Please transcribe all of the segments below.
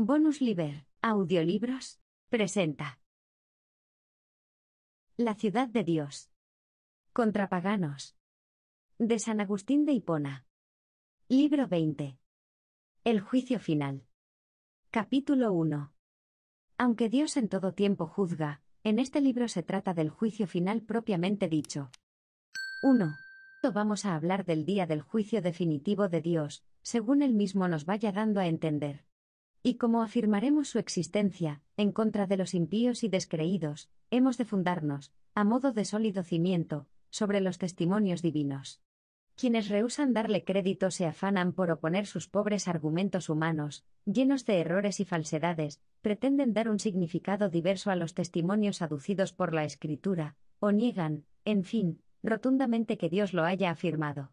Bonus Liber, Audiolibros, presenta. La ciudad de Dios. Contra paganos. De San Agustín de Hipona. Libro 20. El juicio final. Capítulo 1. Aunque Dios en todo tiempo juzga, en este libro se trata del juicio final propiamente dicho. 1. Vamos a hablar del día del juicio definitivo de Dios, según él mismo nos vaya dando a entender y como afirmaremos su existencia, en contra de los impíos y descreídos, hemos de fundarnos, a modo de sólido cimiento, sobre los testimonios divinos. Quienes rehusan darle crédito se afanan por oponer sus pobres argumentos humanos, llenos de errores y falsedades, pretenden dar un significado diverso a los testimonios aducidos por la Escritura, o niegan, en fin, rotundamente que Dios lo haya afirmado.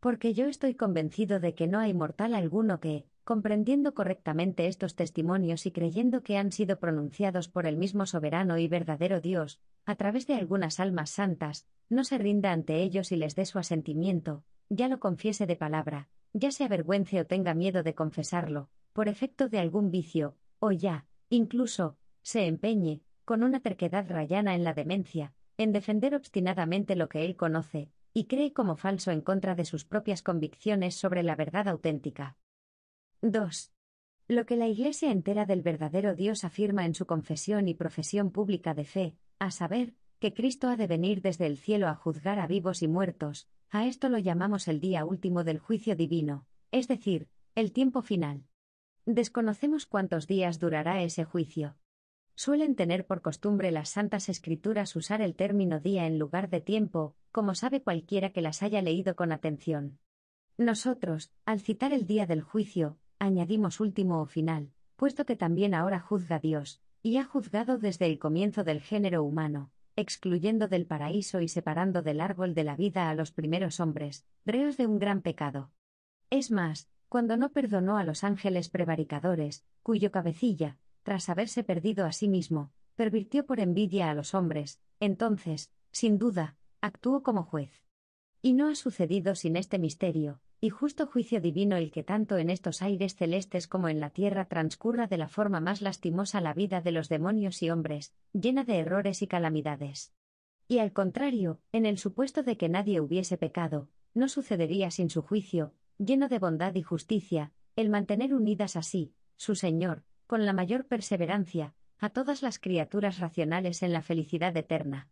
Porque yo estoy convencido de que no hay mortal alguno que, comprendiendo correctamente estos testimonios y creyendo que han sido pronunciados por el mismo soberano y verdadero Dios, a través de algunas almas santas, no se rinda ante ellos y les dé su asentimiento, ya lo confiese de palabra, ya se avergüence o tenga miedo de confesarlo, por efecto de algún vicio, o ya, incluso, se empeñe, con una terquedad rayana en la demencia, en defender obstinadamente lo que él conoce, y cree como falso en contra de sus propias convicciones sobre la verdad auténtica. 2. Lo que la Iglesia entera del verdadero Dios afirma en su confesión y profesión pública de fe, a saber, que Cristo ha de venir desde el cielo a juzgar a vivos y muertos, a esto lo llamamos el día último del juicio divino, es decir, el tiempo final. Desconocemos cuántos días durará ese juicio. Suelen tener por costumbre las Santas Escrituras usar el término día en lugar de tiempo, como sabe cualquiera que las haya leído con atención. Nosotros, al citar el día del juicio, añadimos último o final, puesto que también ahora juzga Dios, y ha juzgado desde el comienzo del género humano, excluyendo del paraíso y separando del árbol de la vida a los primeros hombres, reos de un gran pecado. Es más, cuando no perdonó a los ángeles prevaricadores, cuyo cabecilla, tras haberse perdido a sí mismo, pervirtió por envidia a los hombres, entonces, sin duda, actuó como juez. Y no ha sucedido sin este misterio, y justo juicio divino el que tanto en estos aires celestes como en la tierra transcurra de la forma más lastimosa la vida de los demonios y hombres, llena de errores y calamidades. Y al contrario, en el supuesto de que nadie hubiese pecado, no sucedería sin su juicio, lleno de bondad y justicia, el mantener unidas así, su Señor, con la mayor perseverancia, a todas las criaturas racionales en la felicidad eterna.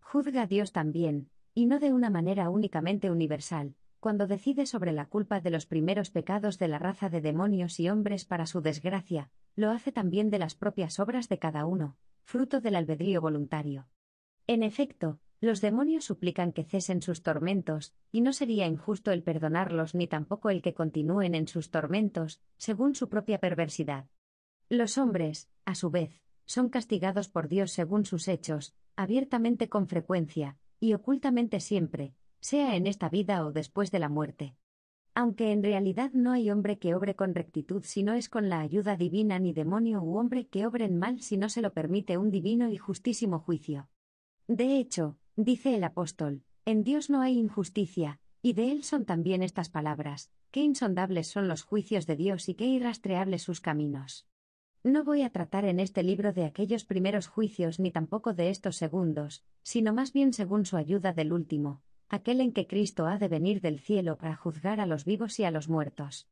Juzga a Dios también, y no de una manera únicamente universal, cuando decide sobre la culpa de los primeros pecados de la raza de demonios y hombres para su desgracia, lo hace también de las propias obras de cada uno, fruto del albedrío voluntario. En efecto, los demonios suplican que cesen sus tormentos, y no sería injusto el perdonarlos ni tampoco el que continúen en sus tormentos, según su propia perversidad. Los hombres, a su vez, son castigados por Dios según sus hechos, abiertamente con frecuencia, y ocultamente siempre, sea en esta vida o después de la muerte. Aunque en realidad no hay hombre que obre con rectitud si no es con la ayuda divina ni demonio u hombre que obren mal si no se lo permite un divino y justísimo juicio. De hecho, dice el apóstol, en Dios no hay injusticia, y de él son también estas palabras, qué insondables son los juicios de Dios y qué irrastreables sus caminos. No voy a tratar en este libro de aquellos primeros juicios ni tampoco de estos segundos, sino más bien según su ayuda del último, aquel en que Cristo ha de venir del cielo para juzgar a los vivos y a los muertos.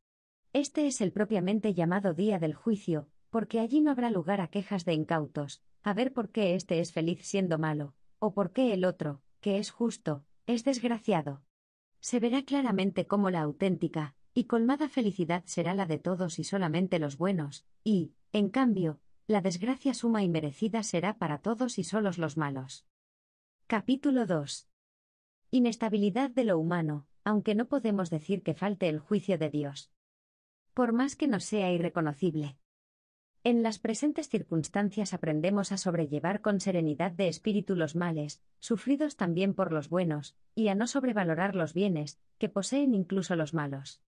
Este es el propiamente llamado día del juicio, porque allí no habrá lugar a quejas de incautos, a ver por qué éste es feliz siendo malo, o por qué el otro, que es justo, es desgraciado. Se verá claramente cómo la auténtica y colmada felicidad será la de todos y solamente los buenos, y, en cambio, la desgracia suma y merecida será para todos y solos los malos. Capítulo 2. Inestabilidad de lo humano, aunque no podemos decir que falte el juicio de Dios. Por más que no sea irreconocible. En las presentes circunstancias aprendemos a sobrellevar con serenidad de espíritu los males, sufridos también por los buenos, y a no sobrevalorar los bienes, que poseen incluso los malos.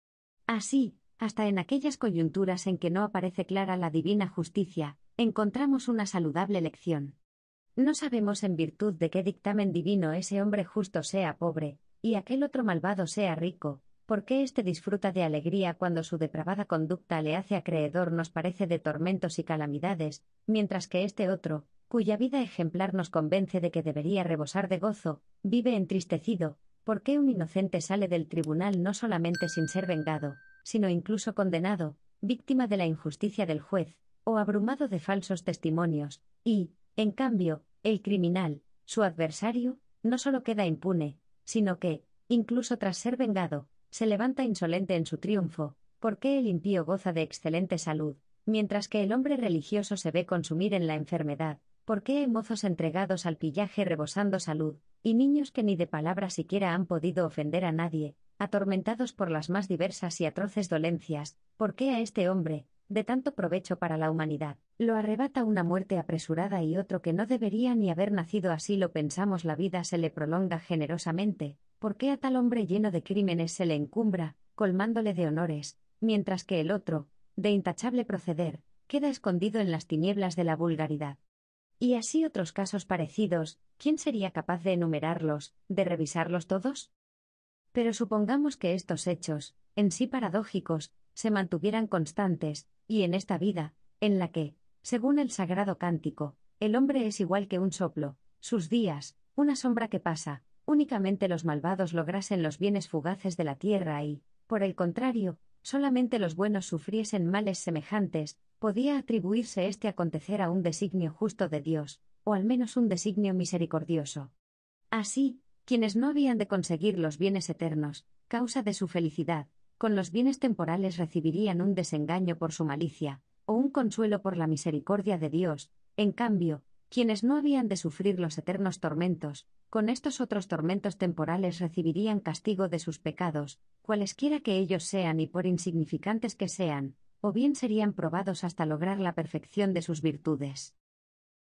Así, hasta en aquellas coyunturas en que no aparece clara la divina justicia, encontramos una saludable lección. No sabemos en virtud de qué dictamen divino ese hombre justo sea pobre, y aquel otro malvado sea rico, porque éste disfruta de alegría cuando su depravada conducta le hace acreedor nos parece de tormentos y calamidades, mientras que este otro, cuya vida ejemplar nos convence de que debería rebosar de gozo, vive entristecido, porque un inocente sale del tribunal no solamente sin ser vengado, sino incluso condenado, víctima de la injusticia del juez, o abrumado de falsos testimonios, y, en cambio, el criminal, su adversario, no solo queda impune, sino que, incluso tras ser vengado, se levanta insolente en su triunfo, porque el impío goza de excelente salud, mientras que el hombre religioso se ve consumir en la enfermedad, porque hay mozos entregados al pillaje rebosando salud, y niños que ni de palabra siquiera han podido ofender a nadie, atormentados por las más diversas y atroces dolencias, porque a este hombre, de tanto provecho para la humanidad. Lo arrebata una muerte apresurada y otro que no debería ni haber nacido así lo pensamos la vida se le prolonga generosamente, ¿Por qué a tal hombre lleno de crímenes se le encumbra, colmándole de honores, mientras que el otro, de intachable proceder, queda escondido en las tinieblas de la vulgaridad. Y así otros casos parecidos, ¿quién sería capaz de enumerarlos, de revisarlos todos? Pero supongamos que estos hechos, en sí paradójicos, se mantuvieran constantes, y en esta vida, en la que, según el sagrado cántico, el hombre es igual que un soplo, sus días, una sombra que pasa, únicamente los malvados lograsen los bienes fugaces de la tierra y, por el contrario, solamente los buenos sufriesen males semejantes, podía atribuirse este acontecer a un designio justo de Dios, o al menos un designio misericordioso. Así, quienes no habían de conseguir los bienes eternos, causa de su felicidad, con los bienes temporales recibirían un desengaño por su malicia, o un consuelo por la misericordia de Dios, en cambio, quienes no habían de sufrir los eternos tormentos, con estos otros tormentos temporales recibirían castigo de sus pecados, cualesquiera que ellos sean y por insignificantes que sean, o bien serían probados hasta lograr la perfección de sus virtudes.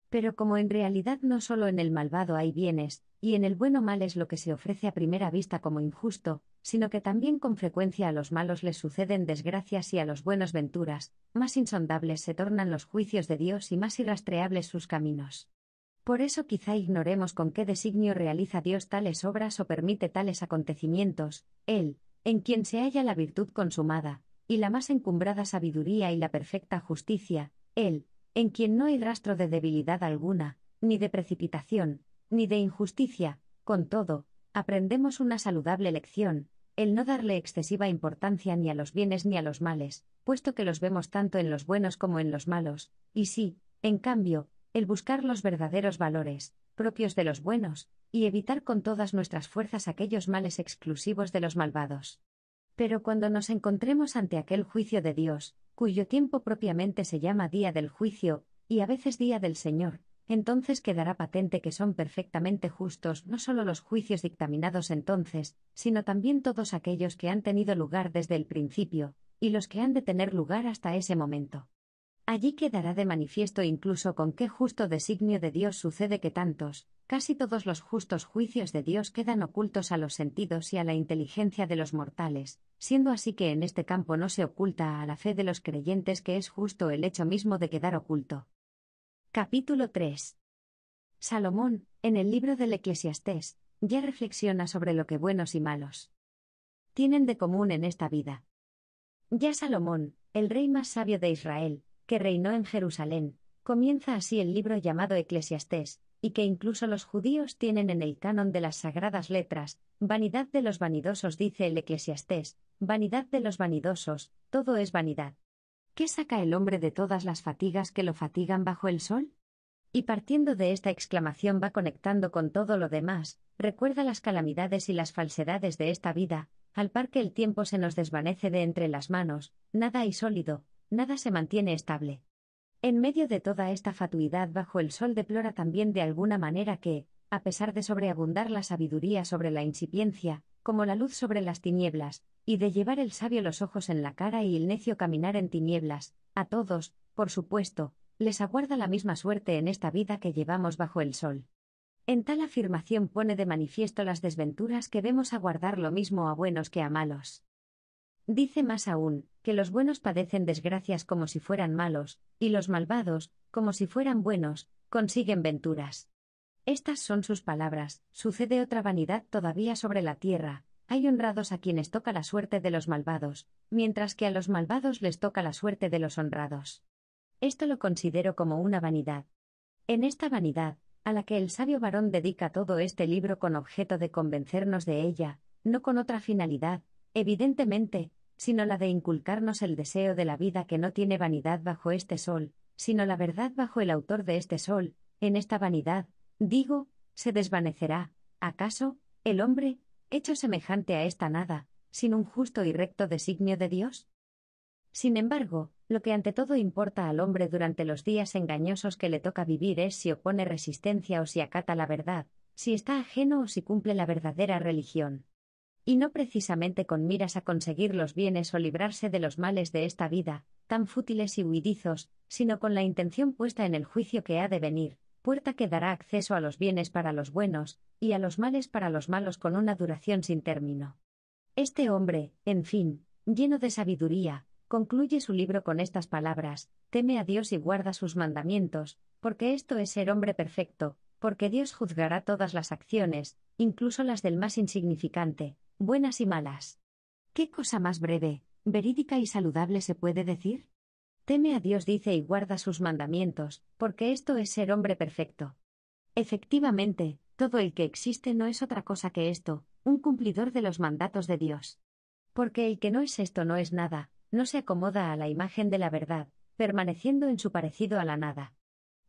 Pero como en realidad no solo en el malvado hay bienes, y en el bueno mal es lo que se ofrece a primera vista como injusto, sino que también con frecuencia a los malos les suceden desgracias y a los buenos venturas, más insondables se tornan los juicios de Dios y más irrastreables sus caminos. Por eso quizá ignoremos con qué designio realiza Dios tales obras o permite tales acontecimientos, Él, en quien se halla la virtud consumada, y la más encumbrada sabiduría y la perfecta justicia, Él, en quien no hay rastro de debilidad alguna, ni de precipitación, ni de injusticia, con todo, aprendemos una saludable lección, el no darle excesiva importancia ni a los bienes ni a los males, puesto que los vemos tanto en los buenos como en los malos, y sí, en cambio, el buscar los verdaderos valores, propios de los buenos, y evitar con todas nuestras fuerzas aquellos males exclusivos de los malvados. Pero cuando nos encontremos ante aquel juicio de Dios, cuyo tiempo propiamente se llama día del juicio, y a veces día del Señor, entonces quedará patente que son perfectamente justos no solo los juicios dictaminados entonces, sino también todos aquellos que han tenido lugar desde el principio, y los que han de tener lugar hasta ese momento. Allí quedará de manifiesto incluso con qué justo designio de Dios sucede que tantos, casi todos los justos juicios de Dios quedan ocultos a los sentidos y a la inteligencia de los mortales, siendo así que en este campo no se oculta a la fe de los creyentes que es justo el hecho mismo de quedar oculto. Capítulo 3. Salomón, en el libro del Eclesiastés, ya reflexiona sobre lo que buenos y malos tienen de común en esta vida. Ya Salomón, el rey más sabio de Israel, que reinó en Jerusalén, comienza así el libro llamado Eclesiastés, y que incluso los judíos tienen en el canon de las sagradas letras, vanidad de los vanidosos dice el eclesiastés, vanidad de los vanidosos, todo es vanidad. ¿Qué saca el hombre de todas las fatigas que lo fatigan bajo el sol? Y partiendo de esta exclamación va conectando con todo lo demás, recuerda las calamidades y las falsedades de esta vida, al par que el tiempo se nos desvanece de entre las manos, nada hay sólido, nada se mantiene estable. En medio de toda esta fatuidad bajo el sol deplora también de alguna manera que, a pesar de sobreabundar la sabiduría sobre la incipiencia, como la luz sobre las tinieblas, y de llevar el sabio los ojos en la cara y el necio caminar en tinieblas, a todos, por supuesto, les aguarda la misma suerte en esta vida que llevamos bajo el sol. En tal afirmación pone de manifiesto las desventuras que vemos aguardar lo mismo a buenos que a malos. Dice más aún, que los buenos padecen desgracias como si fueran malos, y los malvados, como si fueran buenos, consiguen venturas. Estas son sus palabras, sucede otra vanidad todavía sobre la tierra, hay honrados a quienes toca la suerte de los malvados, mientras que a los malvados les toca la suerte de los honrados. Esto lo considero como una vanidad. En esta vanidad, a la que el sabio varón dedica todo este libro con objeto de convencernos de ella, no con otra finalidad, evidentemente, sino la de inculcarnos el deseo de la vida que no tiene vanidad bajo este sol, sino la verdad bajo el autor de este sol, en esta vanidad, digo, se desvanecerá, ¿acaso, el hombre, hecho semejante a esta nada, sin un justo y recto designio de Dios? Sin embargo, lo que ante todo importa al hombre durante los días engañosos que le toca vivir es si opone resistencia o si acata la verdad, si está ajeno o si cumple la verdadera religión. Y no precisamente con miras a conseguir los bienes o librarse de los males de esta vida, tan fútiles y huidizos, sino con la intención puesta en el juicio que ha de venir, puerta que dará acceso a los bienes para los buenos, y a los males para los malos con una duración sin término. Este hombre, en fin, lleno de sabiduría, concluye su libro con estas palabras, teme a Dios y guarda sus mandamientos, porque esto es ser hombre perfecto, porque Dios juzgará todas las acciones, incluso las del más insignificante, buenas y malas. ¿Qué cosa más breve, verídica y saludable se puede decir? Teme a Dios dice y guarda sus mandamientos, porque esto es ser hombre perfecto. Efectivamente, todo el que existe no es otra cosa que esto, un cumplidor de los mandatos de Dios. Porque el que no es esto no es nada, no se acomoda a la imagen de la verdad, permaneciendo en su parecido a la nada.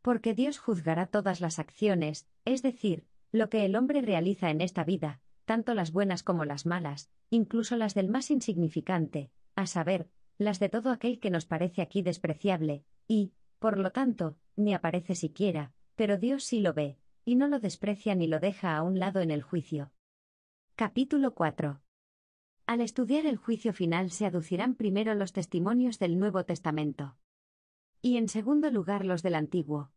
Porque Dios juzgará todas las acciones, es decir, lo que el hombre realiza en esta vida, tanto las buenas como las malas, incluso las del más insignificante, a saber, las de todo aquel que nos parece aquí despreciable, y, por lo tanto, ni aparece siquiera, pero Dios sí lo ve, y no lo desprecia ni lo deja a un lado en el juicio. Capítulo 4. Al estudiar el juicio final se aducirán primero los testimonios del Nuevo Testamento. Y en segundo lugar los del Antiguo.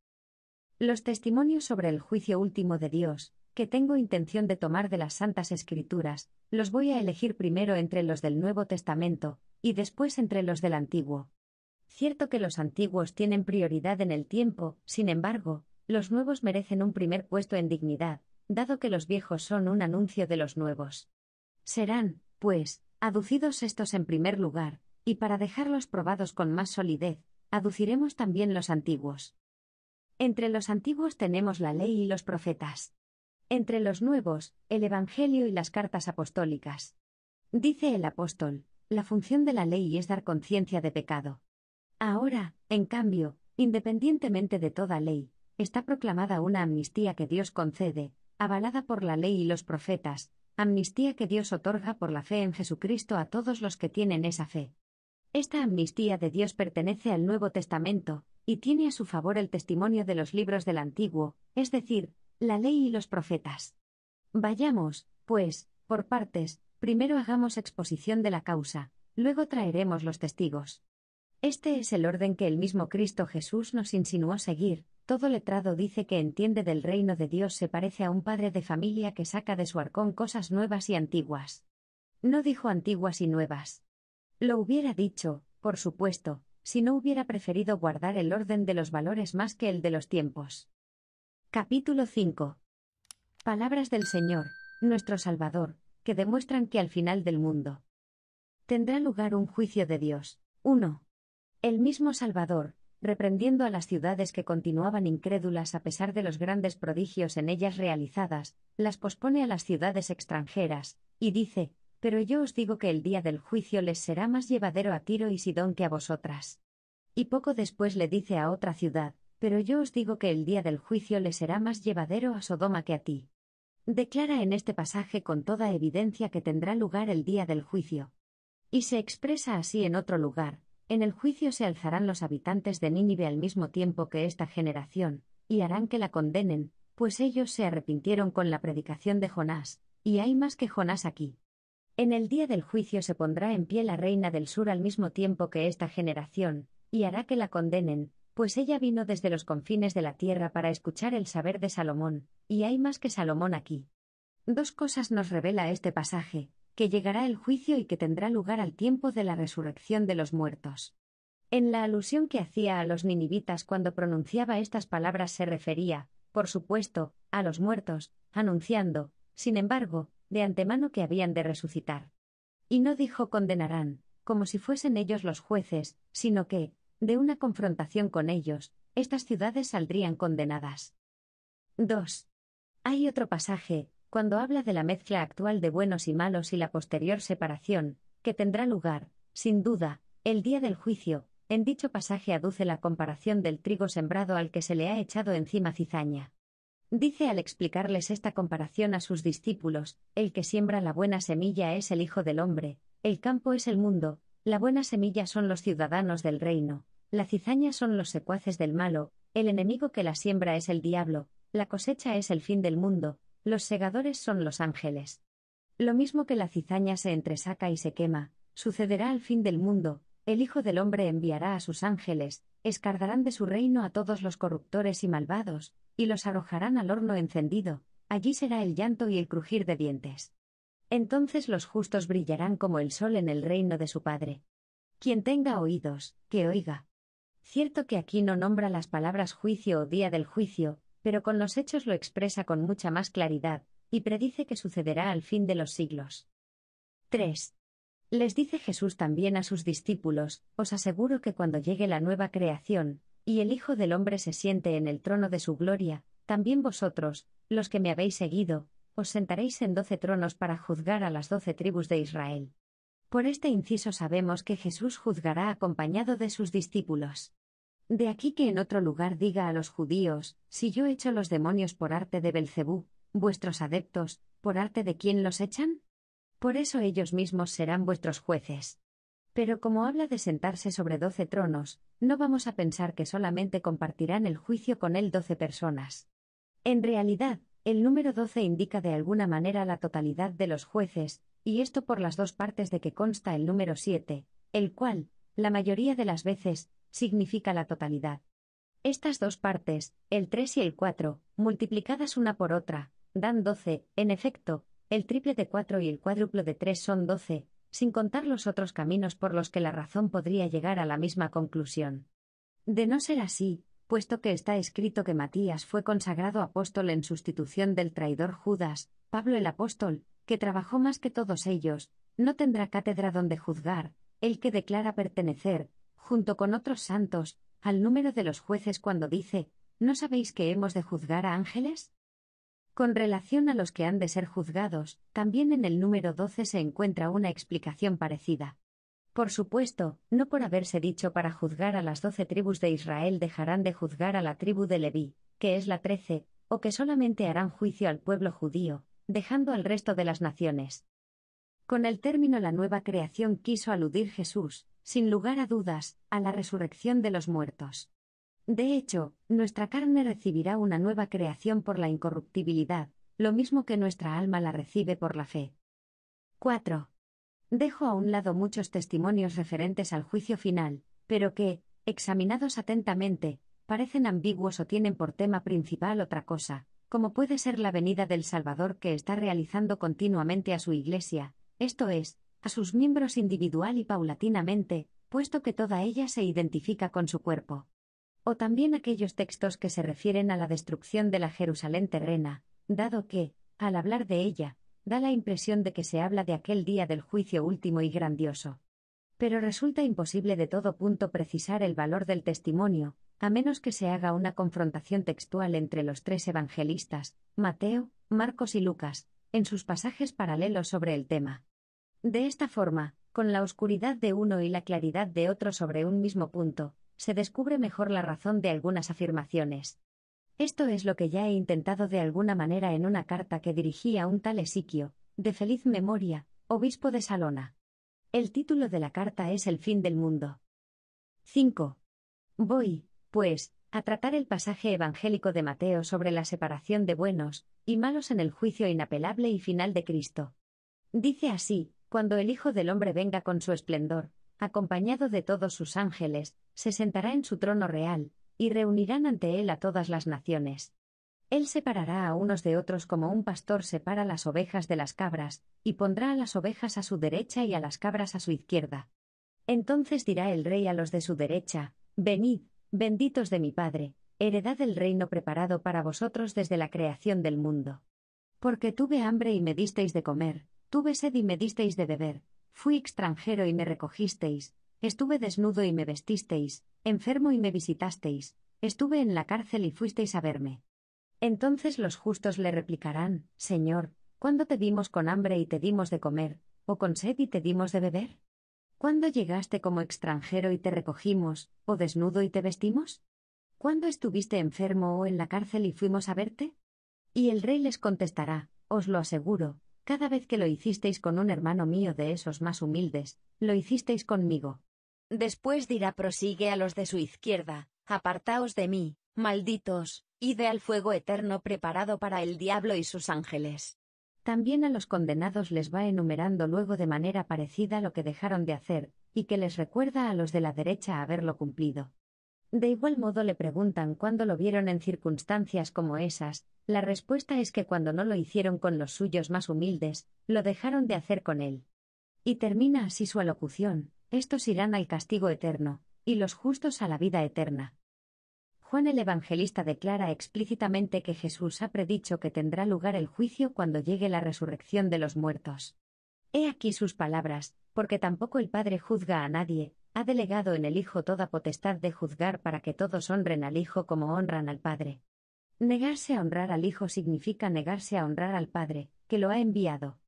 Los testimonios sobre el juicio último de Dios, que tengo intención de tomar de las Santas Escrituras, los voy a elegir primero entre los del Nuevo Testamento, y después entre los del antiguo. Cierto que los antiguos tienen prioridad en el tiempo, sin embargo, los nuevos merecen un primer puesto en dignidad, dado que los viejos son un anuncio de los nuevos. Serán, pues, aducidos estos en primer lugar, y para dejarlos probados con más solidez, aduciremos también los antiguos. Entre los antiguos tenemos la ley y los profetas. Entre los nuevos, el Evangelio y las cartas apostólicas. Dice el apóstol, la función de la ley es dar conciencia de pecado. Ahora, en cambio, independientemente de toda ley, está proclamada una amnistía que Dios concede, avalada por la ley y los profetas, amnistía que Dios otorga por la fe en Jesucristo a todos los que tienen esa fe. Esta amnistía de Dios pertenece al Nuevo Testamento, y tiene a su favor el testimonio de los libros del Antiguo, es decir, la ley y los profetas. Vayamos, pues, por partes, Primero hagamos exposición de la causa, luego traeremos los testigos. Este es el orden que el mismo Cristo Jesús nos insinuó seguir. Todo letrado dice que entiende del reino de Dios se parece a un padre de familia que saca de su arcón cosas nuevas y antiguas. No dijo antiguas y nuevas. Lo hubiera dicho, por supuesto, si no hubiera preferido guardar el orden de los valores más que el de los tiempos. Capítulo 5. Palabras del Señor, nuestro Salvador, que demuestran que al final del mundo tendrá lugar un juicio de Dios. 1. El mismo Salvador, reprendiendo a las ciudades que continuaban incrédulas a pesar de los grandes prodigios en ellas realizadas, las pospone a las ciudades extranjeras, y dice, Pero yo os digo que el día del juicio les será más llevadero a Tiro y Sidón que a vosotras. Y poco después le dice a otra ciudad, Pero yo os digo que el día del juicio les será más llevadero a Sodoma que a ti declara en este pasaje con toda evidencia que tendrá lugar el día del juicio. Y se expresa así en otro lugar, en el juicio se alzarán los habitantes de Nínive al mismo tiempo que esta generación, y harán que la condenen, pues ellos se arrepintieron con la predicación de Jonás, y hay más que Jonás aquí. En el día del juicio se pondrá en pie la reina del sur al mismo tiempo que esta generación, y hará que la condenen, pues ella vino desde los confines de la tierra para escuchar el saber de Salomón, y hay más que Salomón aquí. Dos cosas nos revela este pasaje, que llegará el juicio y que tendrá lugar al tiempo de la resurrección de los muertos. En la alusión que hacía a los ninivitas cuando pronunciaba estas palabras se refería, por supuesto, a los muertos, anunciando, sin embargo, de antemano que habían de resucitar. Y no dijo condenarán, como si fuesen ellos los jueces, sino que, de una confrontación con ellos, estas ciudades saldrían condenadas. 2. Hay otro pasaje, cuando habla de la mezcla actual de buenos y malos y la posterior separación, que tendrá lugar, sin duda, el día del juicio, en dicho pasaje aduce la comparación del trigo sembrado al que se le ha echado encima cizaña. Dice al explicarles esta comparación a sus discípulos, el que siembra la buena semilla es el Hijo del Hombre, el campo es el mundo, la buena semilla son los ciudadanos del reino, la cizaña son los secuaces del malo, el enemigo que la siembra es el diablo, la cosecha es el fin del mundo, los segadores son los ángeles. Lo mismo que la cizaña se entresaca y se quema, sucederá al fin del mundo, el Hijo del Hombre enviará a sus ángeles, escardarán de su reino a todos los corruptores y malvados, y los arrojarán al horno encendido, allí será el llanto y el crujir de dientes. Entonces los justos brillarán como el sol en el reino de su Padre. Quien tenga oídos, que oiga. Cierto que aquí no nombra las palabras juicio o día del juicio, pero con los hechos lo expresa con mucha más claridad, y predice que sucederá al fin de los siglos. 3. Les dice Jesús también a sus discípulos, os aseguro que cuando llegue la nueva creación, y el Hijo del Hombre se siente en el trono de su gloria, también vosotros, los que me habéis seguido, os sentaréis en doce tronos para juzgar a las doce tribus de Israel. Por este inciso sabemos que Jesús juzgará acompañado de sus discípulos. De aquí que en otro lugar diga a los judíos, si yo echo los demonios por arte de Belcebú, vuestros adeptos, ¿por arte de quién los echan? Por eso ellos mismos serán vuestros jueces. Pero como habla de sentarse sobre doce tronos, no vamos a pensar que solamente compartirán el juicio con él doce personas. En realidad, el número doce indica de alguna manera la totalidad de los jueces, y esto por las dos partes de que consta el número siete, el cual, la mayoría de las veces, significa la totalidad. Estas dos partes, el 3 y el 4, multiplicadas una por otra, dan 12, en efecto, el triple de 4 y el cuádruplo de 3 son 12, sin contar los otros caminos por los que la razón podría llegar a la misma conclusión. De no ser así, puesto que está escrito que Matías fue consagrado apóstol en sustitución del traidor Judas, Pablo el apóstol, que trabajó más que todos ellos, no tendrá cátedra donde juzgar, el que declara pertenecer, junto con otros santos, al número de los jueces cuando dice, ¿no sabéis que hemos de juzgar a ángeles? Con relación a los que han de ser juzgados, también en el número 12 se encuentra una explicación parecida. Por supuesto, no por haberse dicho para juzgar a las doce tribus de Israel dejarán de juzgar a la tribu de Leví, que es la trece, o que solamente harán juicio al pueblo judío, dejando al resto de las naciones. Con el término la nueva creación quiso aludir Jesús, sin lugar a dudas, a la resurrección de los muertos. De hecho, nuestra carne recibirá una nueva creación por la incorruptibilidad, lo mismo que nuestra alma la recibe por la fe. 4. Dejo a un lado muchos testimonios referentes al juicio final, pero que, examinados atentamente, parecen ambiguos o tienen por tema principal otra cosa, como puede ser la venida del Salvador que está realizando continuamente a su Iglesia, esto es, a sus miembros individual y paulatinamente, puesto que toda ella se identifica con su cuerpo. O también aquellos textos que se refieren a la destrucción de la Jerusalén terrena, dado que, al hablar de ella, da la impresión de que se habla de aquel día del juicio último y grandioso. Pero resulta imposible de todo punto precisar el valor del testimonio, a menos que se haga una confrontación textual entre los tres evangelistas, Mateo, Marcos y Lucas, en sus pasajes paralelos sobre el tema. De esta forma, con la oscuridad de uno y la claridad de otro sobre un mismo punto, se descubre mejor la razón de algunas afirmaciones. Esto es lo que ya he intentado de alguna manera en una carta que dirigí a un tal Esiquio, de feliz memoria, obispo de Salona. El título de la carta es El fin del mundo. 5. Voy, pues, a tratar el pasaje evangélico de Mateo sobre la separación de buenos y malos en el juicio inapelable y final de Cristo. Dice así, cuando el Hijo del Hombre venga con su esplendor, acompañado de todos sus ángeles, se sentará en su trono real, y reunirán ante él a todas las naciones. Él separará a unos de otros como un pastor separa las ovejas de las cabras, y pondrá a las ovejas a su derecha y a las cabras a su izquierda. Entonces dirá el rey a los de su derecha, Venid, benditos de mi Padre, heredad el reino preparado para vosotros desde la creación del mundo. Porque tuve hambre y me disteis de comer, Tuve sed y me disteis de beber, fui extranjero y me recogisteis, estuve desnudo y me vestisteis, enfermo y me visitasteis, estuve en la cárcel y fuisteis a verme. Entonces los justos le replicarán, Señor, ¿cuándo te dimos con hambre y te dimos de comer, o con sed y te dimos de beber? ¿Cuándo llegaste como extranjero y te recogimos, o desnudo y te vestimos? ¿Cuándo estuviste enfermo o en la cárcel y fuimos a verte? Y el rey les contestará, os lo aseguro, cada vez que lo hicisteis con un hermano mío de esos más humildes, lo hicisteis conmigo. Después dirá prosigue a los de su izquierda, apartaos de mí, malditos, id al fuego eterno preparado para el diablo y sus ángeles. También a los condenados les va enumerando luego de manera parecida lo que dejaron de hacer, y que les recuerda a los de la derecha haberlo cumplido. De igual modo le preguntan cuándo lo vieron en circunstancias como esas, la respuesta es que cuando no lo hicieron con los suyos más humildes, lo dejaron de hacer con él. Y termina así su alocución, estos irán al castigo eterno, y los justos a la vida eterna. Juan el Evangelista declara explícitamente que Jesús ha predicho que tendrá lugar el juicio cuando llegue la resurrección de los muertos. He aquí sus palabras, porque tampoco el Padre juzga a nadie, ha delegado en el Hijo toda potestad de juzgar para que todos honren al Hijo como honran al Padre. Negarse a honrar al Hijo significa negarse a honrar al Padre, que lo ha enviado.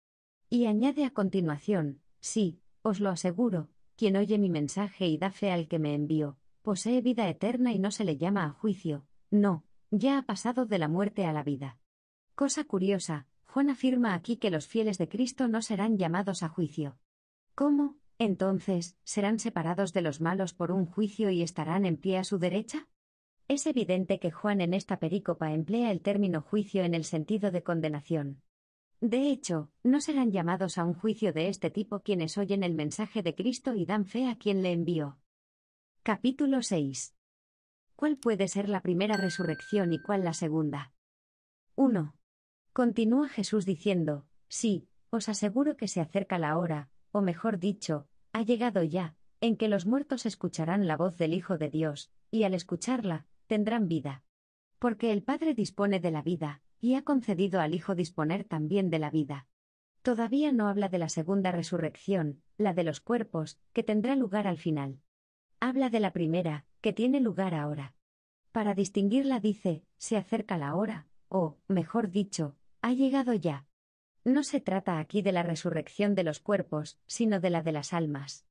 Y añade a continuación, sí, os lo aseguro, quien oye mi mensaje y da fe al que me envió, posee vida eterna y no se le llama a juicio, no, ya ha pasado de la muerte a la vida. Cosa curiosa, Juan afirma aquí que los fieles de Cristo no serán llamados a juicio. ¿Cómo? Entonces, ¿serán separados de los malos por un juicio y estarán en pie a su derecha? Es evidente que Juan en esta perícopa emplea el término juicio en el sentido de condenación. De hecho, no serán llamados a un juicio de este tipo quienes oyen el mensaje de Cristo y dan fe a quien le envió. Capítulo 6. ¿Cuál puede ser la primera resurrección y cuál la segunda? 1. Continúa Jesús diciendo, Sí, os aseguro que se acerca la hora, o mejor dicho, ha llegado ya, en que los muertos escucharán la voz del Hijo de Dios, y al escucharla, tendrán vida. Porque el Padre dispone de la vida, y ha concedido al Hijo disponer también de la vida. Todavía no habla de la segunda resurrección, la de los cuerpos, que tendrá lugar al final. Habla de la primera, que tiene lugar ahora. Para distinguirla dice, se acerca la hora, o, mejor dicho, ha llegado ya. No se trata aquí de la resurrección de los cuerpos, sino de la de las almas.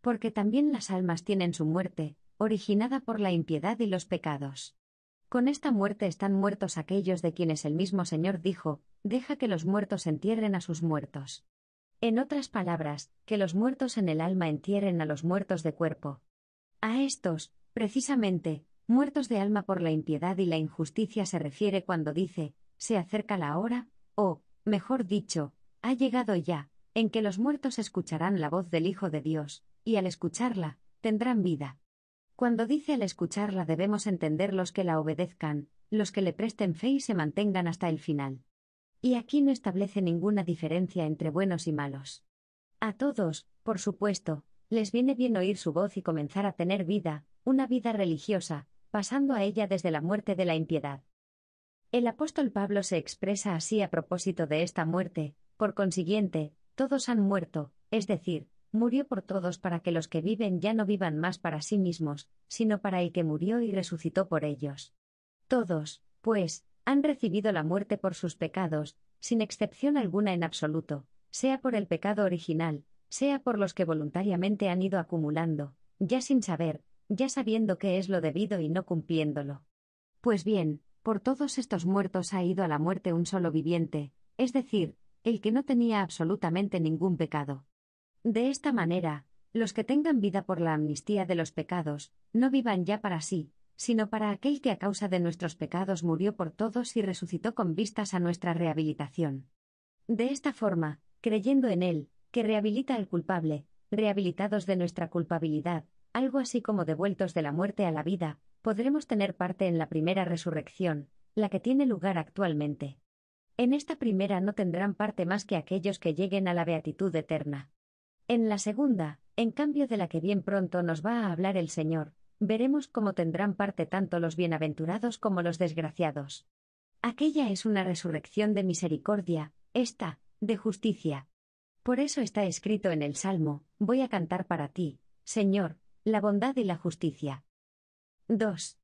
Porque también las almas tienen su muerte, originada por la impiedad y los pecados. Con esta muerte están muertos aquellos de quienes el mismo Señor dijo, deja que los muertos entierren a sus muertos. En otras palabras, que los muertos en el alma entierren a los muertos de cuerpo. A estos, precisamente, muertos de alma por la impiedad y la injusticia se refiere cuando dice, se acerca la hora, o, mejor dicho, ha llegado ya, en que los muertos escucharán la voz del Hijo de Dios, y al escucharla, tendrán vida. Cuando dice al escucharla debemos entender los que la obedezcan, los que le presten fe y se mantengan hasta el final. Y aquí no establece ninguna diferencia entre buenos y malos. A todos, por supuesto, les viene bien oír su voz y comenzar a tener vida, una vida religiosa, pasando a ella desde la muerte de la impiedad. El apóstol Pablo se expresa así a propósito de esta muerte, por consiguiente, todos han muerto, es decir, murió por todos para que los que viven ya no vivan más para sí mismos, sino para el que murió y resucitó por ellos. Todos, pues, han recibido la muerte por sus pecados, sin excepción alguna en absoluto, sea por el pecado original, sea por los que voluntariamente han ido acumulando, ya sin saber, ya sabiendo qué es lo debido y no cumpliéndolo. Pues bien, por todos estos muertos ha ido a la muerte un solo viviente, es decir, el que no tenía absolutamente ningún pecado. De esta manera, los que tengan vida por la amnistía de los pecados, no vivan ya para sí, sino para aquel que a causa de nuestros pecados murió por todos y resucitó con vistas a nuestra rehabilitación. De esta forma, creyendo en Él, que rehabilita al culpable, rehabilitados de nuestra culpabilidad, algo así como devueltos de la muerte a la vida, podremos tener parte en la primera resurrección, la que tiene lugar actualmente. En esta primera no tendrán parte más que aquellos que lleguen a la beatitud eterna. En la segunda, en cambio de la que bien pronto nos va a hablar el Señor, veremos cómo tendrán parte tanto los bienaventurados como los desgraciados. Aquella es una resurrección de misericordia, esta, de justicia. Por eso está escrito en el Salmo, voy a cantar para ti, Señor, la bondad y la justicia. 2.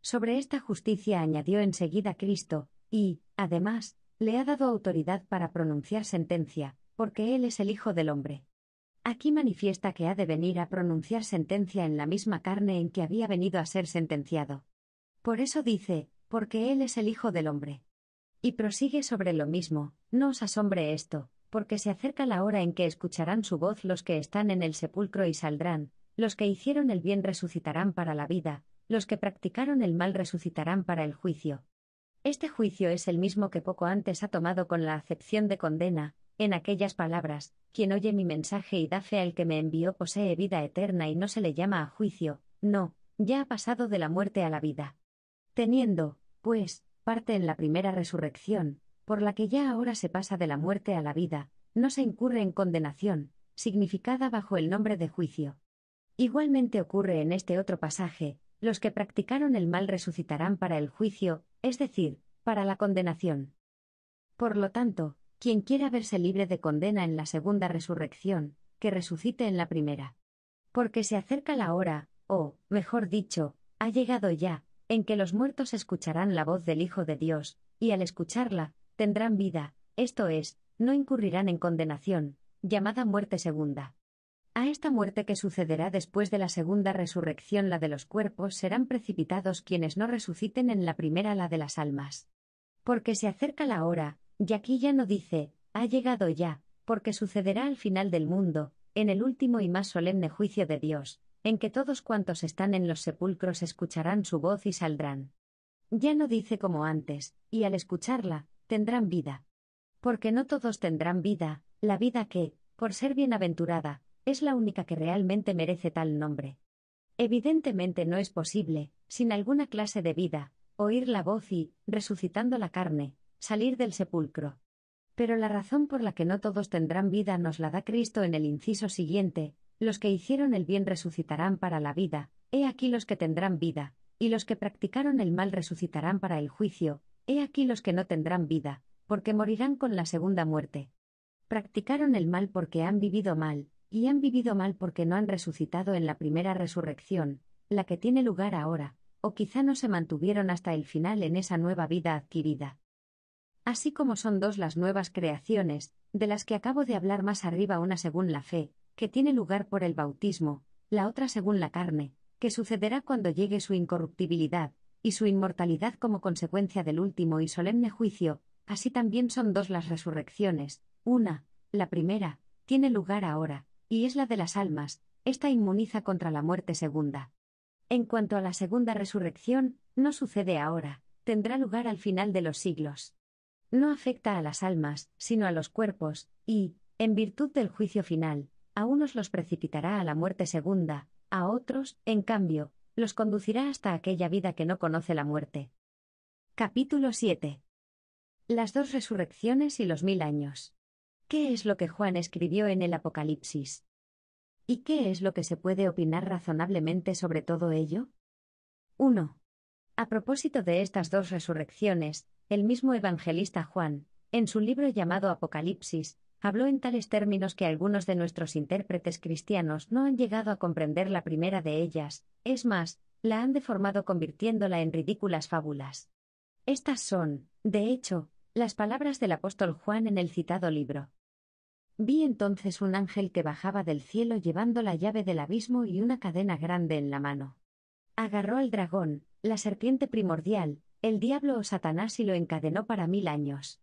Sobre esta justicia añadió enseguida Cristo, y, además, le ha dado autoridad para pronunciar sentencia, porque Él es el Hijo del Hombre. Aquí manifiesta que ha de venir a pronunciar sentencia en la misma carne en que había venido a ser sentenciado. Por eso dice, porque Él es el Hijo del Hombre. Y prosigue sobre lo mismo, no os asombre esto, porque se acerca la hora en que escucharán su voz los que están en el sepulcro y saldrán, los que hicieron el bien resucitarán para la vida, los que practicaron el mal resucitarán para el juicio. Este juicio es el mismo que poco antes ha tomado con la acepción de condena, en aquellas palabras, quien oye mi mensaje y da fe al que me envió posee vida eterna y no se le llama a juicio, no, ya ha pasado de la muerte a la vida. Teniendo, pues, parte en la primera resurrección, por la que ya ahora se pasa de la muerte a la vida, no se incurre en condenación, significada bajo el nombre de juicio. Igualmente ocurre en este otro pasaje, los que practicaron el mal resucitarán para el juicio, es decir, para la condenación. Por lo tanto, quien quiera verse libre de condena en la segunda resurrección, que resucite en la primera. Porque se acerca la hora, o, mejor dicho, ha llegado ya, en que los muertos escucharán la voz del Hijo de Dios, y al escucharla, tendrán vida, esto es, no incurrirán en condenación, llamada muerte segunda. A esta muerte que sucederá después de la segunda resurrección, la de los cuerpos, serán precipitados quienes no resuciten en la primera, la de las almas. Porque se acerca la hora, y aquí ya no dice, ha llegado ya, porque sucederá al final del mundo, en el último y más solemne juicio de Dios, en que todos cuantos están en los sepulcros escucharán su voz y saldrán. Ya no dice como antes, y al escucharla, tendrán vida. Porque no todos tendrán vida, la vida que, por ser bienaventurada, es la única que realmente merece tal nombre. Evidentemente no es posible, sin alguna clase de vida, oír la voz y, resucitando la carne, salir del sepulcro. Pero la razón por la que no todos tendrán vida nos la da Cristo en el inciso siguiente, los que hicieron el bien resucitarán para la vida, he aquí los que tendrán vida, y los que practicaron el mal resucitarán para el juicio, he aquí los que no tendrán vida, porque morirán con la segunda muerte. Practicaron el mal porque han vivido mal, y han vivido mal porque no han resucitado en la primera resurrección, la que tiene lugar ahora, o quizá no se mantuvieron hasta el final en esa nueva vida adquirida. Así como son dos las nuevas creaciones, de las que acabo de hablar más arriba una según la fe, que tiene lugar por el bautismo, la otra según la carne, que sucederá cuando llegue su incorruptibilidad, y su inmortalidad como consecuencia del último y solemne juicio, así también son dos las resurrecciones, una, la primera, tiene lugar ahora, y es la de las almas, esta inmuniza contra la muerte segunda. En cuanto a la segunda resurrección, no sucede ahora, tendrá lugar al final de los siglos. No afecta a las almas, sino a los cuerpos, y, en virtud del juicio final, a unos los precipitará a la muerte segunda, a otros, en cambio, los conducirá hasta aquella vida que no conoce la muerte. Capítulo 7. Las dos resurrecciones y los mil años. ¿Qué es lo que Juan escribió en el Apocalipsis? ¿Y qué es lo que se puede opinar razonablemente sobre todo ello? 1. A propósito de estas dos resurrecciones, el mismo evangelista Juan, en su libro llamado Apocalipsis, habló en tales términos que algunos de nuestros intérpretes cristianos no han llegado a comprender la primera de ellas, es más, la han deformado convirtiéndola en ridículas fábulas. Estas son, de hecho, las palabras del apóstol Juan en el citado libro. Vi entonces un ángel que bajaba del cielo llevando la llave del abismo y una cadena grande en la mano. Agarró al dragón, la serpiente primordial, el diablo o Satanás y lo encadenó para mil años.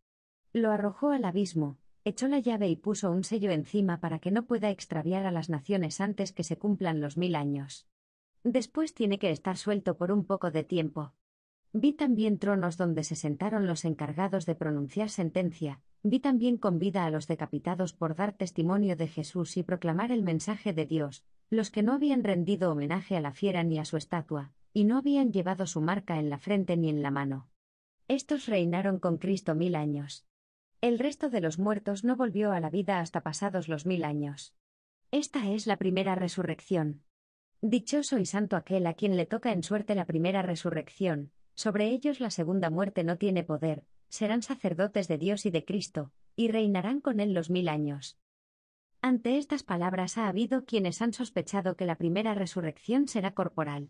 Lo arrojó al abismo, echó la llave y puso un sello encima para que no pueda extraviar a las naciones antes que se cumplan los mil años. Después tiene que estar suelto por un poco de tiempo. Vi también tronos donde se sentaron los encargados de pronunciar sentencia, vi también con vida a los decapitados por dar testimonio de Jesús y proclamar el mensaje de Dios, los que no habían rendido homenaje a la fiera ni a su estatua, y no habían llevado su marca en la frente ni en la mano. Estos reinaron con Cristo mil años. El resto de los muertos no volvió a la vida hasta pasados los mil años. Esta es la primera resurrección. Dichoso y santo aquel a quien le toca en suerte la primera resurrección, sobre ellos la segunda muerte no tiene poder, serán sacerdotes de Dios y de Cristo, y reinarán con él los mil años. Ante estas palabras ha habido quienes han sospechado que la primera resurrección será corporal.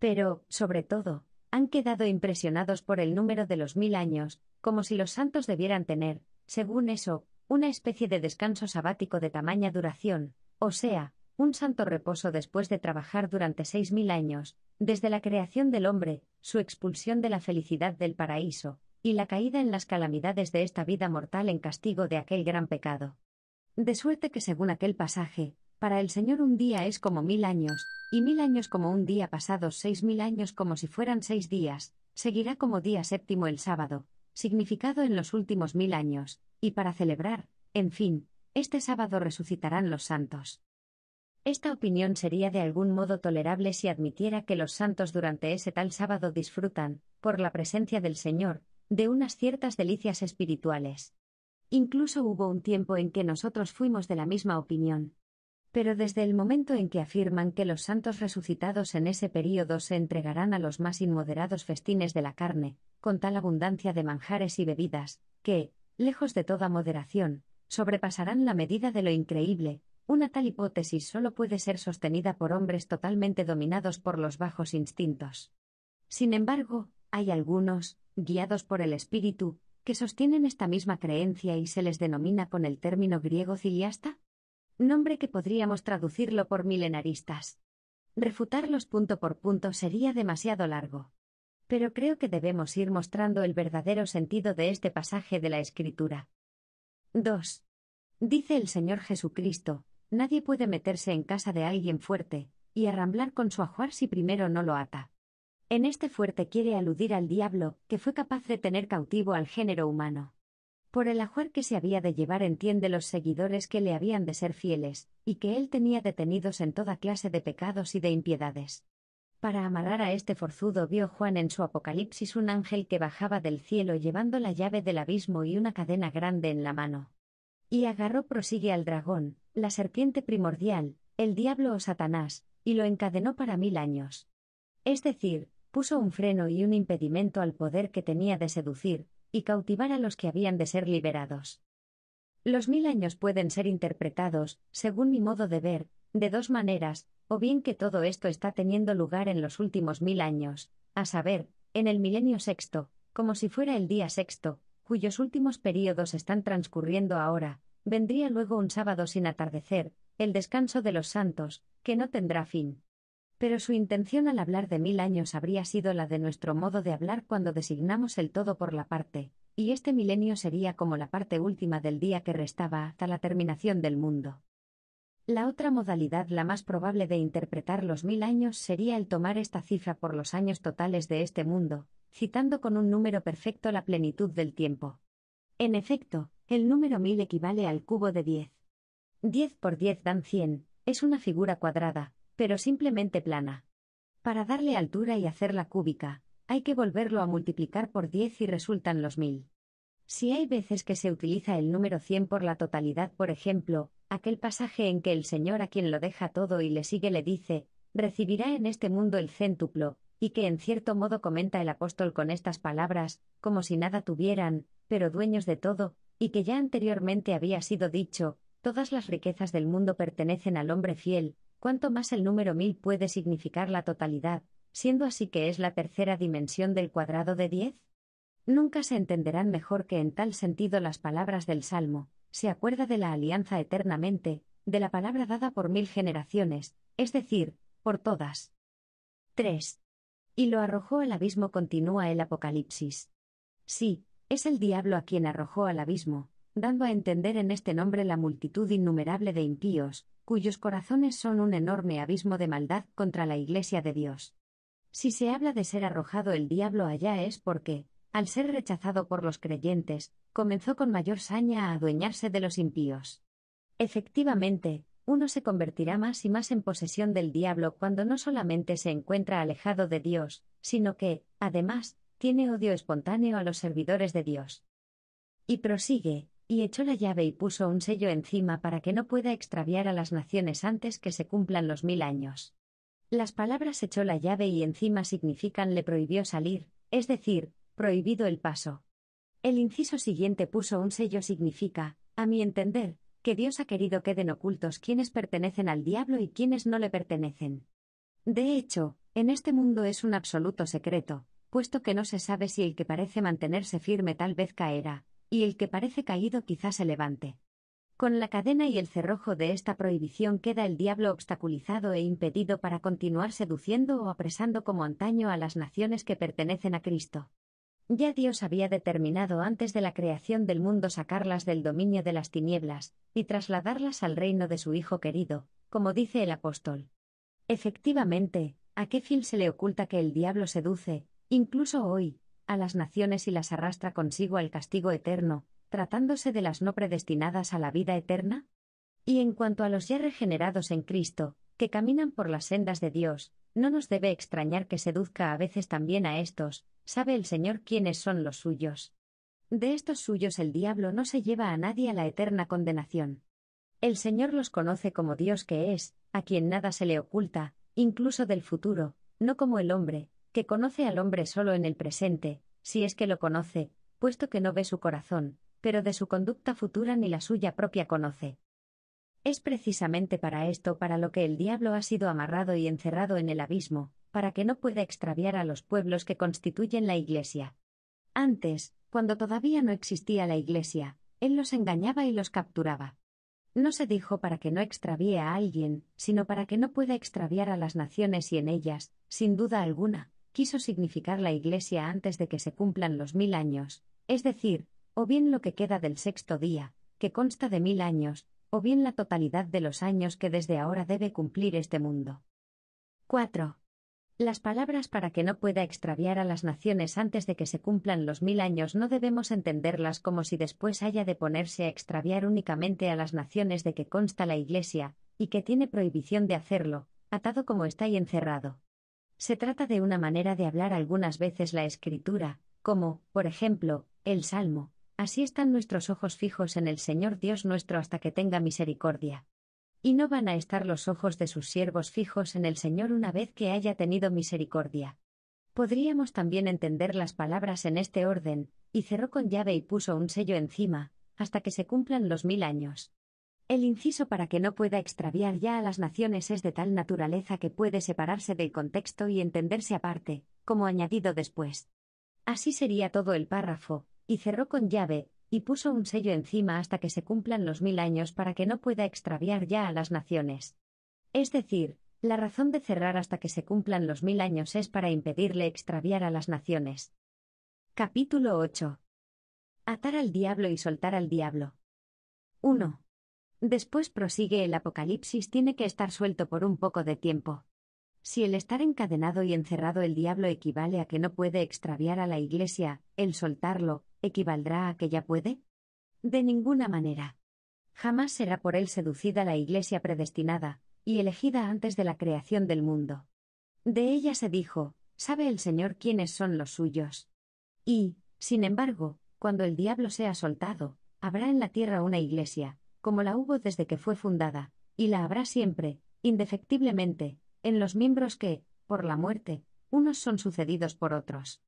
Pero, sobre todo, han quedado impresionados por el número de los mil años, como si los santos debieran tener, según eso, una especie de descanso sabático de tamaña duración, o sea, un santo reposo después de trabajar durante seis mil años, desde la creación del hombre, su expulsión de la felicidad del paraíso, y la caída en las calamidades de esta vida mortal en castigo de aquel gran pecado. De suerte que según aquel pasaje, para el Señor un día es como mil años, y mil años como un día pasados seis mil años como si fueran seis días, seguirá como día séptimo el sábado, significado en los últimos mil años, y para celebrar, en fin, este sábado resucitarán los santos. Esta opinión sería de algún modo tolerable si admitiera que los santos durante ese tal sábado disfrutan, por la presencia del Señor, de unas ciertas delicias espirituales. Incluso hubo un tiempo en que nosotros fuimos de la misma opinión. Pero desde el momento en que afirman que los santos resucitados en ese período se entregarán a los más inmoderados festines de la carne, con tal abundancia de manjares y bebidas, que, lejos de toda moderación, sobrepasarán la medida de lo increíble, una tal hipótesis solo puede ser sostenida por hombres totalmente dominados por los bajos instintos. Sin embargo, hay algunos, guiados por el espíritu, que sostienen esta misma creencia y se les denomina con el término griego ciliasta? Nombre que podríamos traducirlo por milenaristas. Refutarlos punto por punto sería demasiado largo. Pero creo que debemos ir mostrando el verdadero sentido de este pasaje de la Escritura. 2. Dice el Señor Jesucristo, Nadie puede meterse en casa de alguien fuerte, y arramblar con su ajuar si primero no lo ata. En este fuerte quiere aludir al diablo, que fue capaz de tener cautivo al género humano. Por el ajuar que se había de llevar entiende los seguidores que le habían de ser fieles, y que él tenía detenidos en toda clase de pecados y de impiedades. Para amarrar a este forzudo vio Juan en su Apocalipsis un ángel que bajaba del cielo llevando la llave del abismo y una cadena grande en la mano. Y agarró prosigue al dragón, la serpiente primordial, el diablo o Satanás, y lo encadenó para mil años. Es decir, puso un freno y un impedimento al poder que tenía de seducir, y cautivar a los que habían de ser liberados. Los mil años pueden ser interpretados, según mi modo de ver, de dos maneras, o bien que todo esto está teniendo lugar en los últimos mil años, a saber, en el milenio sexto, como si fuera el día sexto, cuyos últimos períodos están transcurriendo ahora, vendría luego un sábado sin atardecer, el descanso de los santos, que no tendrá fin. Pero su intención al hablar de mil años habría sido la de nuestro modo de hablar cuando designamos el todo por la parte, y este milenio sería como la parte última del día que restaba hasta la terminación del mundo. La otra modalidad, la más probable de interpretar los mil años, sería el tomar esta cifra por los años totales de este mundo, citando con un número perfecto la plenitud del tiempo. En efecto, el número 1000 equivale al cubo de 10. 10 por 10 dan 100, es una figura cuadrada, pero simplemente plana. Para darle altura y hacerla cúbica, hay que volverlo a multiplicar por 10 y resultan los 1000. Si hay veces que se utiliza el número 100 por la totalidad, por ejemplo, aquel pasaje en que el Señor a quien lo deja todo y le sigue le dice, recibirá en este mundo el céntuplo, y que en cierto modo comenta el apóstol con estas palabras, como si nada tuvieran, pero dueños de todo, y que ya anteriormente había sido dicho, todas las riquezas del mundo pertenecen al hombre fiel, cuanto más el número mil puede significar la totalidad, siendo así que es la tercera dimensión del cuadrado de diez. Nunca se entenderán mejor que en tal sentido las palabras del Salmo, se acuerda de la alianza eternamente, de la palabra dada por mil generaciones, es decir, por todas. 3 y lo arrojó al abismo, continúa el Apocalipsis. Sí, es el diablo a quien arrojó al abismo, dando a entender en este nombre la multitud innumerable de impíos, cuyos corazones son un enorme abismo de maldad contra la Iglesia de Dios. Si se habla de ser arrojado el diablo allá es porque, al ser rechazado por los creyentes, comenzó con mayor saña a adueñarse de los impíos. Efectivamente, uno se convertirá más y más en posesión del diablo cuando no solamente se encuentra alejado de Dios, sino que, además, tiene odio espontáneo a los servidores de Dios. Y prosigue, y echó la llave y puso un sello encima para que no pueda extraviar a las naciones antes que se cumplan los mil años. Las palabras echó la llave y encima significan le prohibió salir, es decir, prohibido el paso. El inciso siguiente puso un sello significa, a mi entender, que Dios ha querido queden ocultos quienes pertenecen al diablo y quienes no le pertenecen. De hecho, en este mundo es un absoluto secreto, puesto que no se sabe si el que parece mantenerse firme tal vez caerá, y el que parece caído quizás se levante. Con la cadena y el cerrojo de esta prohibición queda el diablo obstaculizado e impedido para continuar seduciendo o apresando como antaño a las naciones que pertenecen a Cristo. Ya Dios había determinado antes de la creación del mundo sacarlas del dominio de las tinieblas, y trasladarlas al reino de su Hijo querido, como dice el apóstol. Efectivamente, ¿a qué fin se le oculta que el diablo seduce, incluso hoy, a las naciones y las arrastra consigo al castigo eterno, tratándose de las no predestinadas a la vida eterna? Y en cuanto a los ya regenerados en Cristo, que caminan por las sendas de Dios, no nos debe extrañar que seduzca a veces también a estos, sabe el Señor quiénes son los suyos. De estos suyos el diablo no se lleva a nadie a la eterna condenación. El Señor los conoce como Dios que es, a quien nada se le oculta, incluso del futuro, no como el hombre, que conoce al hombre solo en el presente, si es que lo conoce, puesto que no ve su corazón, pero de su conducta futura ni la suya propia conoce. Es precisamente para esto para lo que el diablo ha sido amarrado y encerrado en el abismo, para que no pueda extraviar a los pueblos que constituyen la Iglesia. Antes, cuando todavía no existía la Iglesia, él los engañaba y los capturaba. No se dijo para que no extravíe a alguien, sino para que no pueda extraviar a las naciones y en ellas, sin duda alguna, quiso significar la Iglesia antes de que se cumplan los mil años, es decir, o bien lo que queda del sexto día, que consta de mil años, o bien la totalidad de los años que desde ahora debe cumplir este mundo. 4. Las palabras para que no pueda extraviar a las naciones antes de que se cumplan los mil años no debemos entenderlas como si después haya de ponerse a extraviar únicamente a las naciones de que consta la Iglesia, y que tiene prohibición de hacerlo, atado como está y encerrado. Se trata de una manera de hablar algunas veces la Escritura, como, por ejemplo, el Salmo, Así están nuestros ojos fijos en el Señor Dios nuestro hasta que tenga misericordia. Y no van a estar los ojos de sus siervos fijos en el Señor una vez que haya tenido misericordia. Podríamos también entender las palabras en este orden, y cerró con llave y puso un sello encima, hasta que se cumplan los mil años. El inciso para que no pueda extraviar ya a las naciones es de tal naturaleza que puede separarse del contexto y entenderse aparte, como añadido después. Así sería todo el párrafo, y cerró con llave, y puso un sello encima hasta que se cumplan los mil años para que no pueda extraviar ya a las naciones. Es decir, la razón de cerrar hasta que se cumplan los mil años es para impedirle extraviar a las naciones. Capítulo 8. Atar al diablo y soltar al diablo. 1. Después prosigue el Apocalipsis tiene que estar suelto por un poco de tiempo. Si el estar encadenado y encerrado el diablo equivale a que no puede extraviar a la Iglesia, el soltarlo, ¿equivaldrá a que ya puede? De ninguna manera. Jamás será por él seducida la iglesia predestinada, y elegida antes de la creación del mundo. De ella se dijo, sabe el Señor quiénes son los suyos. Y, sin embargo, cuando el diablo sea soltado, habrá en la tierra una iglesia, como la hubo desde que fue fundada, y la habrá siempre, indefectiblemente, en los miembros que, por la muerte, unos son sucedidos por otros.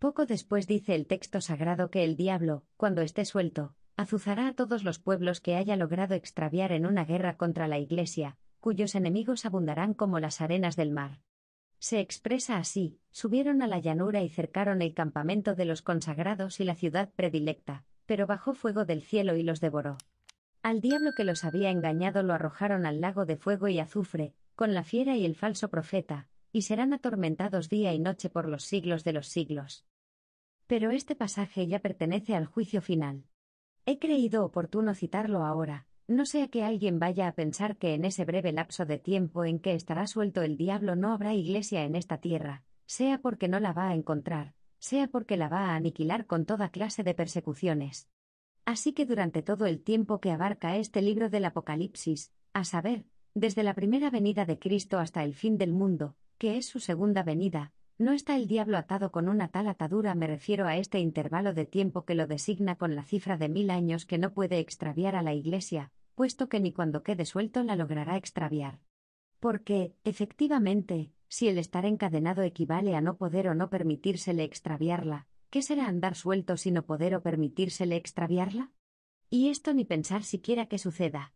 Poco después dice el texto sagrado que el diablo, cuando esté suelto, azuzará a todos los pueblos que haya logrado extraviar en una guerra contra la Iglesia, cuyos enemigos abundarán como las arenas del mar. Se expresa así, subieron a la llanura y cercaron el campamento de los consagrados y la ciudad predilecta, pero bajó fuego del cielo y los devoró. Al diablo que los había engañado lo arrojaron al lago de fuego y azufre, con la fiera y el falso profeta, y serán atormentados día y noche por los siglos de los siglos. Pero este pasaje ya pertenece al juicio final. He creído oportuno citarlo ahora, no sea que alguien vaya a pensar que en ese breve lapso de tiempo en que estará suelto el diablo no habrá iglesia en esta tierra, sea porque no la va a encontrar, sea porque la va a aniquilar con toda clase de persecuciones. Así que durante todo el tiempo que abarca este libro del Apocalipsis, a saber, desde la primera venida de Cristo hasta el fin del mundo, que es su segunda venida, no está el diablo atado con una tal atadura, me refiero a este intervalo de tiempo que lo designa con la cifra de mil años que no puede extraviar a la Iglesia, puesto que ni cuando quede suelto la logrará extraviar. Porque, efectivamente, si el estar encadenado equivale a no poder o no permitírsele extraviarla, ¿qué será andar suelto si no poder o permitírsele extraviarla? Y esto ni pensar siquiera que suceda.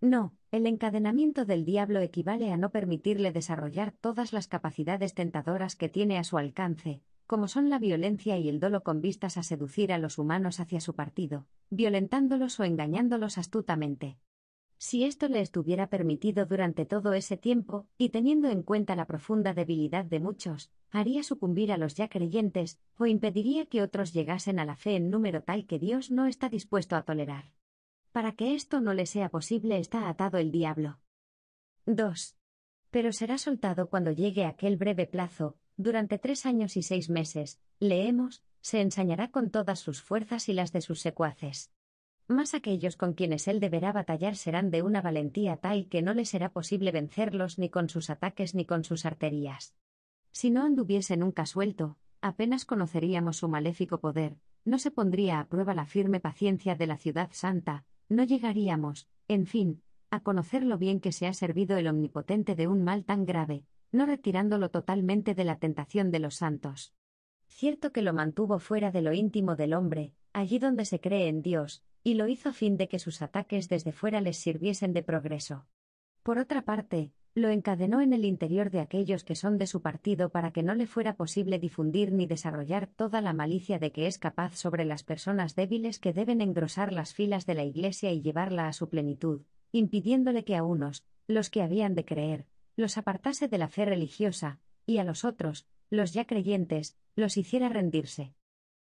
No, el encadenamiento del diablo equivale a no permitirle desarrollar todas las capacidades tentadoras que tiene a su alcance, como son la violencia y el dolo con vistas a seducir a los humanos hacia su partido, violentándolos o engañándolos astutamente. Si esto le estuviera permitido durante todo ese tiempo, y teniendo en cuenta la profunda debilidad de muchos, haría sucumbir a los ya creyentes, o impediría que otros llegasen a la fe en número tal que Dios no está dispuesto a tolerar. Para que esto no le sea posible está atado el diablo. 2. Pero será soltado cuando llegue aquel breve plazo, durante tres años y seis meses, leemos, se ensañará con todas sus fuerzas y las de sus secuaces. Más aquellos con quienes él deberá batallar serán de una valentía tal que no le será posible vencerlos ni con sus ataques ni con sus arterías. Si no anduviese nunca suelto, apenas conoceríamos su maléfico poder, no se pondría a prueba la firme paciencia de la ciudad santa, no llegaríamos, en fin, a conocer lo bien que se ha servido el Omnipotente de un mal tan grave, no retirándolo totalmente de la tentación de los santos. Cierto que lo mantuvo fuera de lo íntimo del hombre, allí donde se cree en Dios, y lo hizo a fin de que sus ataques desde fuera les sirviesen de progreso. Por otra parte, lo encadenó en el interior de aquellos que son de su partido para que no le fuera posible difundir ni desarrollar toda la malicia de que es capaz sobre las personas débiles que deben engrosar las filas de la Iglesia y llevarla a su plenitud, impidiéndole que a unos, los que habían de creer, los apartase de la fe religiosa, y a los otros, los ya creyentes, los hiciera rendirse.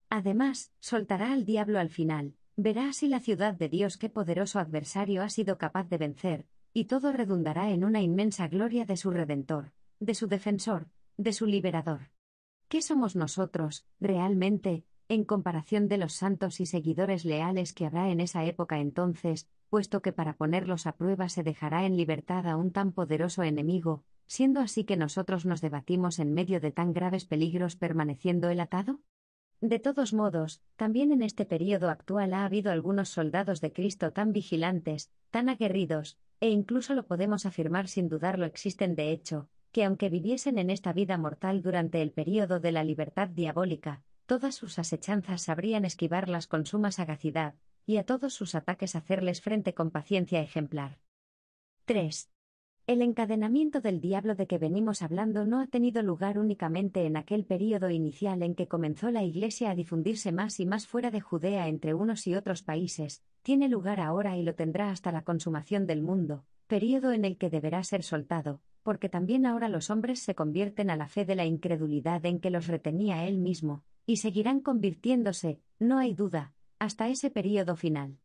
Además, soltará al diablo al final, verá así la ciudad de Dios qué poderoso adversario ha sido capaz de vencer, y todo redundará en una inmensa gloria de su Redentor, de su Defensor, de su Liberador. ¿Qué somos nosotros, realmente, en comparación de los santos y seguidores leales que habrá en esa época entonces, puesto que para ponerlos a prueba se dejará en libertad a un tan poderoso enemigo, siendo así que nosotros nos debatimos en medio de tan graves peligros permaneciendo el atado? De todos modos, también en este período actual ha habido algunos soldados de Cristo tan vigilantes, tan aguerridos, e incluso lo podemos afirmar sin dudarlo existen de hecho, que aunque viviesen en esta vida mortal durante el período de la libertad diabólica, todas sus asechanzas sabrían esquivarlas con suma sagacidad, y a todos sus ataques hacerles frente con paciencia ejemplar. 3. El encadenamiento del diablo de que venimos hablando no ha tenido lugar únicamente en aquel período inicial en que comenzó la Iglesia a difundirse más y más fuera de Judea entre unos y otros países, tiene lugar ahora y lo tendrá hasta la consumación del mundo, período en el que deberá ser soltado, porque también ahora los hombres se convierten a la fe de la incredulidad en que los retenía él mismo, y seguirán convirtiéndose, no hay duda, hasta ese período final.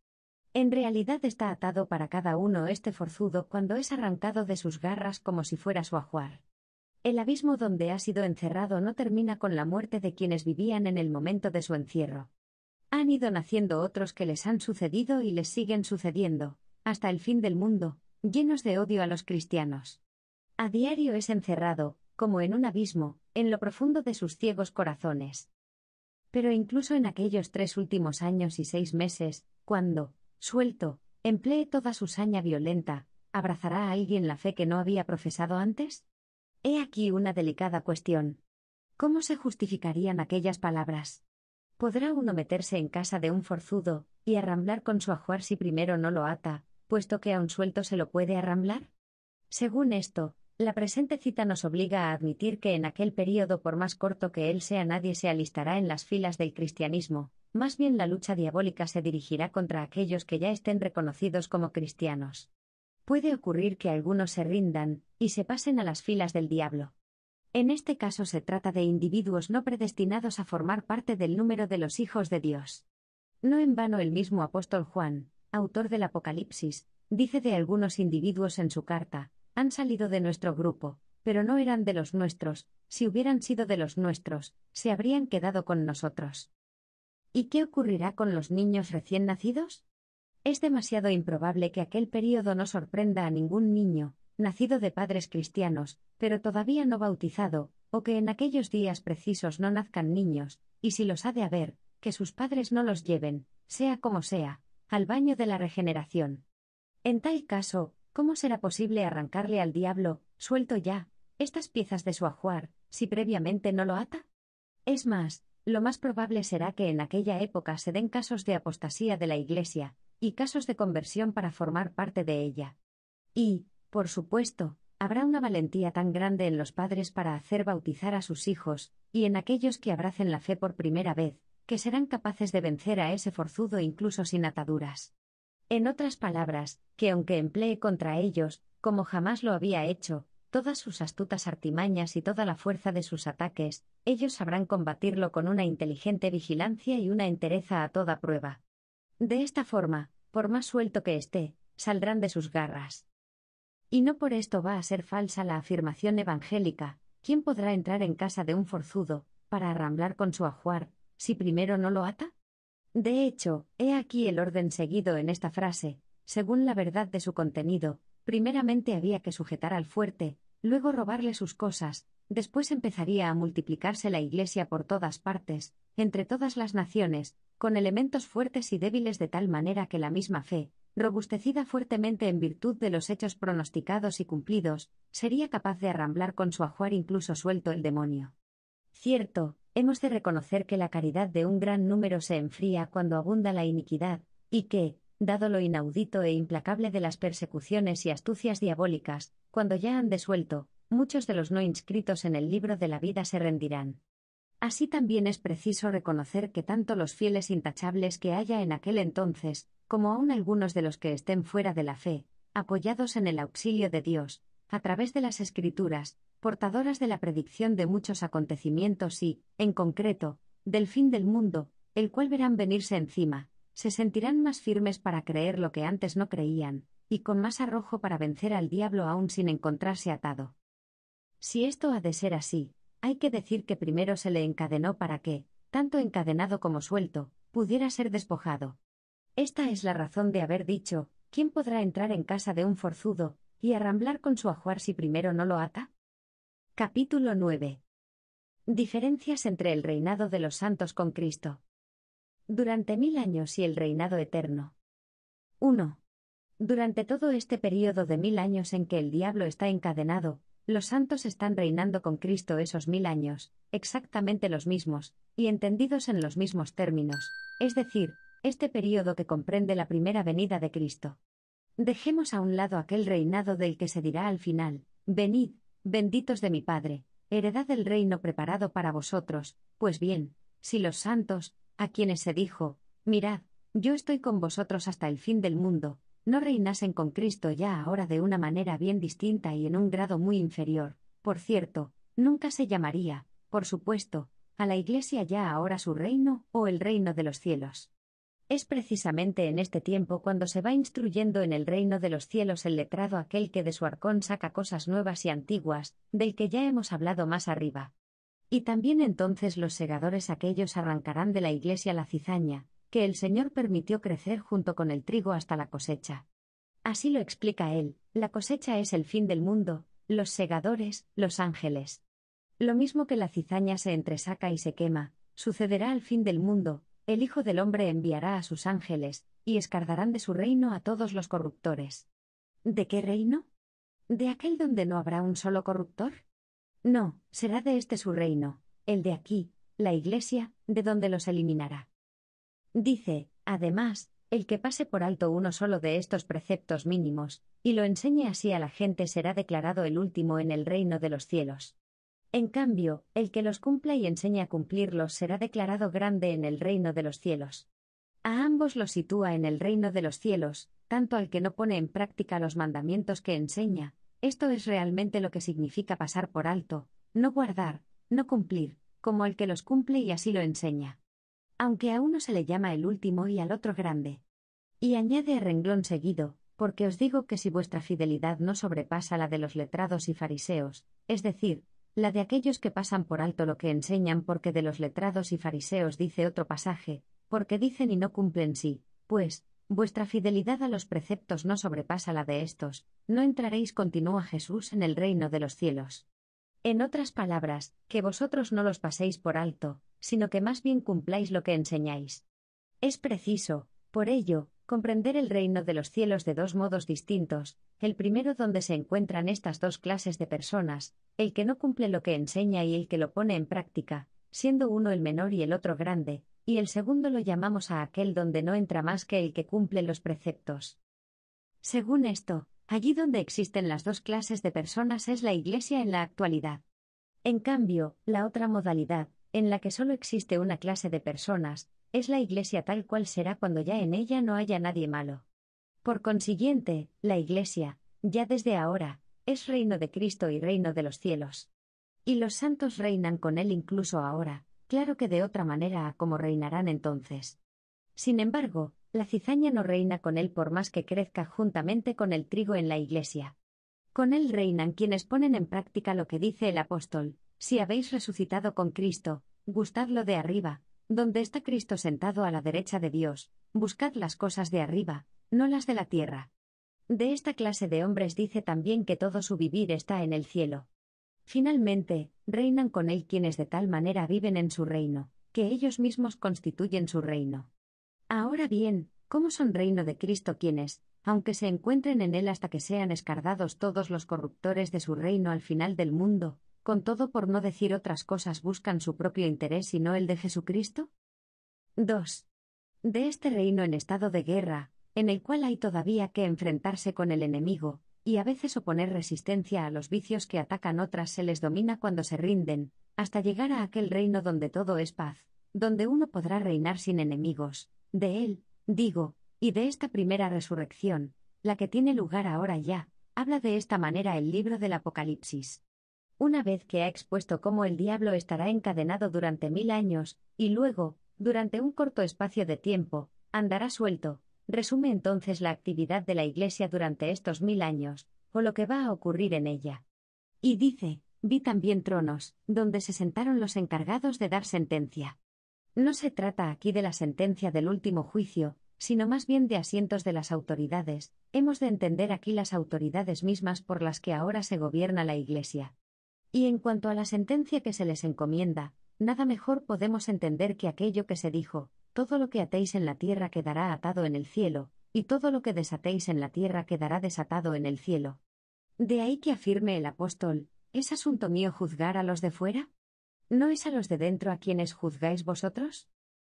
En realidad está atado para cada uno este forzudo cuando es arrancado de sus garras como si fuera su ajuar. El abismo donde ha sido encerrado no termina con la muerte de quienes vivían en el momento de su encierro. Han ido naciendo otros que les han sucedido y les siguen sucediendo, hasta el fin del mundo, llenos de odio a los cristianos. A diario es encerrado, como en un abismo, en lo profundo de sus ciegos corazones. Pero incluso en aquellos tres últimos años y seis meses, cuando, suelto, emplee toda su saña violenta, ¿abrazará a alguien la fe que no había profesado antes? He aquí una delicada cuestión. ¿Cómo se justificarían aquellas palabras? ¿Podrá uno meterse en casa de un forzudo, y arramblar con su ajuar si primero no lo ata, puesto que a un suelto se lo puede arramblar? Según esto, la presente cita nos obliga a admitir que en aquel período, por más corto que él sea, nadie se alistará en las filas del cristianismo, más bien la lucha diabólica se dirigirá contra aquellos que ya estén reconocidos como cristianos. Puede ocurrir que algunos se rindan, y se pasen a las filas del diablo. En este caso se trata de individuos no predestinados a formar parte del número de los hijos de Dios. No en vano el mismo apóstol Juan, autor del Apocalipsis, dice de algunos individuos en su carta, han salido de nuestro grupo, pero no eran de los nuestros, si hubieran sido de los nuestros, se habrían quedado con nosotros. ¿Y qué ocurrirá con los niños recién nacidos? Es demasiado improbable que aquel período no sorprenda a ningún niño, nacido de padres cristianos, pero todavía no bautizado, o que en aquellos días precisos no nazcan niños, y si los ha de haber, que sus padres no los lleven, sea como sea, al baño de la regeneración. En tal caso, ¿cómo será posible arrancarle al diablo, suelto ya, estas piezas de su ajuar, si previamente no lo ata? Es más, lo más probable será que en aquella época se den casos de apostasía de la Iglesia, y casos de conversión para formar parte de ella. Y, por supuesto, habrá una valentía tan grande en los padres para hacer bautizar a sus hijos, y en aquellos que abracen la fe por primera vez, que serán capaces de vencer a ese forzudo incluso sin ataduras. En otras palabras, que aunque emplee contra ellos, como jamás lo había hecho, todas sus astutas artimañas y toda la fuerza de sus ataques, ellos sabrán combatirlo con una inteligente vigilancia y una entereza a toda prueba. De esta forma, por más suelto que esté, saldrán de sus garras. Y no por esto va a ser falsa la afirmación evangélica, ¿quién podrá entrar en casa de un forzudo, para arramblar con su ajuar, si primero no lo ata? De hecho, he aquí el orden seguido en esta frase, según la verdad de su contenido, Primeramente había que sujetar al fuerte, luego robarle sus cosas, después empezaría a multiplicarse la Iglesia por todas partes, entre todas las naciones, con elementos fuertes y débiles de tal manera que la misma fe, robustecida fuertemente en virtud de los hechos pronosticados y cumplidos, sería capaz de arramblar con su ajuar incluso suelto el demonio. Cierto, hemos de reconocer que la caridad de un gran número se enfría cuando abunda la iniquidad, y que, dado lo inaudito e implacable de las persecuciones y astucias diabólicas, cuando ya han desuelto, muchos de los no inscritos en el libro de la vida se rendirán. Así también es preciso reconocer que tanto los fieles intachables que haya en aquel entonces, como aún algunos de los que estén fuera de la fe, apoyados en el auxilio de Dios, a través de las escrituras, portadoras de la predicción de muchos acontecimientos y, en concreto, del fin del mundo, el cual verán venirse encima, se sentirán más firmes para creer lo que antes no creían, y con más arrojo para vencer al diablo aún sin encontrarse atado. Si esto ha de ser así, hay que decir que primero se le encadenó para que, tanto encadenado como suelto, pudiera ser despojado. Esta es la razón de haber dicho, ¿quién podrá entrar en casa de un forzudo, y arramblar con su ajuar si primero no lo ata? Capítulo 9. Diferencias entre el reinado de los santos con Cristo durante mil años y el reinado eterno. 1. Durante todo este periodo de mil años en que el diablo está encadenado, los santos están reinando con Cristo esos mil años, exactamente los mismos, y entendidos en los mismos términos, es decir, este periodo que comprende la primera venida de Cristo. Dejemos a un lado aquel reinado del que se dirá al final, venid, benditos de mi Padre, heredad el reino preparado para vosotros, pues bien, si los santos, a quienes se dijo, Mirad, yo estoy con vosotros hasta el fin del mundo, no reinasen con Cristo ya ahora de una manera bien distinta y en un grado muy inferior, por cierto, nunca se llamaría, por supuesto, a la Iglesia ya ahora su reino o el reino de los cielos. Es precisamente en este tiempo cuando se va instruyendo en el reino de los cielos el letrado aquel que de su arcón saca cosas nuevas y antiguas, del que ya hemos hablado más arriba. Y también entonces los segadores aquellos arrancarán de la iglesia la cizaña, que el Señor permitió crecer junto con el trigo hasta la cosecha. Así lo explica él, la cosecha es el fin del mundo, los segadores, los ángeles. Lo mismo que la cizaña se entresaca y se quema, sucederá al fin del mundo, el Hijo del Hombre enviará a sus ángeles, y escardarán de su reino a todos los corruptores. ¿De qué reino? ¿De aquel donde no habrá un solo corruptor? No, será de este su reino, el de aquí, la iglesia, de donde los eliminará. Dice, además, el que pase por alto uno solo de estos preceptos mínimos, y lo enseñe así a la gente será declarado el último en el reino de los cielos. En cambio, el que los cumpla y enseñe a cumplirlos será declarado grande en el reino de los cielos. A ambos los sitúa en el reino de los cielos, tanto al que no pone en práctica los mandamientos que enseña, esto es realmente lo que significa pasar por alto, no guardar, no cumplir, como el que los cumple y así lo enseña. Aunque a uno se le llama el último y al otro grande. Y añade a renglón seguido, porque os digo que si vuestra fidelidad no sobrepasa la de los letrados y fariseos, es decir, la de aquellos que pasan por alto lo que enseñan porque de los letrados y fariseos dice otro pasaje, porque dicen y no cumplen sí, pues, Vuestra fidelidad a los preceptos no sobrepasa la de estos, no entraréis, continúa Jesús, en el reino de los cielos. En otras palabras, que vosotros no los paséis por alto, sino que más bien cumpláis lo que enseñáis. Es preciso, por ello, comprender el reino de los cielos de dos modos distintos, el primero donde se encuentran estas dos clases de personas, el que no cumple lo que enseña y el que lo pone en práctica, siendo uno el menor y el otro grande, y el segundo lo llamamos a aquel donde no entra más que el que cumple los preceptos. Según esto, allí donde existen las dos clases de personas es la Iglesia en la actualidad. En cambio, la otra modalidad, en la que solo existe una clase de personas, es la Iglesia tal cual será cuando ya en ella no haya nadie malo. Por consiguiente, la Iglesia, ya desde ahora, es reino de Cristo y reino de los cielos. Y los santos reinan con él incluso ahora, Claro que de otra manera a cómo reinarán entonces. Sin embargo, la cizaña no reina con él por más que crezca juntamente con el trigo en la iglesia. Con él reinan quienes ponen en práctica lo que dice el apóstol, si habéis resucitado con Cristo, gustadlo de arriba, donde está Cristo sentado a la derecha de Dios, buscad las cosas de arriba, no las de la tierra. De esta clase de hombres dice también que todo su vivir está en el cielo. Finalmente, reinan con él quienes de tal manera viven en su reino, que ellos mismos constituyen su reino. Ahora bien, ¿cómo son reino de Cristo quienes, aunque se encuentren en él hasta que sean escardados todos los corruptores de su reino al final del mundo, con todo por no decir otras cosas buscan su propio interés y no el de Jesucristo? 2. De este reino en estado de guerra, en el cual hay todavía que enfrentarse con el enemigo, y a veces oponer resistencia a los vicios que atacan otras se les domina cuando se rinden, hasta llegar a aquel reino donde todo es paz, donde uno podrá reinar sin enemigos, de él, digo, y de esta primera resurrección, la que tiene lugar ahora ya, habla de esta manera el libro del Apocalipsis. Una vez que ha expuesto cómo el diablo estará encadenado durante mil años, y luego, durante un corto espacio de tiempo, andará suelto, resume entonces la actividad de la Iglesia durante estos mil años, o lo que va a ocurrir en ella. Y dice, vi también tronos, donde se sentaron los encargados de dar sentencia. No se trata aquí de la sentencia del último juicio, sino más bien de asientos de las autoridades, hemos de entender aquí las autoridades mismas por las que ahora se gobierna la Iglesia. Y en cuanto a la sentencia que se les encomienda, nada mejor podemos entender que aquello que se dijo, todo lo que atéis en la tierra quedará atado en el cielo, y todo lo que desatéis en la tierra quedará desatado en el cielo. De ahí que afirme el apóstol, ¿es asunto mío juzgar a los de fuera? ¿No es a los de dentro a quienes juzgáis vosotros?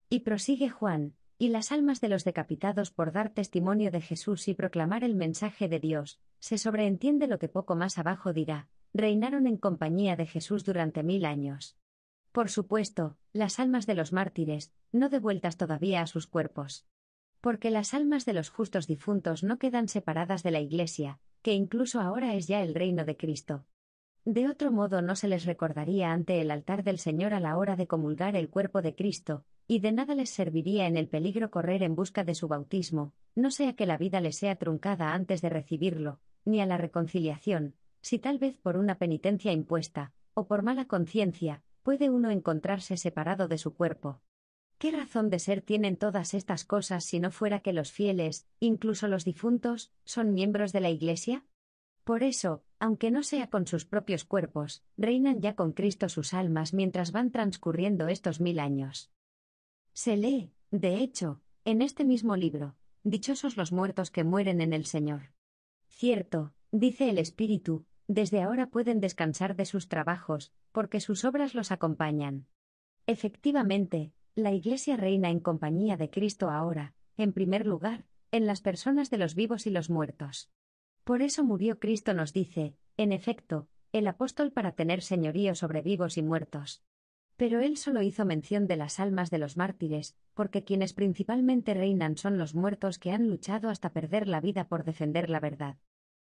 Y prosigue Juan, y las almas de los decapitados por dar testimonio de Jesús y proclamar el mensaje de Dios, se sobreentiende lo que poco más abajo dirá, reinaron en compañía de Jesús durante mil años. Por supuesto, las almas de los mártires, no devueltas todavía a sus cuerpos. Porque las almas de los justos difuntos no quedan separadas de la Iglesia, que incluso ahora es ya el reino de Cristo. De otro modo no se les recordaría ante el altar del Señor a la hora de comulgar el cuerpo de Cristo, y de nada les serviría en el peligro correr en busca de su bautismo, no sea que la vida les sea truncada antes de recibirlo, ni a la reconciliación, si tal vez por una penitencia impuesta, o por mala conciencia, puede uno encontrarse separado de su cuerpo. ¿Qué razón de ser tienen todas estas cosas si no fuera que los fieles, incluso los difuntos, son miembros de la Iglesia? Por eso, aunque no sea con sus propios cuerpos, reinan ya con Cristo sus almas mientras van transcurriendo estos mil años. Se lee, de hecho, en este mismo libro, Dichosos los muertos que mueren en el Señor. Cierto, dice el Espíritu, desde ahora pueden descansar de sus trabajos, porque sus obras los acompañan. Efectivamente, la Iglesia reina en compañía de Cristo ahora, en primer lugar, en las personas de los vivos y los muertos. Por eso murió Cristo nos dice, en efecto, el apóstol para tener señorío sobre vivos y muertos. Pero él solo hizo mención de las almas de los mártires, porque quienes principalmente reinan son los muertos que han luchado hasta perder la vida por defender la verdad.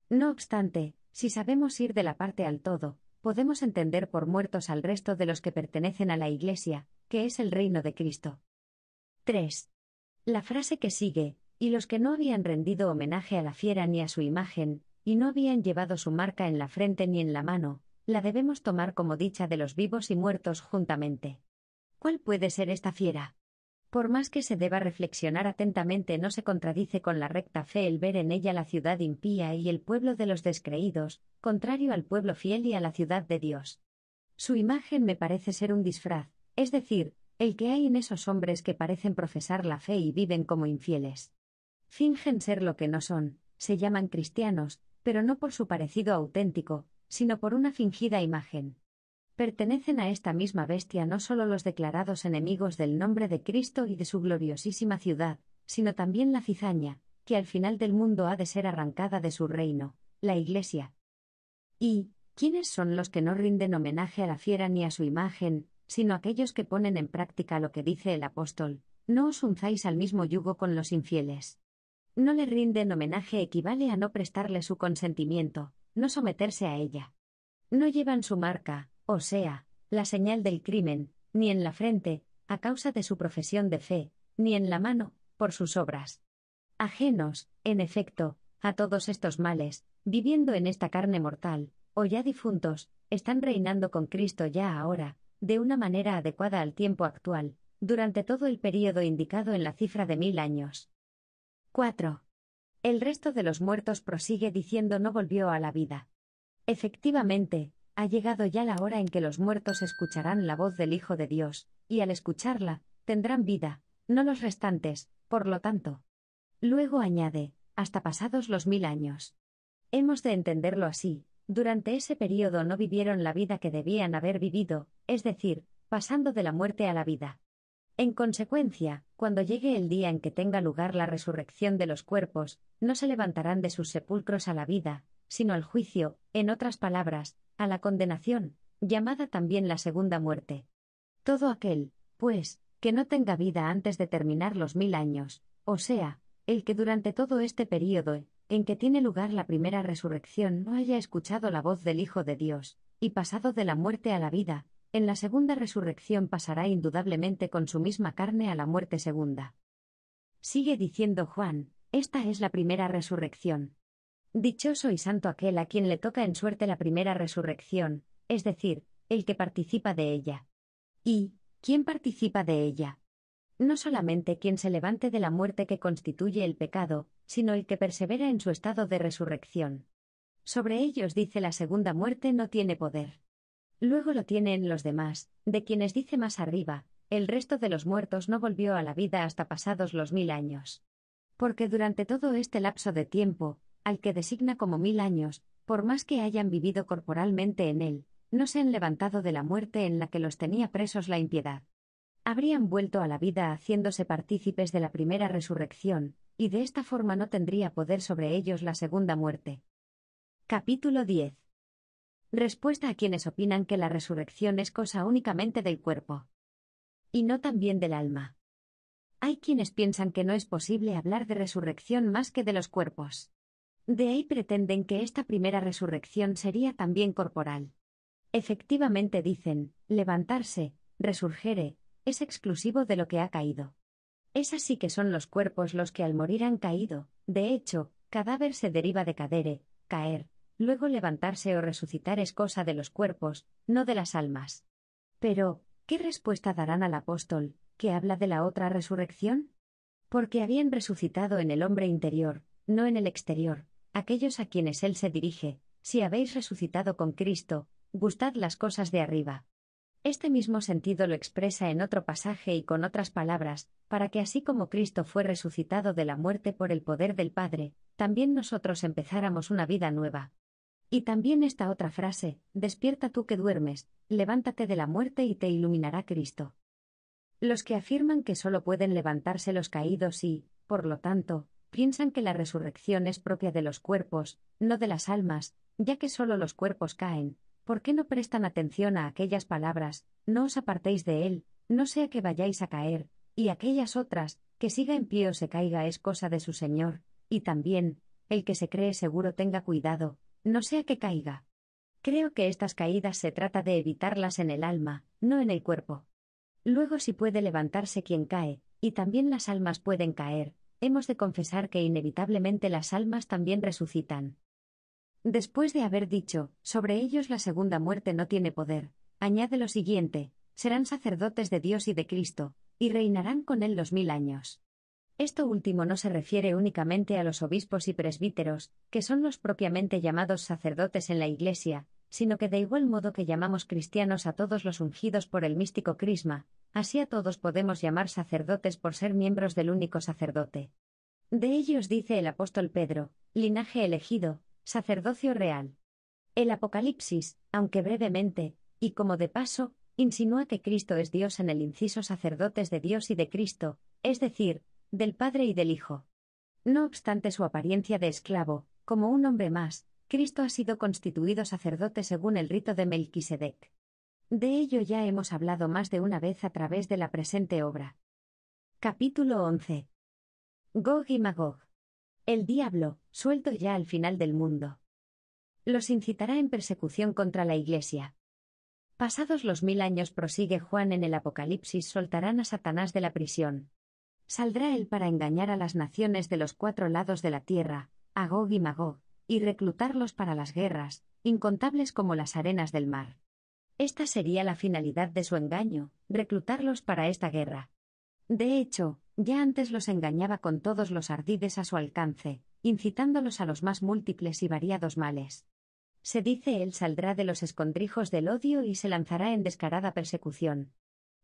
No obstante, si sabemos ir de la parte al todo, podemos entender por muertos al resto de los que pertenecen a la Iglesia, que es el reino de Cristo. 3. La frase que sigue, y los que no habían rendido homenaje a la fiera ni a su imagen, y no habían llevado su marca en la frente ni en la mano, la debemos tomar como dicha de los vivos y muertos juntamente. ¿Cuál puede ser esta fiera? Por más que se deba reflexionar atentamente, no se contradice con la recta fe el ver en ella la ciudad impía y el pueblo de los descreídos, contrario al pueblo fiel y a la ciudad de Dios. Su imagen me parece ser un disfraz, es decir, el que hay en esos hombres que parecen profesar la fe y viven como infieles. Fingen ser lo que no son, se llaman cristianos, pero no por su parecido auténtico, sino por una fingida imagen. Pertenecen a esta misma bestia no solo los declarados enemigos del nombre de Cristo y de su gloriosísima ciudad, sino también la cizaña, que al final del mundo ha de ser arrancada de su reino, la Iglesia. ¿Y quiénes son los que no rinden homenaje a la fiera ni a su imagen, sino aquellos que ponen en práctica lo que dice el apóstol, no os unzáis al mismo yugo con los infieles. No le rinden homenaje equivale a no prestarle su consentimiento, no someterse a ella. No llevan su marca, o sea, la señal del crimen, ni en la frente, a causa de su profesión de fe, ni en la mano, por sus obras. Ajenos, en efecto, a todos estos males, viviendo en esta carne mortal, o ya difuntos, están reinando con Cristo ya ahora, de una manera adecuada al tiempo actual, durante todo el período indicado en la cifra de mil años. 4. El resto de los muertos prosigue diciendo no volvió a la vida. Efectivamente, ha llegado ya la hora en que los muertos escucharán la voz del Hijo de Dios, y al escucharla, tendrán vida, no los restantes, por lo tanto. Luego añade, hasta pasados los mil años. Hemos de entenderlo así, durante ese periodo no vivieron la vida que debían haber vivido, es decir, pasando de la muerte a la vida. En consecuencia, cuando llegue el día en que tenga lugar la resurrección de los cuerpos, no se levantarán de sus sepulcros a la vida, sino al juicio, en otras palabras, a la condenación, llamada también la segunda muerte. Todo aquel, pues, que no tenga vida antes de terminar los mil años, o sea, el que durante todo este período en que tiene lugar la primera resurrección no haya escuchado la voz del Hijo de Dios, y pasado de la muerte a la vida, en la segunda resurrección pasará indudablemente con su misma carne a la muerte segunda. Sigue diciendo Juan, esta es la primera resurrección. Dichoso y santo aquel a quien le toca en suerte la primera resurrección, es decir, el que participa de ella. ¿Y quién participa de ella? No solamente quien se levante de la muerte que constituye el pecado, sino el que persevera en su estado de resurrección. Sobre ellos dice la segunda muerte no tiene poder. Luego lo tiene en los demás, de quienes dice más arriba, el resto de los muertos no volvió a la vida hasta pasados los mil años. Porque durante todo este lapso de tiempo, al que designa como mil años, por más que hayan vivido corporalmente en él, no se han levantado de la muerte en la que los tenía presos la impiedad. Habrían vuelto a la vida haciéndose partícipes de la primera resurrección, y de esta forma no tendría poder sobre ellos la segunda muerte. Capítulo 10. Respuesta a quienes opinan que la resurrección es cosa únicamente del cuerpo. Y no también del alma. Hay quienes piensan que no es posible hablar de resurrección más que de los cuerpos. De ahí pretenden que esta primera resurrección sería también corporal. Efectivamente dicen, levantarse, resurgere, es exclusivo de lo que ha caído. Es así que son los cuerpos los que al morir han caído, de hecho, cadáver se deriva de cadere, caer, luego levantarse o resucitar es cosa de los cuerpos, no de las almas. Pero, ¿qué respuesta darán al apóstol, que habla de la otra resurrección? Porque habían resucitado en el hombre interior, no en el exterior, aquellos a quienes Él se dirige, si habéis resucitado con Cristo, gustad las cosas de arriba. Este mismo sentido lo expresa en otro pasaje y con otras palabras, para que así como Cristo fue resucitado de la muerte por el poder del Padre, también nosotros empezáramos una vida nueva. Y también esta otra frase, despierta tú que duermes, levántate de la muerte y te iluminará Cristo. Los que afirman que solo pueden levantarse los caídos y, por lo tanto, piensan que la resurrección es propia de los cuerpos, no de las almas, ya que solo los cuerpos caen. ¿Por qué no prestan atención a aquellas palabras, no os apartéis de él, no sea que vayáis a caer, y aquellas otras, que siga en pie o se caiga es cosa de su Señor, y también, el que se cree seguro tenga cuidado, no sea que caiga. Creo que estas caídas se trata de evitarlas en el alma, no en el cuerpo. Luego si puede levantarse quien cae, y también las almas pueden caer, hemos de confesar que inevitablemente las almas también resucitan. Después de haber dicho, sobre ellos la segunda muerte no tiene poder, añade lo siguiente, serán sacerdotes de Dios y de Cristo, y reinarán con él los mil años. Esto último no se refiere únicamente a los obispos y presbíteros, que son los propiamente llamados sacerdotes en la Iglesia, sino que de igual modo que llamamos cristianos a todos los ungidos por el místico crisma, Así a todos podemos llamar sacerdotes por ser miembros del único sacerdote. De ellos dice el apóstol Pedro, linaje elegido, sacerdocio real. El Apocalipsis, aunque brevemente, y como de paso, insinúa que Cristo es Dios en el inciso sacerdotes de Dios y de Cristo, es decir, del Padre y del Hijo. No obstante su apariencia de esclavo, como un hombre más, Cristo ha sido constituido sacerdote según el rito de Melquisedec. De ello ya hemos hablado más de una vez a través de la presente obra. Capítulo 11. Gog y Magog. El diablo, suelto ya al final del mundo. Los incitará en persecución contra la Iglesia. Pasados los mil años, prosigue Juan en el Apocalipsis, soltarán a Satanás de la prisión. Saldrá él para engañar a las naciones de los cuatro lados de la tierra, a Gog y Magog, y reclutarlos para las guerras, incontables como las arenas del mar. Esta sería la finalidad de su engaño, reclutarlos para esta guerra. De hecho, ya antes los engañaba con todos los ardides a su alcance, incitándolos a los más múltiples y variados males. Se dice él saldrá de los escondrijos del odio y se lanzará en descarada persecución.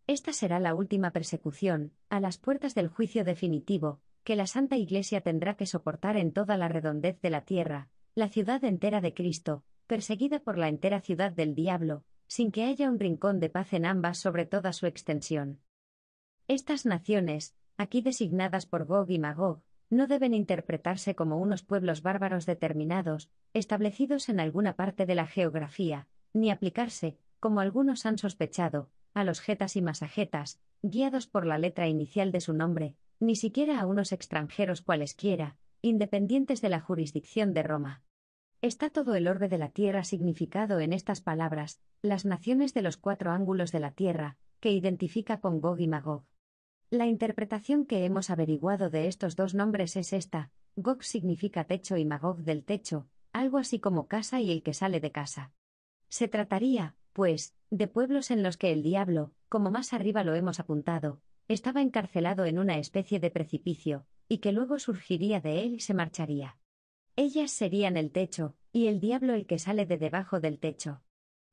Esta será la última persecución, a las puertas del juicio definitivo, que la Santa Iglesia tendrá que soportar en toda la redondez de la tierra, la ciudad entera de Cristo, perseguida por la entera ciudad del diablo, sin que haya un rincón de paz en ambas sobre toda su extensión. Estas naciones, aquí designadas por Gog y Magog, no deben interpretarse como unos pueblos bárbaros determinados, establecidos en alguna parte de la geografía, ni aplicarse, como algunos han sospechado, a los jetas y masajetas, guiados por la letra inicial de su nombre, ni siquiera a unos extranjeros cualesquiera, independientes de la jurisdicción de Roma. Está todo el orbe de la tierra significado en estas palabras, las naciones de los cuatro ángulos de la tierra, que identifica con Gog y Magog. La interpretación que hemos averiguado de estos dos nombres es esta, Gog significa techo y Magog del techo, algo así como casa y el que sale de casa. Se trataría, pues, de pueblos en los que el diablo, como más arriba lo hemos apuntado, estaba encarcelado en una especie de precipicio, y que luego surgiría de él y se marcharía. Ellas serían el techo, y el diablo el que sale de debajo del techo.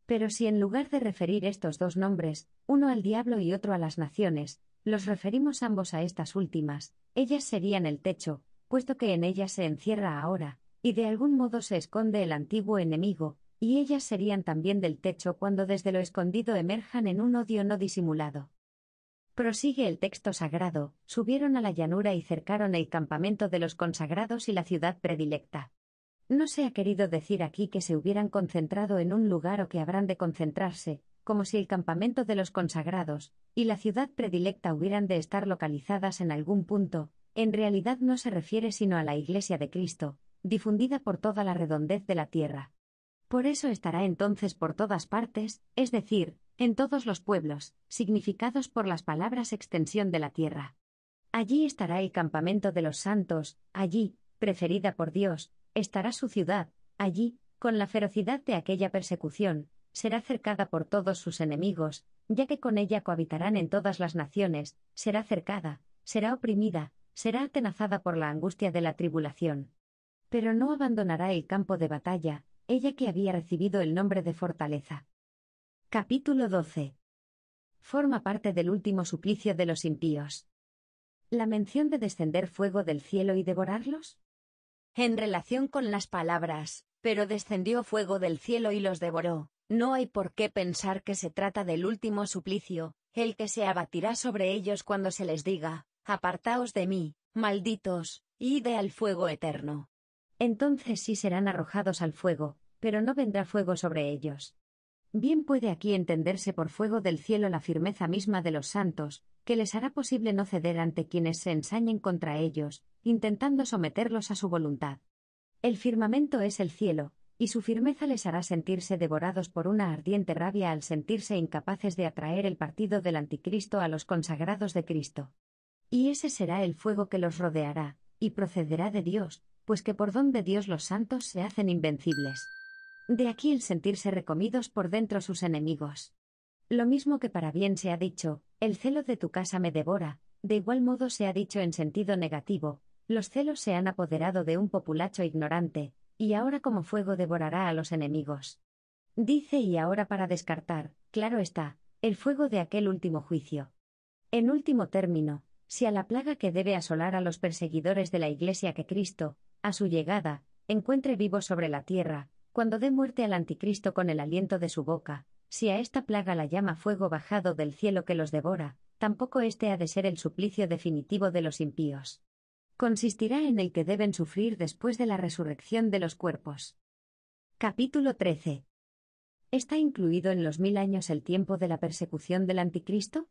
Pero si en lugar de referir estos dos nombres, uno al diablo y otro a las naciones, los referimos ambos a estas últimas, ellas serían el techo, puesto que en ellas se encierra ahora, y de algún modo se esconde el antiguo enemigo, y ellas serían también del techo cuando desde lo escondido emerjan en un odio no disimulado. Prosigue el texto sagrado, subieron a la llanura y cercaron el campamento de los consagrados y la ciudad predilecta. No se ha querido decir aquí que se hubieran concentrado en un lugar o que habrán de concentrarse, como si el campamento de los consagrados y la ciudad predilecta hubieran de estar localizadas en algún punto, en realidad no se refiere sino a la Iglesia de Cristo, difundida por toda la redondez de la tierra. Por eso estará entonces por todas partes, es decir, en todos los pueblos, significados por las palabras extensión de la tierra. Allí estará el campamento de los santos, allí, preferida por Dios, estará su ciudad, allí, con la ferocidad de aquella persecución, será cercada por todos sus enemigos, ya que con ella cohabitarán en todas las naciones, será cercada, será oprimida, será atenazada por la angustia de la tribulación. Pero no abandonará el campo de batalla, ella que había recibido el nombre de fortaleza. Capítulo 12. Forma parte del último suplicio de los impíos. La mención de descender fuego del cielo y devorarlos. En relación con las palabras, pero descendió fuego del cielo y los devoró, no hay por qué pensar que se trata del último suplicio, el que se abatirá sobre ellos cuando se les diga, apartaos de mí, malditos, y de al fuego eterno. Entonces sí serán arrojados al fuego, pero no vendrá fuego sobre ellos. Bien puede aquí entenderse por fuego del cielo la firmeza misma de los santos, que les hará posible no ceder ante quienes se ensañen contra ellos, intentando someterlos a su voluntad. El firmamento es el cielo, y su firmeza les hará sentirse devorados por una ardiente rabia al sentirse incapaces de atraer el partido del anticristo a los consagrados de Cristo. Y ese será el fuego que los rodeará, y procederá de Dios, pues que por don de Dios los santos se hacen invencibles. De aquí el sentirse recomidos por dentro sus enemigos. Lo mismo que para bien se ha dicho, el celo de tu casa me devora, de igual modo se ha dicho en sentido negativo, los celos se han apoderado de un populacho ignorante, y ahora como fuego devorará a los enemigos. Dice y ahora para descartar, claro está, el fuego de aquel último juicio. En último término, si a la plaga que debe asolar a los perseguidores de la Iglesia que Cristo, a su llegada, encuentre vivo sobre la tierra, cuando dé muerte al anticristo con el aliento de su boca, si a esta plaga la llama fuego bajado del cielo que los devora, tampoco este ha de ser el suplicio definitivo de los impíos. Consistirá en el que deben sufrir después de la resurrección de los cuerpos. Capítulo 13. ¿Está incluido en los mil años el tiempo de la persecución del anticristo?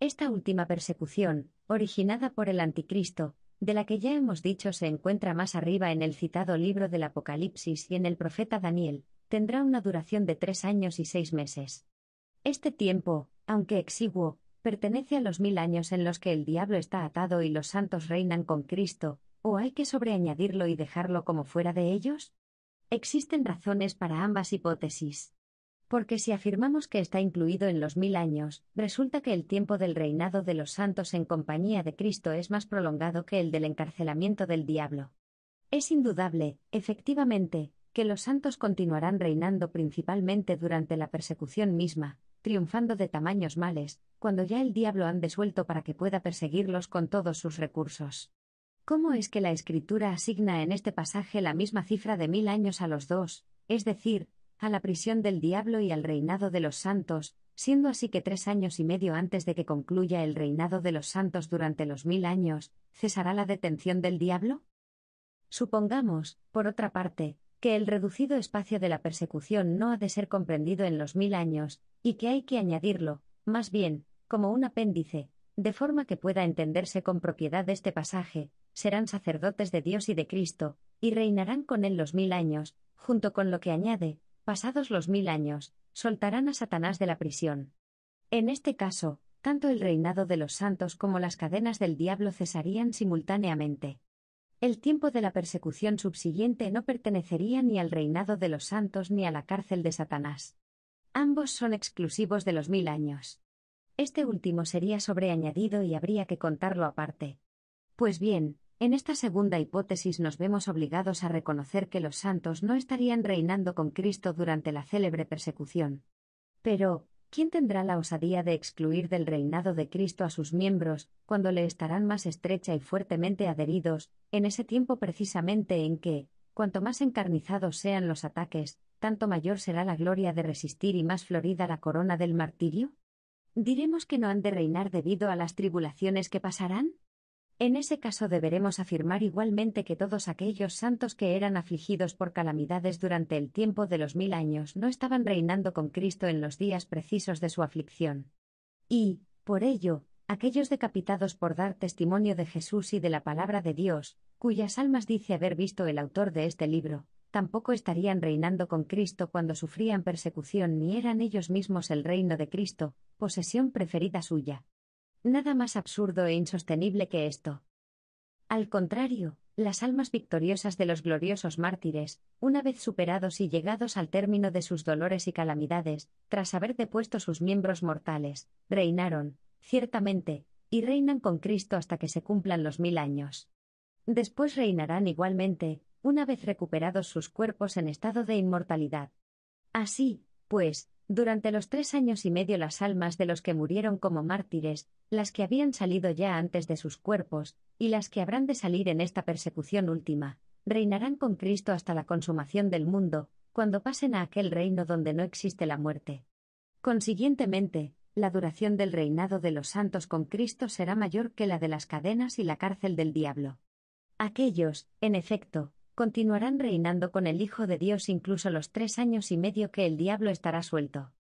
Esta última persecución, originada por el anticristo, de la que ya hemos dicho se encuentra más arriba en el citado libro del Apocalipsis y en el profeta Daniel, tendrá una duración de tres años y seis meses. Este tiempo, aunque exiguo, pertenece a los mil años en los que el diablo está atado y los santos reinan con Cristo, o hay que sobreañadirlo y dejarlo como fuera de ellos? Existen razones para ambas hipótesis. Porque si afirmamos que está incluido en los mil años, resulta que el tiempo del reinado de los santos en compañía de Cristo es más prolongado que el del encarcelamiento del diablo. Es indudable, efectivamente, que los santos continuarán reinando principalmente durante la persecución misma, triunfando de tamaños males, cuando ya el diablo han desuelto para que pueda perseguirlos con todos sus recursos. ¿Cómo es que la Escritura asigna en este pasaje la misma cifra de mil años a los dos, es decir, a la prisión del diablo y al reinado de los santos, siendo así que tres años y medio antes de que concluya el reinado de los santos durante los mil años, ¿cesará la detención del diablo? Supongamos, por otra parte, que el reducido espacio de la persecución no ha de ser comprendido en los mil años, y que hay que añadirlo, más bien, como un apéndice, de forma que pueda entenderse con propiedad este pasaje, serán sacerdotes de Dios y de Cristo, y reinarán con él los mil años, junto con lo que añade, pasados los mil años, soltarán a Satanás de la prisión. En este caso, tanto el reinado de los santos como las cadenas del diablo cesarían simultáneamente. El tiempo de la persecución subsiguiente no pertenecería ni al reinado de los santos ni a la cárcel de Satanás. Ambos son exclusivos de los mil años. Este último sería sobreañadido y habría que contarlo aparte. Pues bien, en esta segunda hipótesis nos vemos obligados a reconocer que los santos no estarían reinando con Cristo durante la célebre persecución. Pero, ¿quién tendrá la osadía de excluir del reinado de Cristo a sus miembros, cuando le estarán más estrecha y fuertemente adheridos, en ese tiempo precisamente en que, cuanto más encarnizados sean los ataques, tanto mayor será la gloria de resistir y más florida la corona del martirio? ¿Diremos que no han de reinar debido a las tribulaciones que pasarán? En ese caso deberemos afirmar igualmente que todos aquellos santos que eran afligidos por calamidades durante el tiempo de los mil años no estaban reinando con Cristo en los días precisos de su aflicción. Y, por ello, aquellos decapitados por dar testimonio de Jesús y de la palabra de Dios, cuyas almas dice haber visto el autor de este libro, tampoco estarían reinando con Cristo cuando sufrían persecución ni eran ellos mismos el reino de Cristo, posesión preferida suya. Nada más absurdo e insostenible que esto. Al contrario, las almas victoriosas de los gloriosos mártires, una vez superados y llegados al término de sus dolores y calamidades, tras haber depuesto sus miembros mortales, reinaron, ciertamente, y reinan con Cristo hasta que se cumplan los mil años. Después reinarán igualmente, una vez recuperados sus cuerpos en estado de inmortalidad. Así, pues, durante los tres años y medio las almas de los que murieron como mártires, las que habían salido ya antes de sus cuerpos, y las que habrán de salir en esta persecución última, reinarán con Cristo hasta la consumación del mundo, cuando pasen a aquel reino donde no existe la muerte. Consiguientemente, la duración del reinado de los santos con Cristo será mayor que la de las cadenas y la cárcel del diablo. Aquellos, en efecto, continuarán reinando con el Hijo de Dios incluso los tres años y medio que el diablo estará suelto.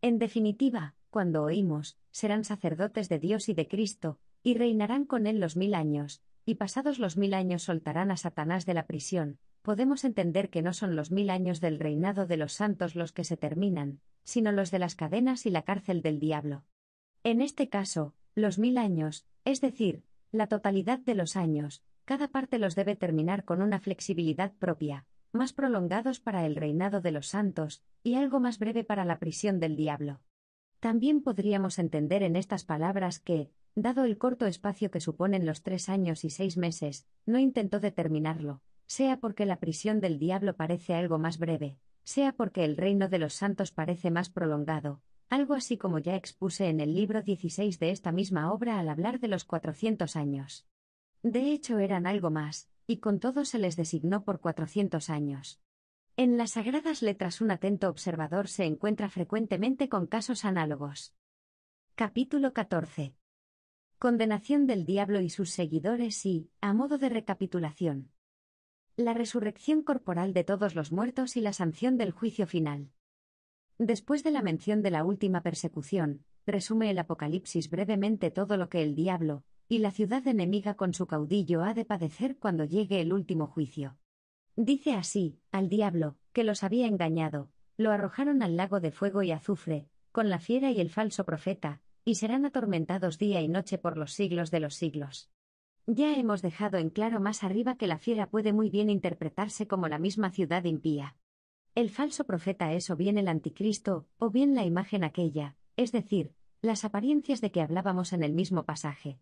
En definitiva, cuando oímos, serán sacerdotes de Dios y de Cristo, y reinarán con él los mil años, y pasados los mil años soltarán a Satanás de la prisión, podemos entender que no son los mil años del reinado de los santos los que se terminan, sino los de las cadenas y la cárcel del diablo. En este caso, los mil años, es decir, la totalidad de los años, cada parte los debe terminar con una flexibilidad propia, más prolongados para el reinado de los santos, y algo más breve para la prisión del diablo. También podríamos entender en estas palabras que, dado el corto espacio que suponen los tres años y seis meses, no intentó determinarlo, sea porque la prisión del diablo parece algo más breve, sea porque el reino de los santos parece más prolongado, algo así como ya expuse en el libro 16 de esta misma obra al hablar de los 400 años. De hecho eran algo más, y con todo se les designó por 400 años. En las sagradas letras un atento observador se encuentra frecuentemente con casos análogos. Capítulo 14. Condenación del diablo y sus seguidores y, a modo de recapitulación. La resurrección corporal de todos los muertos y la sanción del juicio final. Después de la mención de la última persecución, resume el Apocalipsis brevemente todo lo que el diablo, y la ciudad enemiga con su caudillo ha de padecer cuando llegue el último juicio. Dice así, al diablo, que los había engañado, lo arrojaron al lago de fuego y azufre, con la fiera y el falso profeta, y serán atormentados día y noche por los siglos de los siglos. Ya hemos dejado en claro más arriba que la fiera puede muy bien interpretarse como la misma ciudad impía. El falso profeta es o bien el anticristo, o bien la imagen aquella, es decir, las apariencias de que hablábamos en el mismo pasaje.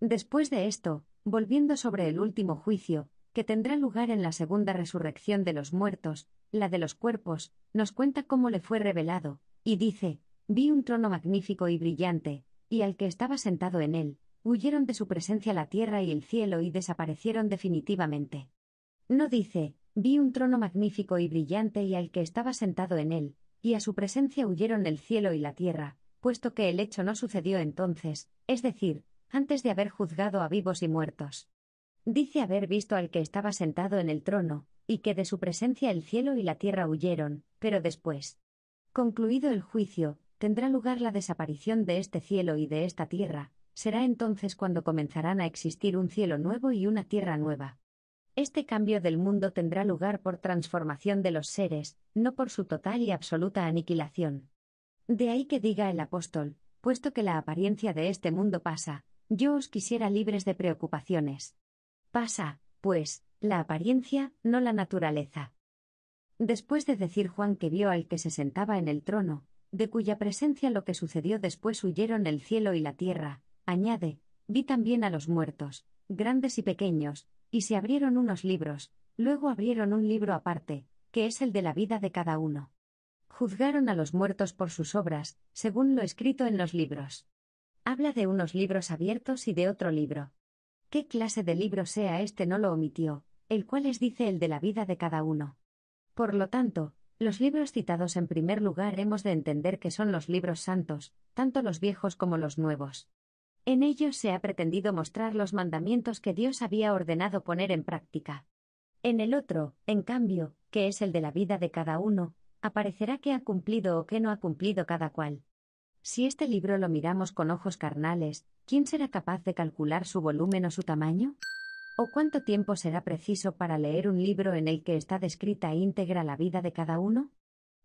Después de esto, volviendo sobre el último juicio, que tendrá lugar en la segunda resurrección de los muertos, la de los cuerpos, nos cuenta cómo le fue revelado, y dice, vi un trono magnífico y brillante, y al que estaba sentado en él, huyeron de su presencia la tierra y el cielo y desaparecieron definitivamente. No dice, vi un trono magnífico y brillante y al que estaba sentado en él, y a su presencia huyeron el cielo y la tierra, puesto que el hecho no sucedió entonces, es decir, antes de haber juzgado a vivos y muertos. Dice haber visto al que estaba sentado en el trono, y que de su presencia el cielo y la tierra huyeron, pero después, concluido el juicio, tendrá lugar la desaparición de este cielo y de esta tierra, será entonces cuando comenzarán a existir un cielo nuevo y una tierra nueva. Este cambio del mundo tendrá lugar por transformación de los seres, no por su total y absoluta aniquilación. De ahí que diga el apóstol, puesto que la apariencia de este mundo pasa, yo os quisiera libres de preocupaciones. Pasa, pues, la apariencia, no la naturaleza. Después de decir Juan que vio al que se sentaba en el trono, de cuya presencia lo que sucedió después huyeron el cielo y la tierra, añade, vi también a los muertos, grandes y pequeños, y se abrieron unos libros, luego abrieron un libro aparte, que es el de la vida de cada uno. Juzgaron a los muertos por sus obras, según lo escrito en los libros. Habla de unos libros abiertos y de otro libro. ¿Qué clase de libro sea este no lo omitió, el cual es dice el de la vida de cada uno. Por lo tanto, los libros citados en primer lugar hemos de entender que son los libros santos, tanto los viejos como los nuevos. En ellos se ha pretendido mostrar los mandamientos que Dios había ordenado poner en práctica. En el otro, en cambio, que es el de la vida de cada uno, aparecerá qué ha cumplido o qué no ha cumplido cada cual. Si este libro lo miramos con ojos carnales, ¿quién será capaz de calcular su volumen o su tamaño? ¿O cuánto tiempo será preciso para leer un libro en el que está descrita e íntegra la vida de cada uno?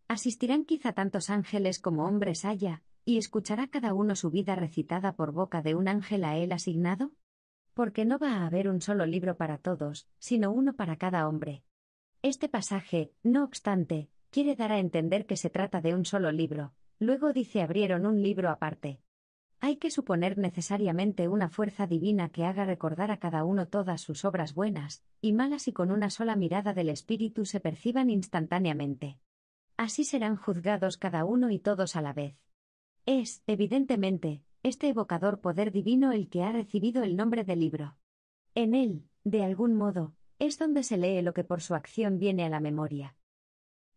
Asistirán quizá tantos ángeles como hombres haya, y escuchará cada uno su vida recitada por boca de un ángel a él asignado? Porque no va a haber un solo libro para todos, sino uno para cada hombre. Este pasaje, no obstante, quiere dar a entender que se trata de un solo libro, Luego dice abrieron un libro aparte. Hay que suponer necesariamente una fuerza divina que haga recordar a cada uno todas sus obras buenas y malas y con una sola mirada del espíritu se perciban instantáneamente. Así serán juzgados cada uno y todos a la vez. Es, evidentemente, este evocador poder divino el que ha recibido el nombre de libro. En él, de algún modo, es donde se lee lo que por su acción viene a la memoria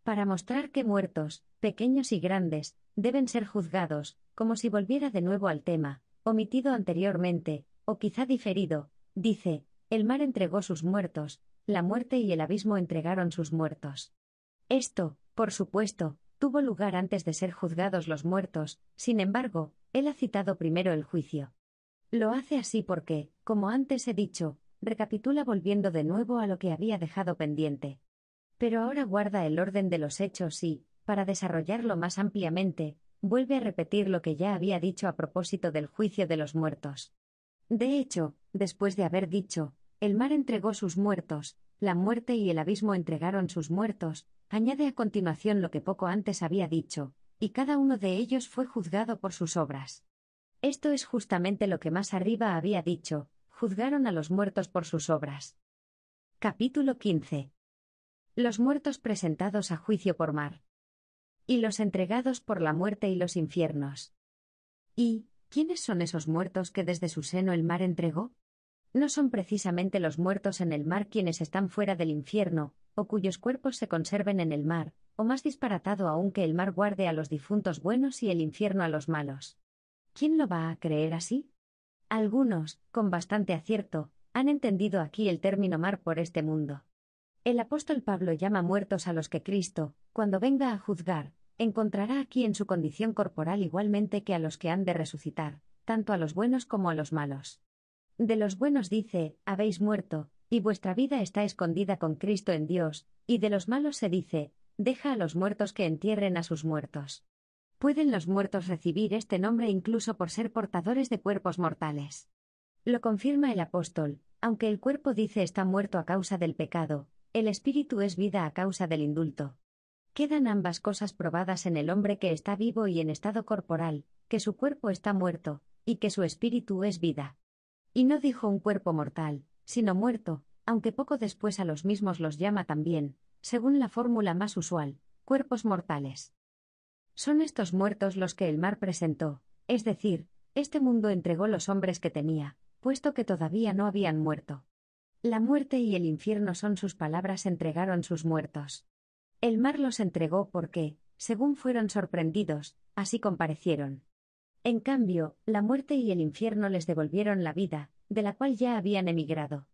para mostrar que muertos, pequeños y grandes, deben ser juzgados, como si volviera de nuevo al tema, omitido anteriormente, o quizá diferido, dice, el mar entregó sus muertos, la muerte y el abismo entregaron sus muertos. Esto, por supuesto, tuvo lugar antes de ser juzgados los muertos, sin embargo, él ha citado primero el juicio. Lo hace así porque, como antes he dicho, recapitula volviendo de nuevo a lo que había dejado pendiente. Pero ahora guarda el orden de los hechos y, para desarrollarlo más ampliamente, vuelve a repetir lo que ya había dicho a propósito del juicio de los muertos. De hecho, después de haber dicho, el mar entregó sus muertos, la muerte y el abismo entregaron sus muertos, añade a continuación lo que poco antes había dicho, y cada uno de ellos fue juzgado por sus obras. Esto es justamente lo que más arriba había dicho, juzgaron a los muertos por sus obras. Capítulo 15 los muertos presentados a juicio por mar, y los entregados por la muerte y los infiernos. ¿Y quiénes son esos muertos que desde su seno el mar entregó? No son precisamente los muertos en el mar quienes están fuera del infierno, o cuyos cuerpos se conserven en el mar, o más disparatado aún que el mar guarde a los difuntos buenos y el infierno a los malos. ¿Quién lo va a creer así? Algunos, con bastante acierto, han entendido aquí el término mar por este mundo. El apóstol Pablo llama muertos a los que Cristo, cuando venga a juzgar, encontrará aquí en su condición corporal igualmente que a los que han de resucitar, tanto a los buenos como a los malos. De los buenos dice, habéis muerto, y vuestra vida está escondida con Cristo en Dios, y de los malos se dice, deja a los muertos que entierren a sus muertos. Pueden los muertos recibir este nombre incluso por ser portadores de cuerpos mortales. Lo confirma el apóstol, aunque el cuerpo dice está muerto a causa del pecado, el espíritu es vida a causa del indulto. Quedan ambas cosas probadas en el hombre que está vivo y en estado corporal, que su cuerpo está muerto, y que su espíritu es vida. Y no dijo un cuerpo mortal, sino muerto, aunque poco después a los mismos los llama también, según la fórmula más usual, cuerpos mortales. Son estos muertos los que el mar presentó, es decir, este mundo entregó los hombres que tenía, puesto que todavía no habían muerto. La muerte y el infierno son sus palabras entregaron sus muertos. El mar los entregó porque, según fueron sorprendidos, así comparecieron. En cambio, la muerte y el infierno les devolvieron la vida, de la cual ya habían emigrado.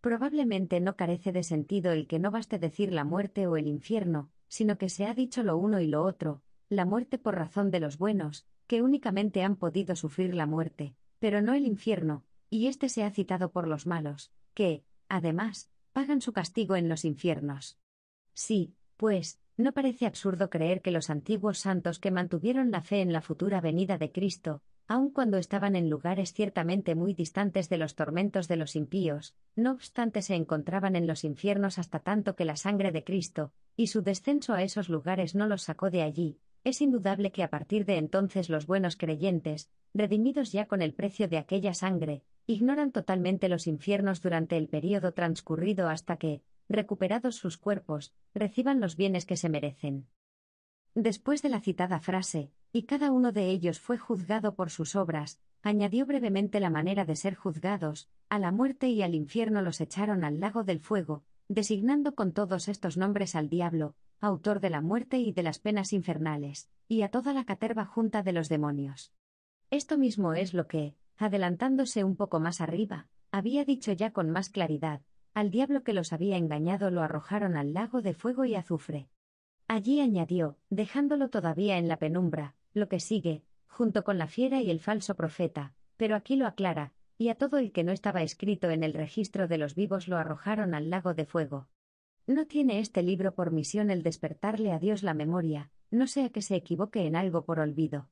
Probablemente no carece de sentido el que no baste decir la muerte o el infierno, sino que se ha dicho lo uno y lo otro, la muerte por razón de los buenos, que únicamente han podido sufrir la muerte, pero no el infierno, y éste se ha citado por los malos, que, además, pagan su castigo en los infiernos. Sí, pues, no parece absurdo creer que los antiguos santos que mantuvieron la fe en la futura venida de Cristo, aun cuando estaban en lugares ciertamente muy distantes de los tormentos de los impíos, no obstante se encontraban en los infiernos hasta tanto que la sangre de Cristo, y su descenso a esos lugares no los sacó de allí, es indudable que a partir de entonces los buenos creyentes, redimidos ya con el precio de aquella sangre, ignoran totalmente los infiernos durante el período transcurrido hasta que, recuperados sus cuerpos, reciban los bienes que se merecen. Después de la citada frase, y cada uno de ellos fue juzgado por sus obras, añadió brevemente la manera de ser juzgados, a la muerte y al infierno los echaron al lago del fuego, designando con todos estos nombres al diablo, autor de la muerte y de las penas infernales, y a toda la caterva junta de los demonios. Esto mismo es lo que, adelantándose un poco más arriba, había dicho ya con más claridad, al diablo que los había engañado lo arrojaron al lago de fuego y azufre. Allí añadió, dejándolo todavía en la penumbra, lo que sigue, junto con la fiera y el falso profeta, pero aquí lo aclara, y a todo el que no estaba escrito en el registro de los vivos lo arrojaron al lago de fuego. No tiene este libro por misión el despertarle a Dios la memoria, no sea que se equivoque en algo por olvido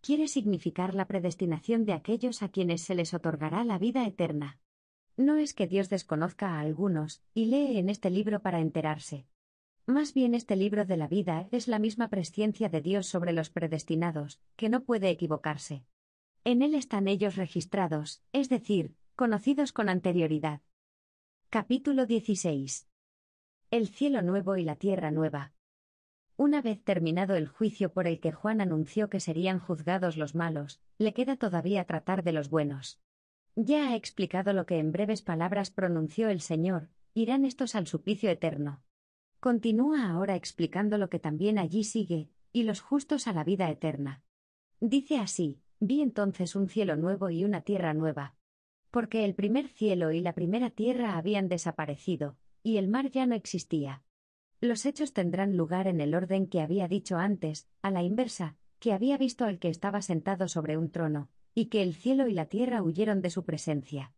quiere significar la predestinación de aquellos a quienes se les otorgará la vida eterna. No es que Dios desconozca a algunos, y lee en este libro para enterarse. Más bien este libro de la vida es la misma presciencia de Dios sobre los predestinados, que no puede equivocarse. En él están ellos registrados, es decir, conocidos con anterioridad. Capítulo 16. El cielo nuevo y la tierra nueva, una vez terminado el juicio por el que Juan anunció que serían juzgados los malos, le queda todavía tratar de los buenos. Ya ha explicado lo que en breves palabras pronunció el Señor, irán estos al suplicio eterno. Continúa ahora explicando lo que también allí sigue, y los justos a la vida eterna. Dice así, vi entonces un cielo nuevo y una tierra nueva. Porque el primer cielo y la primera tierra habían desaparecido, y el mar ya no existía. Los hechos tendrán lugar en el orden que había dicho antes, a la inversa, que había visto al que estaba sentado sobre un trono, y que el cielo y la tierra huyeron de su presencia.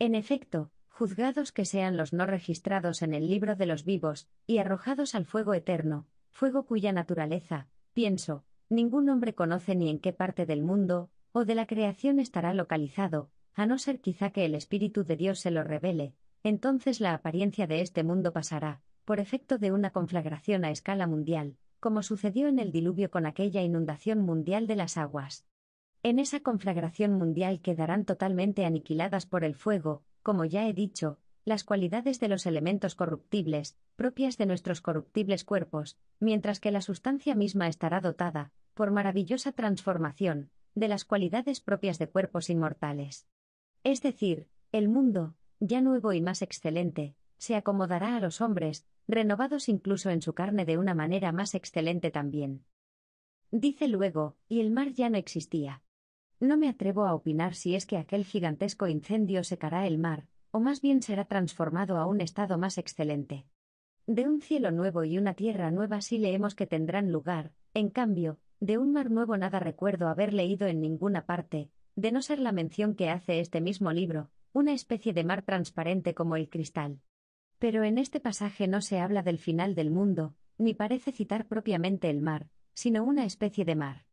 En efecto, juzgados que sean los no registrados en el libro de los vivos, y arrojados al fuego eterno, fuego cuya naturaleza, pienso, ningún hombre conoce ni en qué parte del mundo, o de la creación estará localizado, a no ser quizá que el Espíritu de Dios se lo revele, entonces la apariencia de este mundo pasará, por efecto de una conflagración a escala mundial, como sucedió en el diluvio con aquella inundación mundial de las aguas. En esa conflagración mundial quedarán totalmente aniquiladas por el fuego, como ya he dicho, las cualidades de los elementos corruptibles, propias de nuestros corruptibles cuerpos, mientras que la sustancia misma estará dotada, por maravillosa transformación, de las cualidades propias de cuerpos inmortales. Es decir, el mundo, ya nuevo y más excelente, se acomodará a los hombres, renovados incluso en su carne de una manera más excelente también. Dice luego, y el mar ya no existía. No me atrevo a opinar si es que aquel gigantesco incendio secará el mar, o más bien será transformado a un estado más excelente. De un cielo nuevo y una tierra nueva sí leemos que tendrán lugar, en cambio, de un mar nuevo nada recuerdo haber leído en ninguna parte, de no ser la mención que hace este mismo libro, una especie de mar transparente como el cristal. Pero en este pasaje no se habla del final del mundo, ni parece citar propiamente el mar, sino una especie de mar.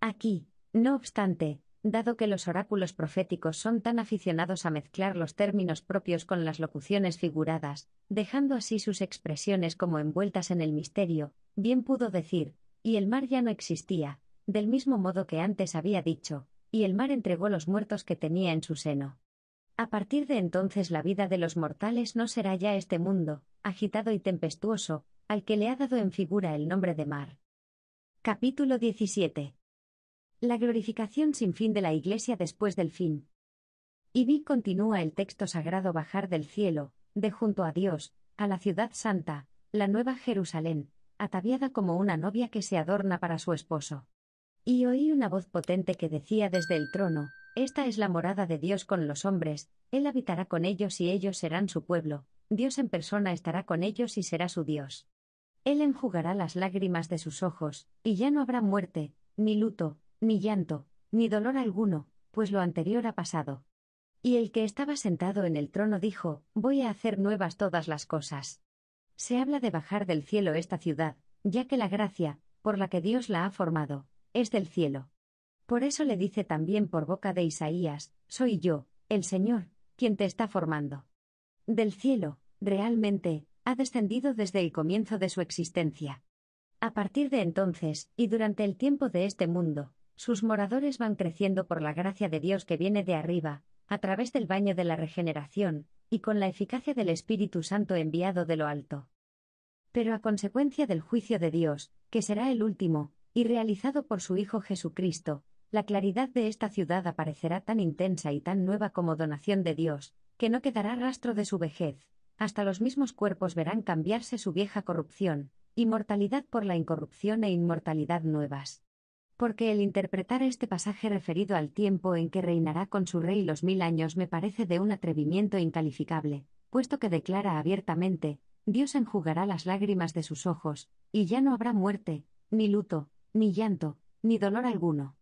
Aquí, no obstante, dado que los oráculos proféticos son tan aficionados a mezclar los términos propios con las locuciones figuradas, dejando así sus expresiones como envueltas en el misterio, bien pudo decir, y el mar ya no existía, del mismo modo que antes había dicho, y el mar entregó los muertos que tenía en su seno. A partir de entonces la vida de los mortales no será ya este mundo, agitado y tempestuoso, al que le ha dado en figura el nombre de mar. Capítulo 17. La glorificación sin fin de la Iglesia después del fin. Y vi continúa el texto sagrado bajar del cielo, de junto a Dios, a la ciudad santa, la nueva Jerusalén, ataviada como una novia que se adorna para su esposo. Y oí una voz potente que decía desde el trono, esta es la morada de Dios con los hombres, Él habitará con ellos y ellos serán su pueblo, Dios en persona estará con ellos y será su Dios. Él enjugará las lágrimas de sus ojos, y ya no habrá muerte, ni luto, ni llanto, ni dolor alguno, pues lo anterior ha pasado. Y el que estaba sentado en el trono dijo, Voy a hacer nuevas todas las cosas. Se habla de bajar del cielo esta ciudad, ya que la gracia, por la que Dios la ha formado, es del cielo. Por eso le dice también por boca de Isaías, soy yo, el Señor, quien te está formando. Del cielo, realmente, ha descendido desde el comienzo de su existencia. A partir de entonces, y durante el tiempo de este mundo, sus moradores van creciendo por la gracia de Dios que viene de arriba, a través del baño de la regeneración, y con la eficacia del Espíritu Santo enviado de lo alto. Pero a consecuencia del juicio de Dios, que será el último, y realizado por su Hijo Jesucristo, la claridad de esta ciudad aparecerá tan intensa y tan nueva como donación de Dios, que no quedará rastro de su vejez, hasta los mismos cuerpos verán cambiarse su vieja corrupción, inmortalidad por la incorrupción e inmortalidad nuevas. Porque el interpretar este pasaje referido al tiempo en que reinará con su rey los mil años me parece de un atrevimiento incalificable, puesto que declara abiertamente, Dios enjugará las lágrimas de sus ojos, y ya no habrá muerte, ni luto, ni llanto, ni dolor alguno.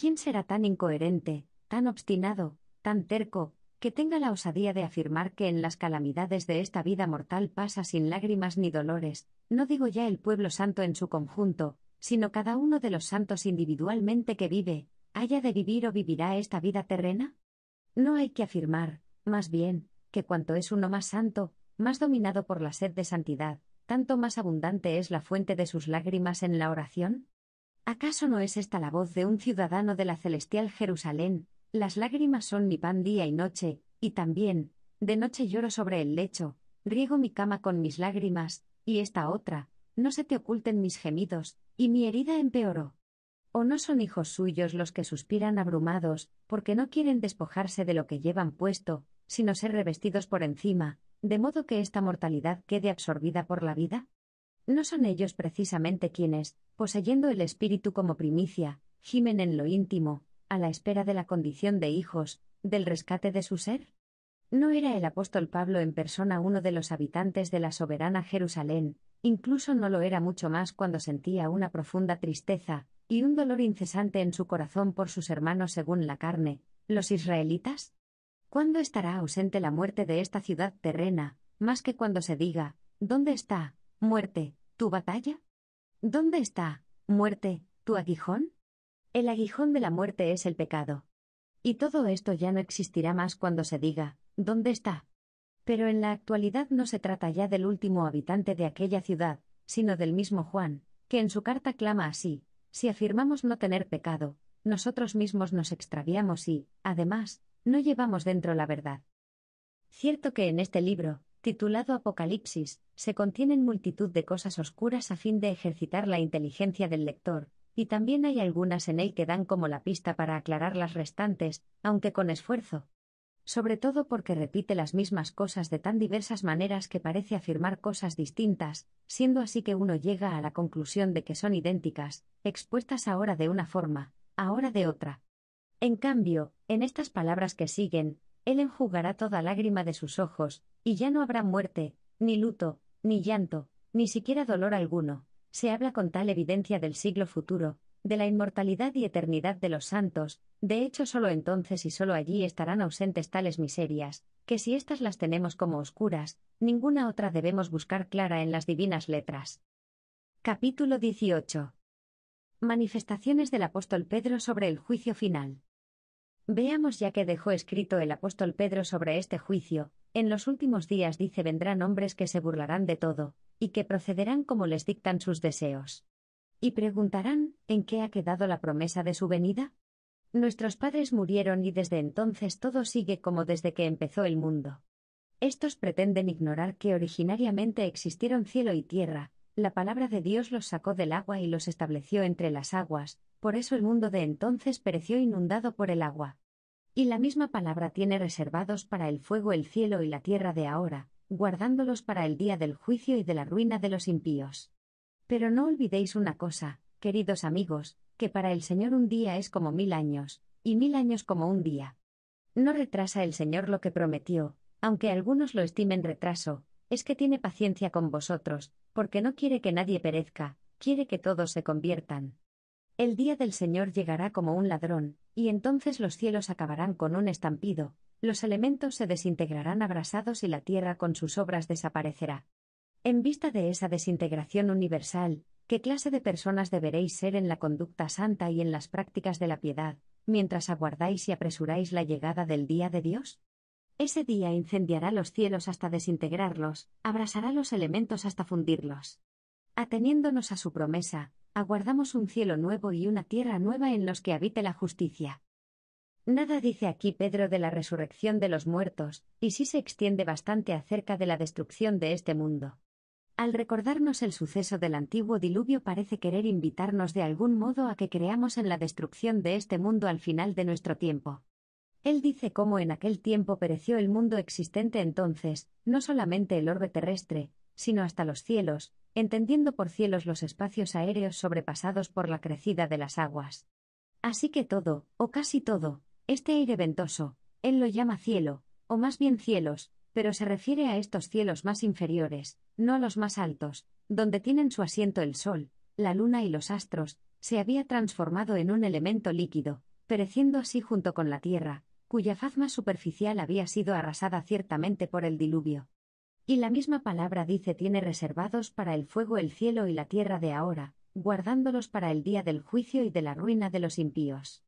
¿Quién será tan incoherente, tan obstinado, tan terco, que tenga la osadía de afirmar que en las calamidades de esta vida mortal pasa sin lágrimas ni dolores, no digo ya el pueblo santo en su conjunto, sino cada uno de los santos individualmente que vive, haya de vivir o vivirá esta vida terrena? No hay que afirmar, más bien, que cuanto es uno más santo, más dominado por la sed de santidad, tanto más abundante es la fuente de sus lágrimas en la oración? ¿Acaso no es esta la voz de un ciudadano de la celestial Jerusalén? Las lágrimas son mi pan día y noche, y también, de noche lloro sobre el lecho, riego mi cama con mis lágrimas, y esta otra, no se te oculten mis gemidos, y mi herida empeoró. ¿O no son hijos suyos los que suspiran abrumados, porque no quieren despojarse de lo que llevan puesto, sino ser revestidos por encima, de modo que esta mortalidad quede absorbida por la vida? No son ellos precisamente quienes, poseyendo el espíritu como primicia, gimen en lo íntimo, a la espera de la condición de hijos, del rescate de su ser? ¿No era el apóstol Pablo en persona uno de los habitantes de la soberana Jerusalén? Incluso no lo era mucho más cuando sentía una profunda tristeza, y un dolor incesante en su corazón por sus hermanos según la carne, los israelitas? ¿Cuándo estará ausente la muerte de esta ciudad terrena, más que cuando se diga, ¿dónde está, Muerte, ¿tu batalla? ¿Dónde está, muerte, tu aguijón? El aguijón de la muerte es el pecado. Y todo esto ya no existirá más cuando se diga, ¿dónde está? Pero en la actualidad no se trata ya del último habitante de aquella ciudad, sino del mismo Juan, que en su carta clama así, si afirmamos no tener pecado, nosotros mismos nos extraviamos y, además, no llevamos dentro la verdad. Cierto que en este libro, titulado Apocalipsis, se contienen multitud de cosas oscuras a fin de ejercitar la inteligencia del lector, y también hay algunas en él que dan como la pista para aclarar las restantes, aunque con esfuerzo. Sobre todo porque repite las mismas cosas de tan diversas maneras que parece afirmar cosas distintas, siendo así que uno llega a la conclusión de que son idénticas, expuestas ahora de una forma, ahora de otra. En cambio, en estas palabras que siguen, él enjugará toda lágrima de sus ojos, y ya no habrá muerte, ni luto, ni llanto, ni siquiera dolor alguno. Se habla con tal evidencia del siglo futuro, de la inmortalidad y eternidad de los santos, de hecho solo entonces y solo allí estarán ausentes tales miserias, que si éstas las tenemos como oscuras, ninguna otra debemos buscar clara en las divinas letras. Capítulo 18. Manifestaciones del apóstol Pedro sobre el juicio final. Veamos ya que dejó escrito el apóstol Pedro sobre este juicio, en los últimos días dice vendrán hombres que se burlarán de todo, y que procederán como les dictan sus deseos. Y preguntarán, ¿en qué ha quedado la promesa de su venida? Nuestros padres murieron y desde entonces todo sigue como desde que empezó el mundo. Estos pretenden ignorar que originariamente existieron cielo y tierra, la palabra de Dios los sacó del agua y los estableció entre las aguas, por eso el mundo de entonces pereció inundado por el agua. Y la misma palabra tiene reservados para el fuego el cielo y la tierra de ahora, guardándolos para el día del juicio y de la ruina de los impíos. Pero no olvidéis una cosa, queridos amigos, que para el Señor un día es como mil años, y mil años como un día. No retrasa el Señor lo que prometió, aunque algunos lo estimen retraso, es que tiene paciencia con vosotros, porque no quiere que nadie perezca, quiere que todos se conviertan. El día del Señor llegará como un ladrón, y entonces los cielos acabarán con un estampido, los elementos se desintegrarán abrasados y la tierra con sus obras desaparecerá. En vista de esa desintegración universal, ¿qué clase de personas deberéis ser en la conducta santa y en las prácticas de la piedad, mientras aguardáis y apresuráis la llegada del día de Dios? Ese día incendiará los cielos hasta desintegrarlos, abrasará los elementos hasta fundirlos. Ateniéndonos a su promesa, aguardamos un cielo nuevo y una tierra nueva en los que habite la justicia. Nada dice aquí Pedro de la resurrección de los muertos, y sí se extiende bastante acerca de la destrucción de este mundo. Al recordarnos el suceso del antiguo diluvio parece querer invitarnos de algún modo a que creamos en la destrucción de este mundo al final de nuestro tiempo. Él dice cómo en aquel tiempo pereció el mundo existente entonces, no solamente el orbe terrestre, sino hasta los cielos, entendiendo por cielos los espacios aéreos sobrepasados por la crecida de las aguas. Así que todo, o casi todo, este aire ventoso, él lo llama cielo, o más bien cielos, pero se refiere a estos cielos más inferiores, no a los más altos, donde tienen su asiento el sol, la luna y los astros, se había transformado en un elemento líquido, pereciendo así junto con la tierra, cuya faz más superficial había sido arrasada ciertamente por el diluvio. Y la misma palabra dice tiene reservados para el fuego el cielo y la tierra de ahora, guardándolos para el día del juicio y de la ruina de los impíos.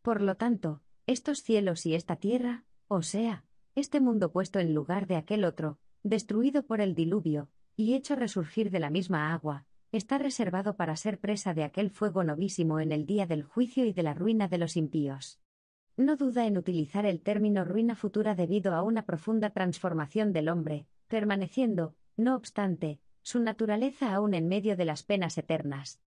Por lo tanto, estos cielos y esta tierra, o sea, este mundo puesto en lugar de aquel otro, destruido por el diluvio, y hecho resurgir de la misma agua, está reservado para ser presa de aquel fuego novísimo en el día del juicio y de la ruina de los impíos. No duda en utilizar el término ruina futura debido a una profunda transformación del hombre, permaneciendo, no obstante, su naturaleza aún en medio de las penas eternas.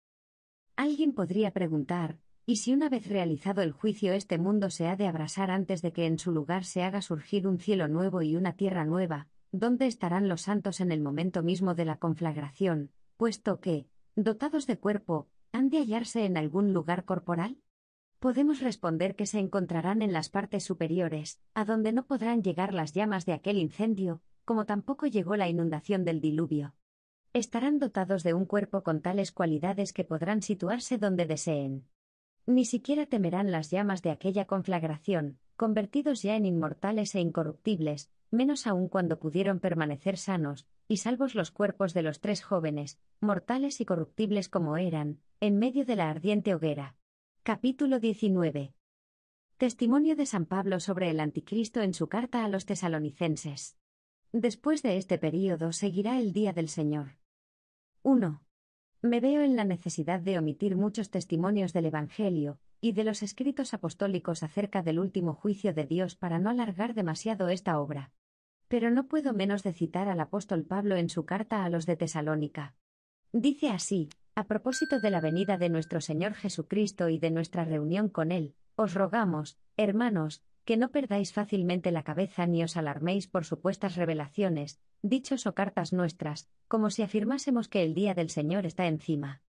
Alguien podría preguntar, ¿y si una vez realizado el juicio este mundo se ha de abrasar antes de que en su lugar se haga surgir un cielo nuevo y una tierra nueva, dónde estarán los santos en el momento mismo de la conflagración, puesto que, dotados de cuerpo, han de hallarse en algún lugar corporal? Podemos responder que se encontrarán en las partes superiores, a donde no podrán llegar las llamas de aquel incendio, como tampoco llegó la inundación del diluvio. Estarán dotados de un cuerpo con tales cualidades que podrán situarse donde deseen. Ni siquiera temerán las llamas de aquella conflagración, convertidos ya en inmortales e incorruptibles, menos aún cuando pudieron permanecer sanos, y salvos los cuerpos de los tres jóvenes, mortales y corruptibles como eran, en medio de la ardiente hoguera. Capítulo 19. Testimonio de San Pablo sobre el Anticristo en su carta a los tesalonicenses. Después de este período seguirá el Día del Señor. 1. Me veo en la necesidad de omitir muchos testimonios del Evangelio y de los escritos apostólicos acerca del último juicio de Dios para no alargar demasiado esta obra. Pero no puedo menos de citar al apóstol Pablo en su carta a los de Tesalónica. Dice así, a propósito de la venida de nuestro Señor Jesucristo y de nuestra reunión con Él, os rogamos, hermanos, que no perdáis fácilmente la cabeza ni os alarméis por supuestas revelaciones, dichos o cartas nuestras, como si afirmásemos que el día del Señor está encima.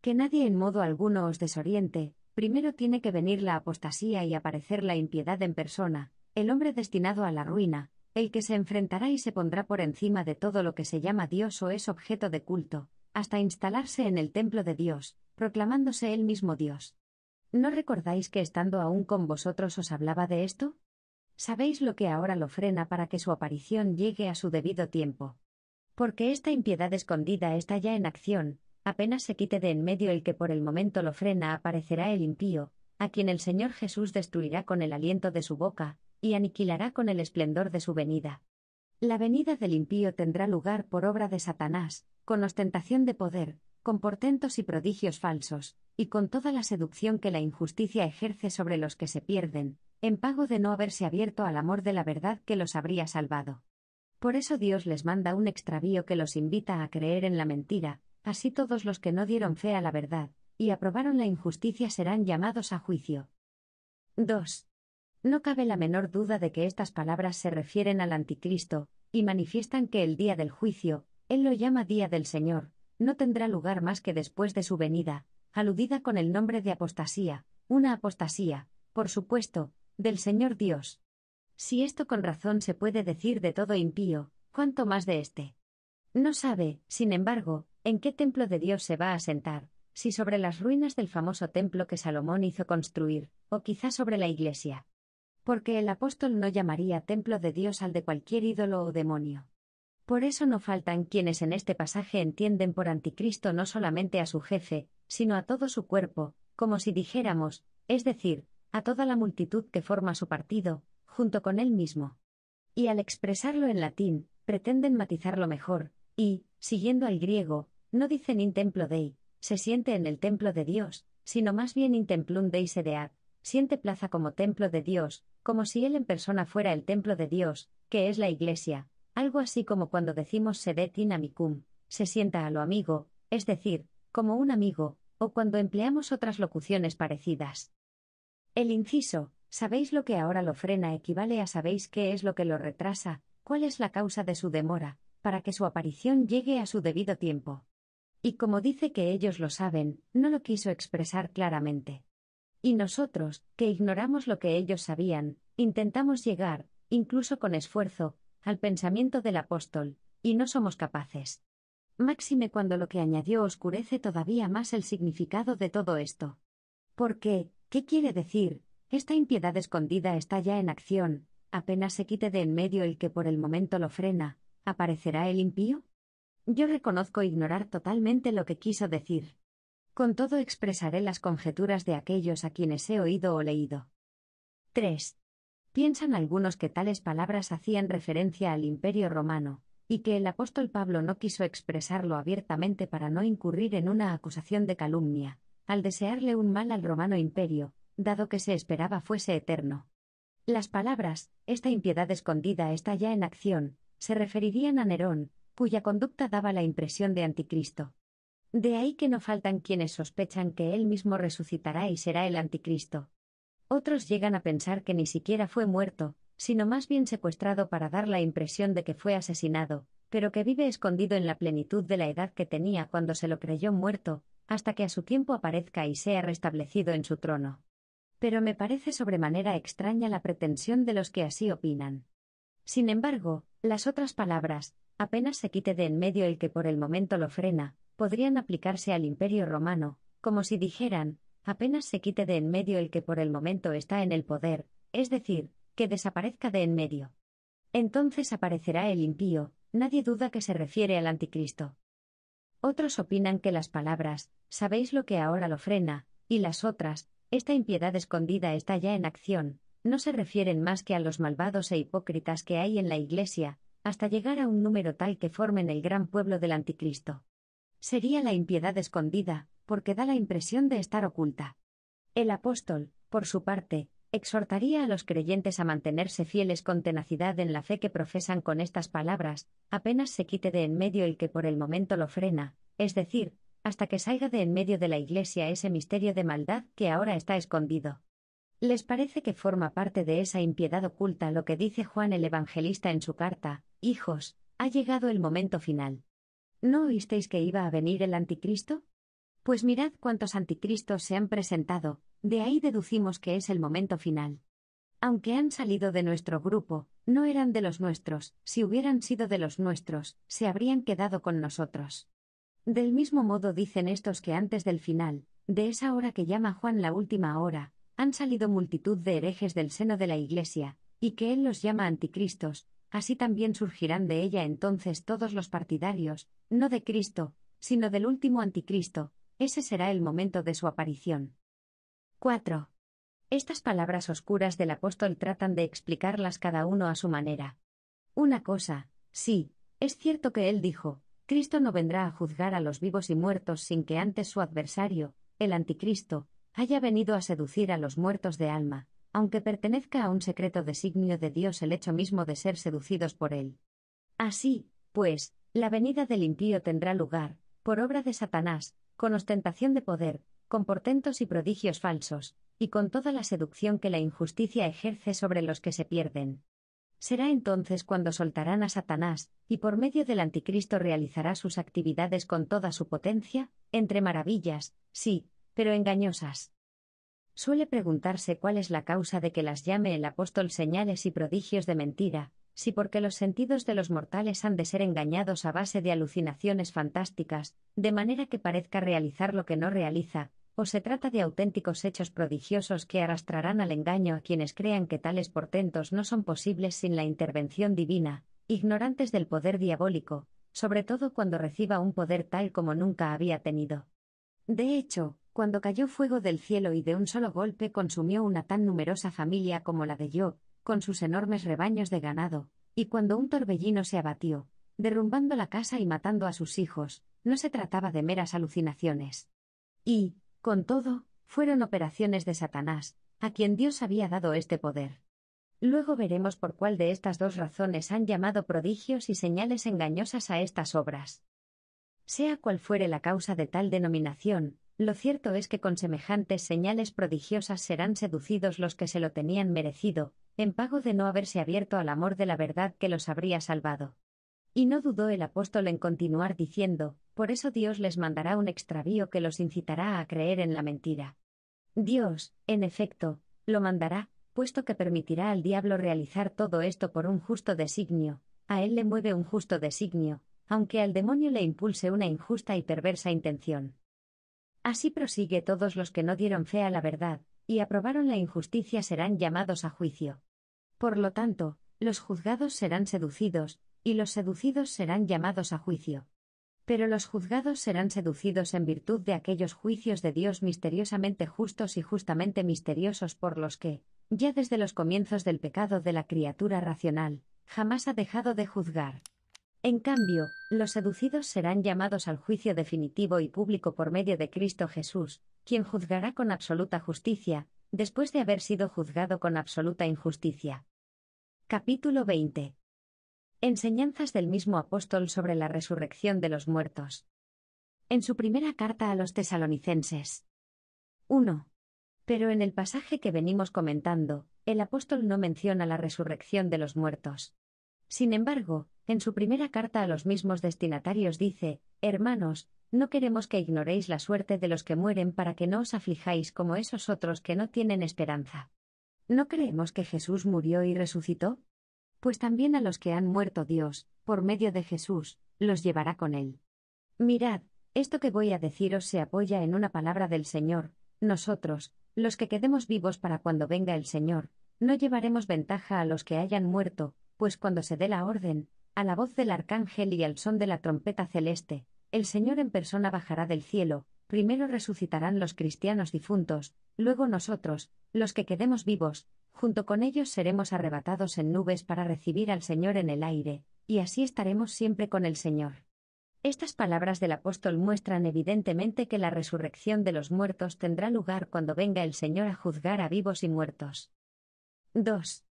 Que nadie en modo alguno os desoriente, primero tiene que venir la apostasía y aparecer la impiedad en persona, el hombre destinado a la ruina, el que se enfrentará y se pondrá por encima de todo lo que se llama Dios o es objeto de culto, hasta instalarse en el templo de Dios, proclamándose él mismo Dios. ¿No recordáis que estando aún con vosotros os hablaba de esto? Sabéis lo que ahora lo frena para que su aparición llegue a su debido tiempo. Porque esta impiedad escondida está ya en acción, apenas se quite de en medio el que por el momento lo frena aparecerá el impío, a quien el Señor Jesús destruirá con el aliento de su boca, y aniquilará con el esplendor de su venida. La venida del impío tendrá lugar por obra de Satanás, con ostentación de poder, con portentos y prodigios falsos, y con toda la seducción que la injusticia ejerce sobre los que se pierden, en pago de no haberse abierto al amor de la verdad que los habría salvado. Por eso Dios les manda un extravío que los invita a creer en la mentira, así todos los que no dieron fe a la verdad, y aprobaron la injusticia serán llamados a juicio. 2. No cabe la menor duda de que estas palabras se refieren al anticristo, y manifiestan que el día del juicio, él lo llama día del Señor, no tendrá lugar más que después de su venida, aludida con el nombre de apostasía, una apostasía, por supuesto, del Señor Dios. Si esto con razón se puede decir de todo impío, cuánto más de éste. No sabe, sin embargo, en qué templo de Dios se va a sentar, si sobre las ruinas del famoso templo que Salomón hizo construir, o quizá sobre la iglesia. Porque el apóstol no llamaría templo de Dios al de cualquier ídolo o demonio. Por eso no faltan quienes en este pasaje entienden por anticristo no solamente a su jefe, sino a todo su cuerpo, como si dijéramos, es decir, a toda la multitud que forma su partido, junto con él mismo. Y al expresarlo en latín, pretenden matizarlo mejor, y, siguiendo al griego, no dicen in templo dei, se siente en el templo de Dios, sino más bien in templum dei sedeat, siente plaza como templo de Dios, como si él en persona fuera el templo de Dios, que es la iglesia, algo así como cuando decimos sedet in se sienta a lo amigo, es decir, como un amigo, o cuando empleamos otras locuciones parecidas. El inciso, sabéis lo que ahora lo frena equivale a sabéis qué es lo que lo retrasa, cuál es la causa de su demora, para que su aparición llegue a su debido tiempo. Y como dice que ellos lo saben, no lo quiso expresar claramente. Y nosotros, que ignoramos lo que ellos sabían, intentamos llegar, incluso con esfuerzo, al pensamiento del apóstol, y no somos capaces. Máxime cuando lo que añadió oscurece todavía más el significado de todo esto. Porque, ¿qué quiere decir? Esta impiedad escondida está ya en acción, apenas se quite de en medio el que por el momento lo frena, ¿aparecerá el impío? Yo reconozco ignorar totalmente lo que quiso decir. Con todo expresaré las conjeturas de aquellos a quienes he oído o leído. 3. Piensan algunos que tales palabras hacían referencia al imperio romano, y que el apóstol Pablo no quiso expresarlo abiertamente para no incurrir en una acusación de calumnia, al desearle un mal al romano imperio, dado que se esperaba fuese eterno. Las palabras, esta impiedad escondida está ya en acción, se referirían a Nerón, cuya conducta daba la impresión de anticristo. De ahí que no faltan quienes sospechan que él mismo resucitará y será el anticristo. Otros llegan a pensar que ni siquiera fue muerto, sino más bien secuestrado para dar la impresión de que fue asesinado, pero que vive escondido en la plenitud de la edad que tenía cuando se lo creyó muerto, hasta que a su tiempo aparezca y sea restablecido en su trono. Pero me parece sobremanera extraña la pretensión de los que así opinan. Sin embargo, las otras palabras, apenas se quite de en medio el que por el momento lo frena, podrían aplicarse al imperio romano, como si dijeran, apenas se quite de en medio el que por el momento está en el poder, es decir, que desaparezca de en medio. Entonces aparecerá el impío, nadie duda que se refiere al anticristo. Otros opinan que las palabras, sabéis lo que ahora lo frena, y las otras, esta impiedad escondida está ya en acción, no se refieren más que a los malvados e hipócritas que hay en la Iglesia, hasta llegar a un número tal que formen el gran pueblo del anticristo. Sería la impiedad escondida, porque da la impresión de estar oculta. El apóstol, por su parte, exhortaría a los creyentes a mantenerse fieles con tenacidad en la fe que profesan con estas palabras, apenas se quite de en medio el que por el momento lo frena, es decir, hasta que salga de en medio de la Iglesia ese misterio de maldad que ahora está escondido. Les parece que forma parte de esa impiedad oculta lo que dice Juan el Evangelista en su carta, Hijos, ha llegado el momento final. ¿No oísteis que iba a venir el anticristo? Pues mirad cuántos anticristos se han presentado, de ahí deducimos que es el momento final. Aunque han salido de nuestro grupo, no eran de los nuestros, si hubieran sido de los nuestros, se habrían quedado con nosotros. Del mismo modo dicen estos que antes del final, de esa hora que llama Juan la última hora, han salido multitud de herejes del seno de la Iglesia, y que él los llama anticristos, así también surgirán de ella entonces todos los partidarios, no de Cristo, sino del último anticristo, ese será el momento de su aparición. 4. Estas palabras oscuras del apóstol tratan de explicarlas cada uno a su manera. Una cosa, sí, es cierto que él dijo, Cristo no vendrá a juzgar a los vivos y muertos sin que antes su adversario, el anticristo, haya venido a seducir a los muertos de alma, aunque pertenezca a un secreto designio de Dios el hecho mismo de ser seducidos por él. Así, pues, la venida del impío tendrá lugar, por obra de Satanás, con ostentación de poder, con portentos y prodigios falsos, y con toda la seducción que la injusticia ejerce sobre los que se pierden. Será entonces cuando soltarán a Satanás, y por medio del Anticristo realizará sus actividades con toda su potencia, entre maravillas, sí, pero engañosas. Suele preguntarse cuál es la causa de que las llame el apóstol señales y prodigios de mentira, si porque los sentidos de los mortales han de ser engañados a base de alucinaciones fantásticas, de manera que parezca realizar lo que no realiza, o se trata de auténticos hechos prodigiosos que arrastrarán al engaño a quienes crean que tales portentos no son posibles sin la intervención divina, ignorantes del poder diabólico, sobre todo cuando reciba un poder tal como nunca había tenido. De hecho, cuando cayó fuego del cielo y de un solo golpe consumió una tan numerosa familia como la de yo con sus enormes rebaños de ganado, y cuando un torbellino se abatió, derrumbando la casa y matando a sus hijos, no se trataba de meras alucinaciones. Y, con todo, fueron operaciones de Satanás, a quien Dios había dado este poder. Luego veremos por cuál de estas dos razones han llamado prodigios y señales engañosas a estas obras. Sea cual fuere la causa de tal denominación, lo cierto es que con semejantes señales prodigiosas serán seducidos los que se lo tenían merecido, en pago de no haberse abierto al amor de la verdad que los habría salvado. Y no dudó el apóstol en continuar diciendo, por eso Dios les mandará un extravío que los incitará a creer en la mentira. Dios, en efecto, lo mandará, puesto que permitirá al diablo realizar todo esto por un justo designio, a él le mueve un justo designio, aunque al demonio le impulse una injusta y perversa intención. Así prosigue todos los que no dieron fe a la verdad, y aprobaron la injusticia serán llamados a juicio. Por lo tanto, los juzgados serán seducidos, y los seducidos serán llamados a juicio. Pero los juzgados serán seducidos en virtud de aquellos juicios de Dios misteriosamente justos y justamente misteriosos por los que, ya desde los comienzos del pecado de la criatura racional, jamás ha dejado de juzgar. En cambio, los seducidos serán llamados al juicio definitivo y público por medio de Cristo Jesús, quien juzgará con absoluta justicia, después de haber sido juzgado con absoluta injusticia. Capítulo 20. Enseñanzas del mismo apóstol sobre la resurrección de los muertos. En su primera carta a los tesalonicenses. 1. Pero en el pasaje que venimos comentando, el apóstol no menciona la resurrección de los muertos. Sin embargo, en su primera carta a los mismos destinatarios dice, Hermanos, no queremos que ignoréis la suerte de los que mueren para que no os aflijáis como esos otros que no tienen esperanza. ¿No creemos que Jesús murió y resucitó? Pues también a los que han muerto Dios, por medio de Jesús, los llevará con él. Mirad, esto que voy a deciros se apoya en una palabra del Señor, nosotros, los que quedemos vivos para cuando venga el Señor, no llevaremos ventaja a los que hayan muerto, pues cuando se dé la orden, a la voz del arcángel y al son de la trompeta celeste, el Señor en persona bajará del cielo, primero resucitarán los cristianos difuntos, luego nosotros, los que quedemos vivos, junto con ellos seremos arrebatados en nubes para recibir al Señor en el aire, y así estaremos siempre con el Señor. Estas palabras del apóstol muestran evidentemente que la resurrección de los muertos tendrá lugar cuando venga el Señor a juzgar a vivos y muertos. 2.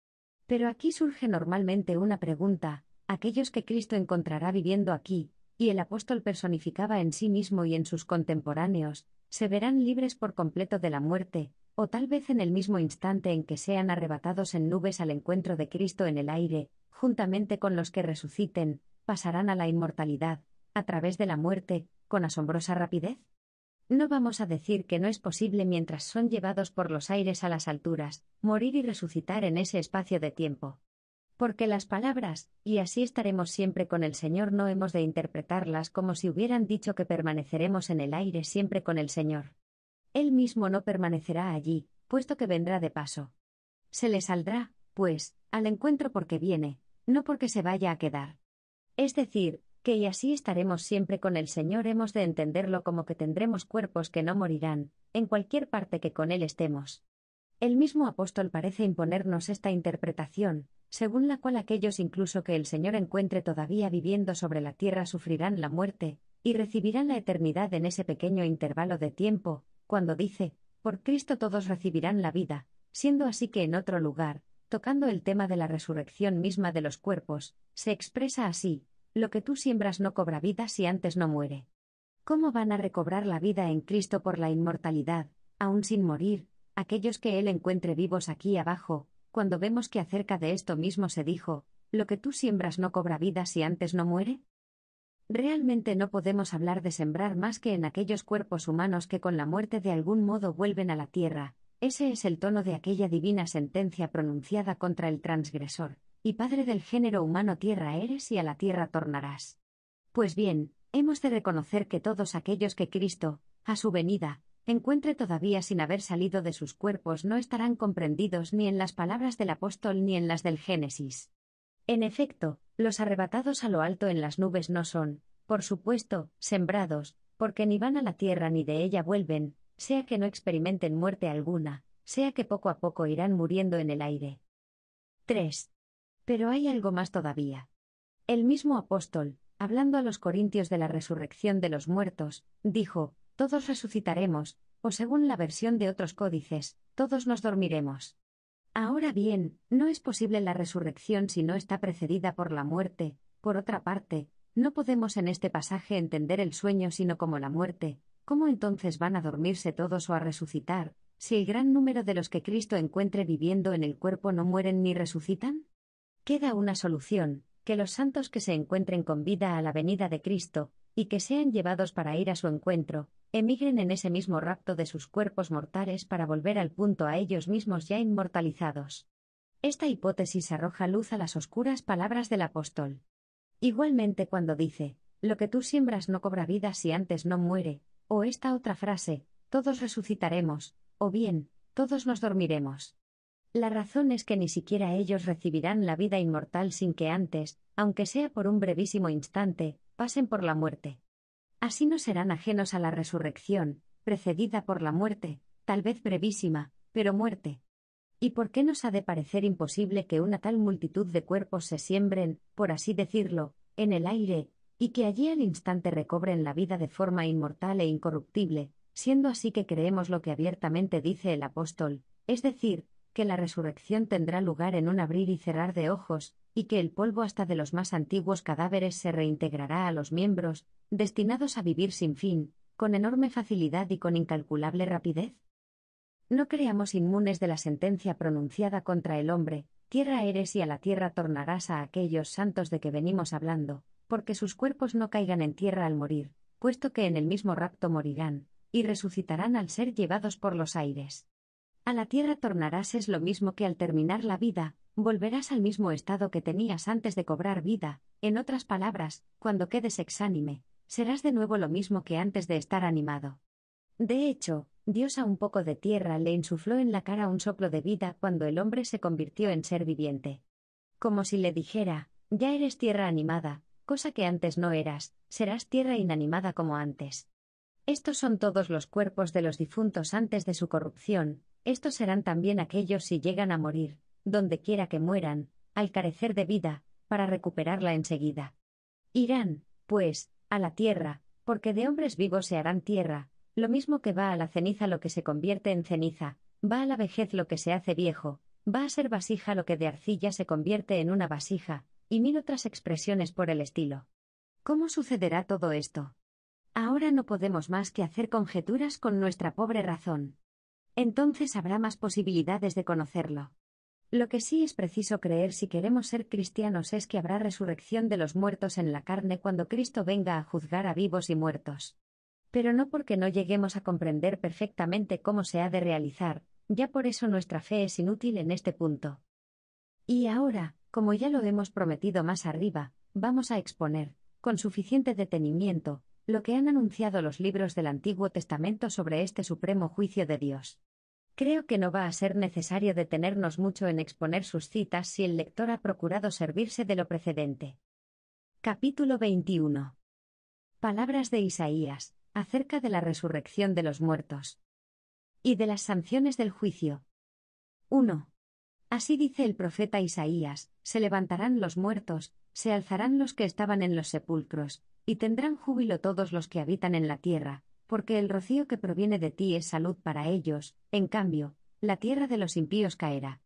Pero aquí surge normalmente una pregunta, aquellos que Cristo encontrará viviendo aquí, y el apóstol personificaba en sí mismo y en sus contemporáneos, se verán libres por completo de la muerte, o tal vez en el mismo instante en que sean arrebatados en nubes al encuentro de Cristo en el aire, juntamente con los que resuciten, pasarán a la inmortalidad, a través de la muerte, con asombrosa rapidez? No vamos a decir que no es posible mientras son llevados por los aires a las alturas, morir y resucitar en ese espacio de tiempo. Porque las palabras, y así estaremos siempre con el Señor, no hemos de interpretarlas como si hubieran dicho que permaneceremos en el aire siempre con el Señor. Él mismo no permanecerá allí, puesto que vendrá de paso. Se le saldrá, pues, al encuentro porque viene, no porque se vaya a quedar. Es decir, que y así estaremos siempre con el Señor hemos de entenderlo como que tendremos cuerpos que no morirán, en cualquier parte que con Él estemos. El mismo apóstol parece imponernos esta interpretación, según la cual aquellos incluso que el Señor encuentre todavía viviendo sobre la tierra sufrirán la muerte, y recibirán la eternidad en ese pequeño intervalo de tiempo, cuando dice, por Cristo todos recibirán la vida, siendo así que en otro lugar, tocando el tema de la resurrección misma de los cuerpos, se expresa así, lo que tú siembras no cobra vida si antes no muere. ¿Cómo van a recobrar la vida en Cristo por la inmortalidad, aún sin morir, aquellos que Él encuentre vivos aquí abajo, cuando vemos que acerca de esto mismo se dijo, lo que tú siembras no cobra vida si antes no muere? Realmente no podemos hablar de sembrar más que en aquellos cuerpos humanos que con la muerte de algún modo vuelven a la tierra, ese es el tono de aquella divina sentencia pronunciada contra el transgresor, y Padre del género humano tierra eres y a la tierra tornarás. Pues bien, hemos de reconocer que todos aquellos que Cristo, a su venida, encuentre todavía sin haber salido de sus cuerpos no estarán comprendidos ni en las palabras del apóstol ni en las del Génesis. En efecto, los arrebatados a lo alto en las nubes no son, por supuesto, sembrados, porque ni van a la tierra ni de ella vuelven, sea que no experimenten muerte alguna, sea que poco a poco irán muriendo en el aire. 3. Pero hay algo más todavía. El mismo apóstol, hablando a los corintios de la resurrección de los muertos, dijo, todos resucitaremos, o según la versión de otros códices, todos nos dormiremos. Ahora bien, no es posible la resurrección si no está precedida por la muerte, por otra parte, no podemos en este pasaje entender el sueño sino como la muerte, ¿cómo entonces van a dormirse todos o a resucitar, si el gran número de los que Cristo encuentre viviendo en el cuerpo no mueren ni resucitan? Queda una solución, que los santos que se encuentren con vida a la venida de Cristo, y que sean llevados para ir a su encuentro, emigren en ese mismo rapto de sus cuerpos mortales para volver al punto a ellos mismos ya inmortalizados. Esta hipótesis arroja luz a las oscuras palabras del apóstol. Igualmente cuando dice, lo que tú siembras no cobra vida si antes no muere, o esta otra frase, todos resucitaremos, o bien, todos nos dormiremos. La razón es que ni siquiera ellos recibirán la vida inmortal sin que antes, aunque sea por un brevísimo instante, pasen por la muerte. Así no serán ajenos a la resurrección, precedida por la muerte, tal vez brevísima, pero muerte. ¿Y por qué nos ha de parecer imposible que una tal multitud de cuerpos se siembren, por así decirlo, en el aire, y que allí al instante recobren la vida de forma inmortal e incorruptible, siendo así que creemos lo que abiertamente dice el apóstol, es decir, que la resurrección tendrá lugar en un abrir y cerrar de ojos, y que el polvo hasta de los más antiguos cadáveres se reintegrará a los miembros, destinados a vivir sin fin, con enorme facilidad y con incalculable rapidez? No creamos inmunes de la sentencia pronunciada contra el hombre, tierra eres y a la tierra tornarás a aquellos santos de que venimos hablando, porque sus cuerpos no caigan en tierra al morir, puesto que en el mismo rapto morirán, y resucitarán al ser llevados por los aires. A la tierra tornarás es lo mismo que al terminar la vida, volverás al mismo estado que tenías antes de cobrar vida, en otras palabras, cuando quedes exánime, serás de nuevo lo mismo que antes de estar animado. De hecho, Dios a un poco de tierra le insufló en la cara un soplo de vida cuando el hombre se convirtió en ser viviente. Como si le dijera, ya eres tierra animada, cosa que antes no eras, serás tierra inanimada como antes. Estos son todos los cuerpos de los difuntos antes de su corrupción, estos serán también aquellos si llegan a morir, donde quiera que mueran, al carecer de vida, para recuperarla enseguida. Irán, pues, a la tierra, porque de hombres vivos se harán tierra, lo mismo que va a la ceniza lo que se convierte en ceniza, va a la vejez lo que se hace viejo, va a ser vasija lo que de arcilla se convierte en una vasija, y mil otras expresiones por el estilo. ¿Cómo sucederá todo esto? Ahora no podemos más que hacer conjeturas con nuestra pobre razón entonces habrá más posibilidades de conocerlo. Lo que sí es preciso creer si queremos ser cristianos es que habrá resurrección de los muertos en la carne cuando Cristo venga a juzgar a vivos y muertos. Pero no porque no lleguemos a comprender perfectamente cómo se ha de realizar, ya por eso nuestra fe es inútil en este punto. Y ahora, como ya lo hemos prometido más arriba, vamos a exponer, con suficiente detenimiento, lo que han anunciado los libros del Antiguo Testamento sobre este supremo juicio de Dios. Creo que no va a ser necesario detenernos mucho en exponer sus citas si el lector ha procurado servirse de lo precedente. Capítulo 21. Palabras de Isaías, acerca de la resurrección de los muertos. Y de las sanciones del juicio. 1. Así dice el profeta Isaías, se levantarán los muertos, se alzarán los que estaban en los sepulcros, y tendrán júbilo todos los que habitan en la tierra, porque el rocío que proviene de ti es salud para ellos, en cambio, la tierra de los impíos caerá.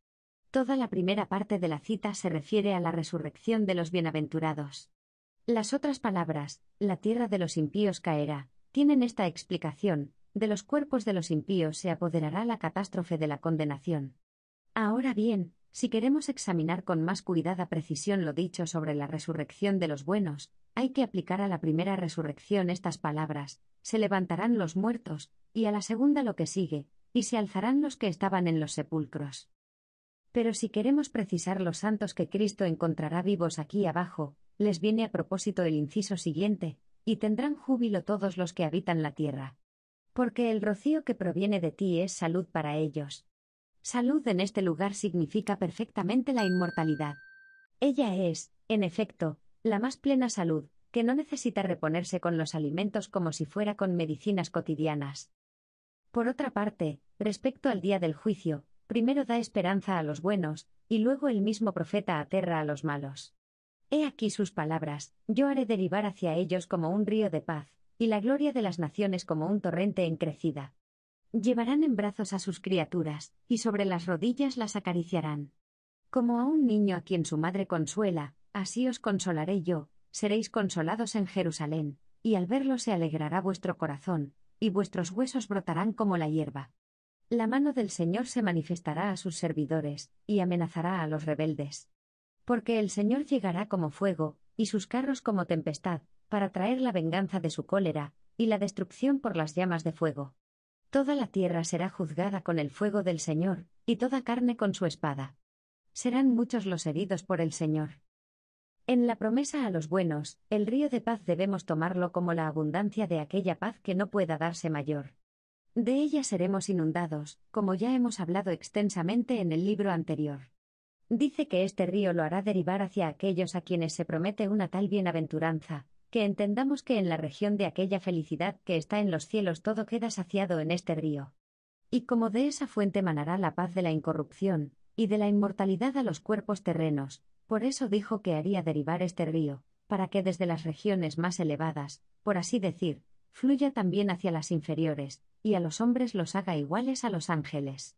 Toda la primera parte de la cita se refiere a la resurrección de los bienaventurados. Las otras palabras, la tierra de los impíos caerá, tienen esta explicación, de los cuerpos de los impíos se apoderará la catástrofe de la condenación. Ahora bien, si queremos examinar con más cuidada precisión lo dicho sobre la resurrección de los buenos, hay que aplicar a la primera resurrección estas palabras, se levantarán los muertos, y a la segunda lo que sigue, y se alzarán los que estaban en los sepulcros. Pero si queremos precisar los santos que Cristo encontrará vivos aquí abajo, les viene a propósito el inciso siguiente, y tendrán júbilo todos los que habitan la tierra. Porque el rocío que proviene de ti es salud para ellos. Salud en este lugar significa perfectamente la inmortalidad. Ella es, en efecto, la más plena salud, que no necesita reponerse con los alimentos como si fuera con medicinas cotidianas. Por otra parte, respecto al día del juicio, primero da esperanza a los buenos, y luego el mismo profeta aterra a los malos. He aquí sus palabras, yo haré derivar hacia ellos como un río de paz, y la gloria de las naciones como un torrente en crecida. Llevarán en brazos a sus criaturas, y sobre las rodillas las acariciarán. Como a un niño a quien su madre consuela, así os consolaré yo, seréis consolados en Jerusalén, y al verlo se alegrará vuestro corazón, y vuestros huesos brotarán como la hierba. La mano del Señor se manifestará a sus servidores, y amenazará a los rebeldes. Porque el Señor llegará como fuego, y sus carros como tempestad, para traer la venganza de su cólera, y la destrucción por las llamas de fuego. Toda la tierra será juzgada con el fuego del Señor, y toda carne con su espada. Serán muchos los heridos por el Señor. En la promesa a los buenos, el río de paz debemos tomarlo como la abundancia de aquella paz que no pueda darse mayor. De ella seremos inundados, como ya hemos hablado extensamente en el libro anterior. Dice que este río lo hará derivar hacia aquellos a quienes se promete una tal bienaventuranza, que entendamos que en la región de aquella felicidad que está en los cielos todo queda saciado en este río. Y como de esa fuente manará la paz de la incorrupción, y de la inmortalidad a los cuerpos terrenos, por eso dijo que haría derivar este río, para que desde las regiones más elevadas, por así decir, fluya también hacia las inferiores, y a los hombres los haga iguales a los ángeles.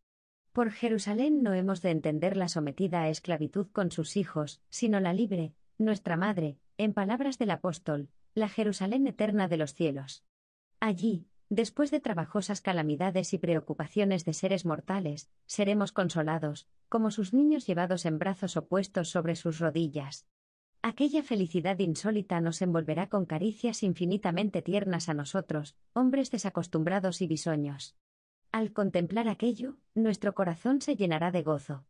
Por Jerusalén no hemos de entender la sometida a esclavitud con sus hijos, sino la libre, nuestra madre, en palabras del apóstol, la Jerusalén eterna de los cielos. Allí, después de trabajosas calamidades y preocupaciones de seres mortales, seremos consolados, como sus niños llevados en brazos opuestos sobre sus rodillas. Aquella felicidad insólita nos envolverá con caricias infinitamente tiernas a nosotros, hombres desacostumbrados y bisoños. Al contemplar aquello, nuestro corazón se llenará de gozo.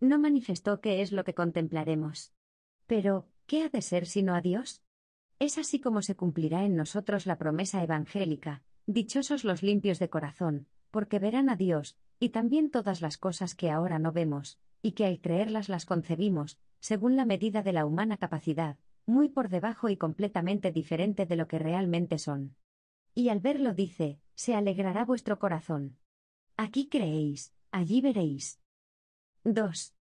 No manifestó qué es lo que contemplaremos. Pero, ¿qué ha de ser sino a Dios? Es así como se cumplirá en nosotros la promesa evangélica, dichosos los limpios de corazón, porque verán a Dios, y también todas las cosas que ahora no vemos, y que al creerlas las concebimos, según la medida de la humana capacidad, muy por debajo y completamente diferente de lo que realmente son. Y al verlo dice, se alegrará vuestro corazón. Aquí creéis, allí veréis. 2.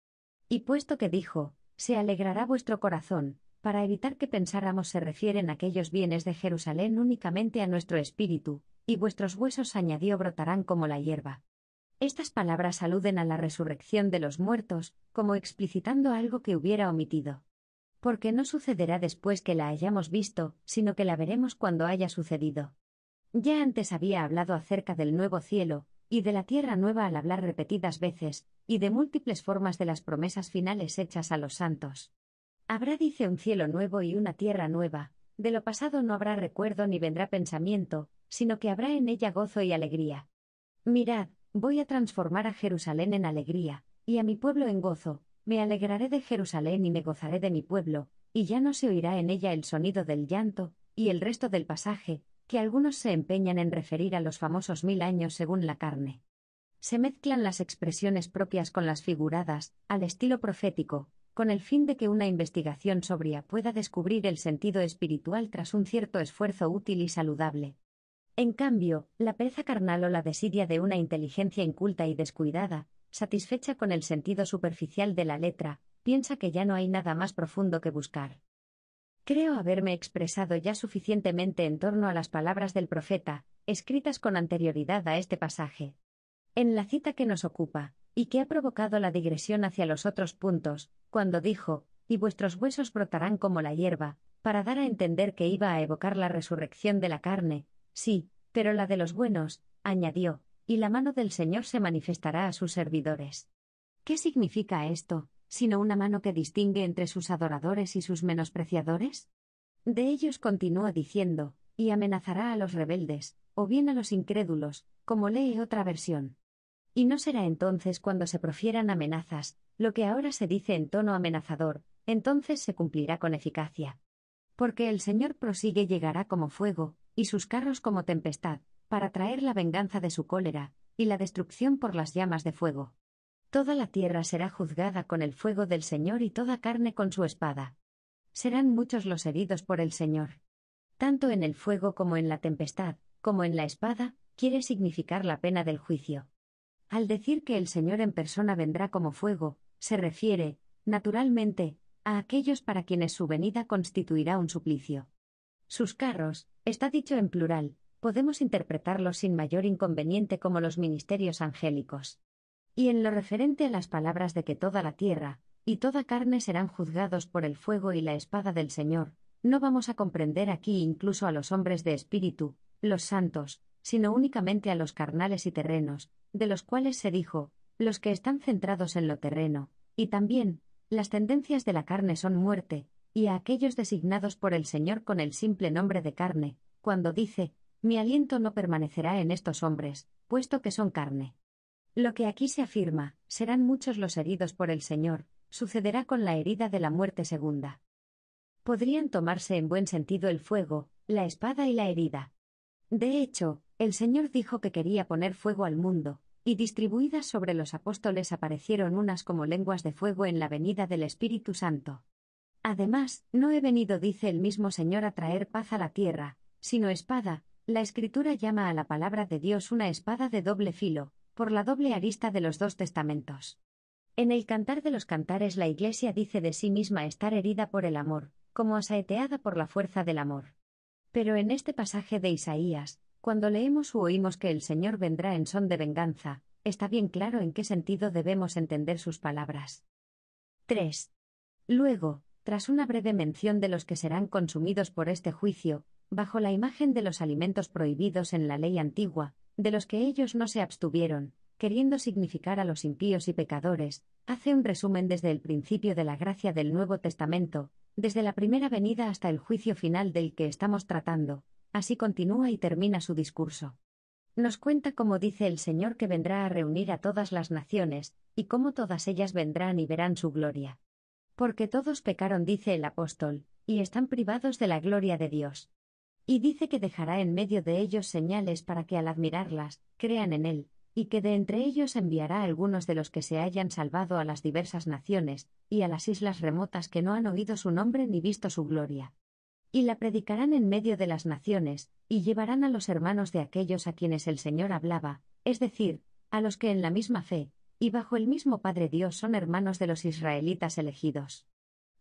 Y puesto que dijo, se alegrará vuestro corazón, para evitar que pensáramos se refieren aquellos bienes de Jerusalén únicamente a nuestro espíritu, y vuestros huesos añadió brotarán como la hierba. Estas palabras aluden a la resurrección de los muertos, como explicitando algo que hubiera omitido. Porque no sucederá después que la hayamos visto, sino que la veremos cuando haya sucedido. Ya antes había hablado acerca del nuevo cielo, y de la tierra nueva al hablar repetidas veces, y de múltiples formas de las promesas finales hechas a los santos. Habrá, dice, un cielo nuevo y una tierra nueva, de lo pasado no habrá recuerdo ni vendrá pensamiento, sino que habrá en ella gozo y alegría. Mirad, voy a transformar a Jerusalén en alegría, y a mi pueblo en gozo, me alegraré de Jerusalén y me gozaré de mi pueblo, y ya no se oirá en ella el sonido del llanto, y el resto del pasaje, que algunos se empeñan en referir a los famosos mil años según la carne se mezclan las expresiones propias con las figuradas, al estilo profético, con el fin de que una investigación sobria pueda descubrir el sentido espiritual tras un cierto esfuerzo útil y saludable. En cambio, la pereza carnal o la desidia de una inteligencia inculta y descuidada, satisfecha con el sentido superficial de la letra, piensa que ya no hay nada más profundo que buscar. Creo haberme expresado ya suficientemente en torno a las palabras del profeta, escritas con anterioridad a este pasaje en la cita que nos ocupa, y que ha provocado la digresión hacia los otros puntos, cuando dijo, y vuestros huesos brotarán como la hierba, para dar a entender que iba a evocar la resurrección de la carne, sí, pero la de los buenos, añadió, y la mano del Señor se manifestará a sus servidores. ¿Qué significa esto, sino una mano que distingue entre sus adoradores y sus menospreciadores? De ellos continúa diciendo, y amenazará a los rebeldes, o bien a los incrédulos, como lee otra versión y no será entonces cuando se profieran amenazas, lo que ahora se dice en tono amenazador, entonces se cumplirá con eficacia. Porque el Señor prosigue llegará como fuego, y sus carros como tempestad, para traer la venganza de su cólera, y la destrucción por las llamas de fuego. Toda la tierra será juzgada con el fuego del Señor y toda carne con su espada. Serán muchos los heridos por el Señor. Tanto en el fuego como en la tempestad, como en la espada, quiere significar la pena del juicio. Al decir que el Señor en persona vendrá como fuego, se refiere, naturalmente, a aquellos para quienes su venida constituirá un suplicio. Sus carros, está dicho en plural, podemos interpretarlos sin mayor inconveniente como los ministerios angélicos. Y en lo referente a las palabras de que toda la tierra, y toda carne serán juzgados por el fuego y la espada del Señor, no vamos a comprender aquí incluso a los hombres de espíritu, los santos, sino únicamente a los carnales y terrenos, de los cuales se dijo, los que están centrados en lo terreno, y también, las tendencias de la carne son muerte, y a aquellos designados por el Señor con el simple nombre de carne, cuando dice, mi aliento no permanecerá en estos hombres, puesto que son carne. Lo que aquí se afirma, serán muchos los heridos por el Señor, sucederá con la herida de la muerte segunda. Podrían tomarse en buen sentido el fuego, la espada y la herida. De hecho, el Señor dijo que quería poner fuego al mundo, y distribuidas sobre los apóstoles aparecieron unas como lenguas de fuego en la venida del Espíritu Santo. Además, no he venido, dice el mismo Señor, a traer paz a la tierra, sino espada, la Escritura llama a la palabra de Dios una espada de doble filo, por la doble arista de los dos testamentos. En el Cantar de los Cantares la Iglesia dice de sí misma estar herida por el amor, como asaeteada por la fuerza del amor. Pero en este pasaje de Isaías, cuando leemos u oímos que el Señor vendrá en son de venganza, está bien claro en qué sentido debemos entender sus palabras. 3. Luego, tras una breve mención de los que serán consumidos por este juicio, bajo la imagen de los alimentos prohibidos en la ley antigua, de los que ellos no se abstuvieron, queriendo significar a los impíos y pecadores, hace un resumen desde el principio de la gracia del Nuevo Testamento, desde la primera venida hasta el juicio final del que estamos tratando, así continúa y termina su discurso. Nos cuenta cómo dice el Señor que vendrá a reunir a todas las naciones, y cómo todas ellas vendrán y verán su gloria. Porque todos pecaron, dice el apóstol, y están privados de la gloria de Dios. Y dice que dejará en medio de ellos señales para que al admirarlas, crean en Él, y que de entre ellos enviará algunos de los que se hayan salvado a las diversas naciones, y a las islas remotas que no han oído su nombre ni visto su gloria. Y la predicarán en medio de las naciones, y llevarán a los hermanos de aquellos a quienes el Señor hablaba, es decir, a los que en la misma fe, y bajo el mismo Padre Dios son hermanos de los israelitas elegidos.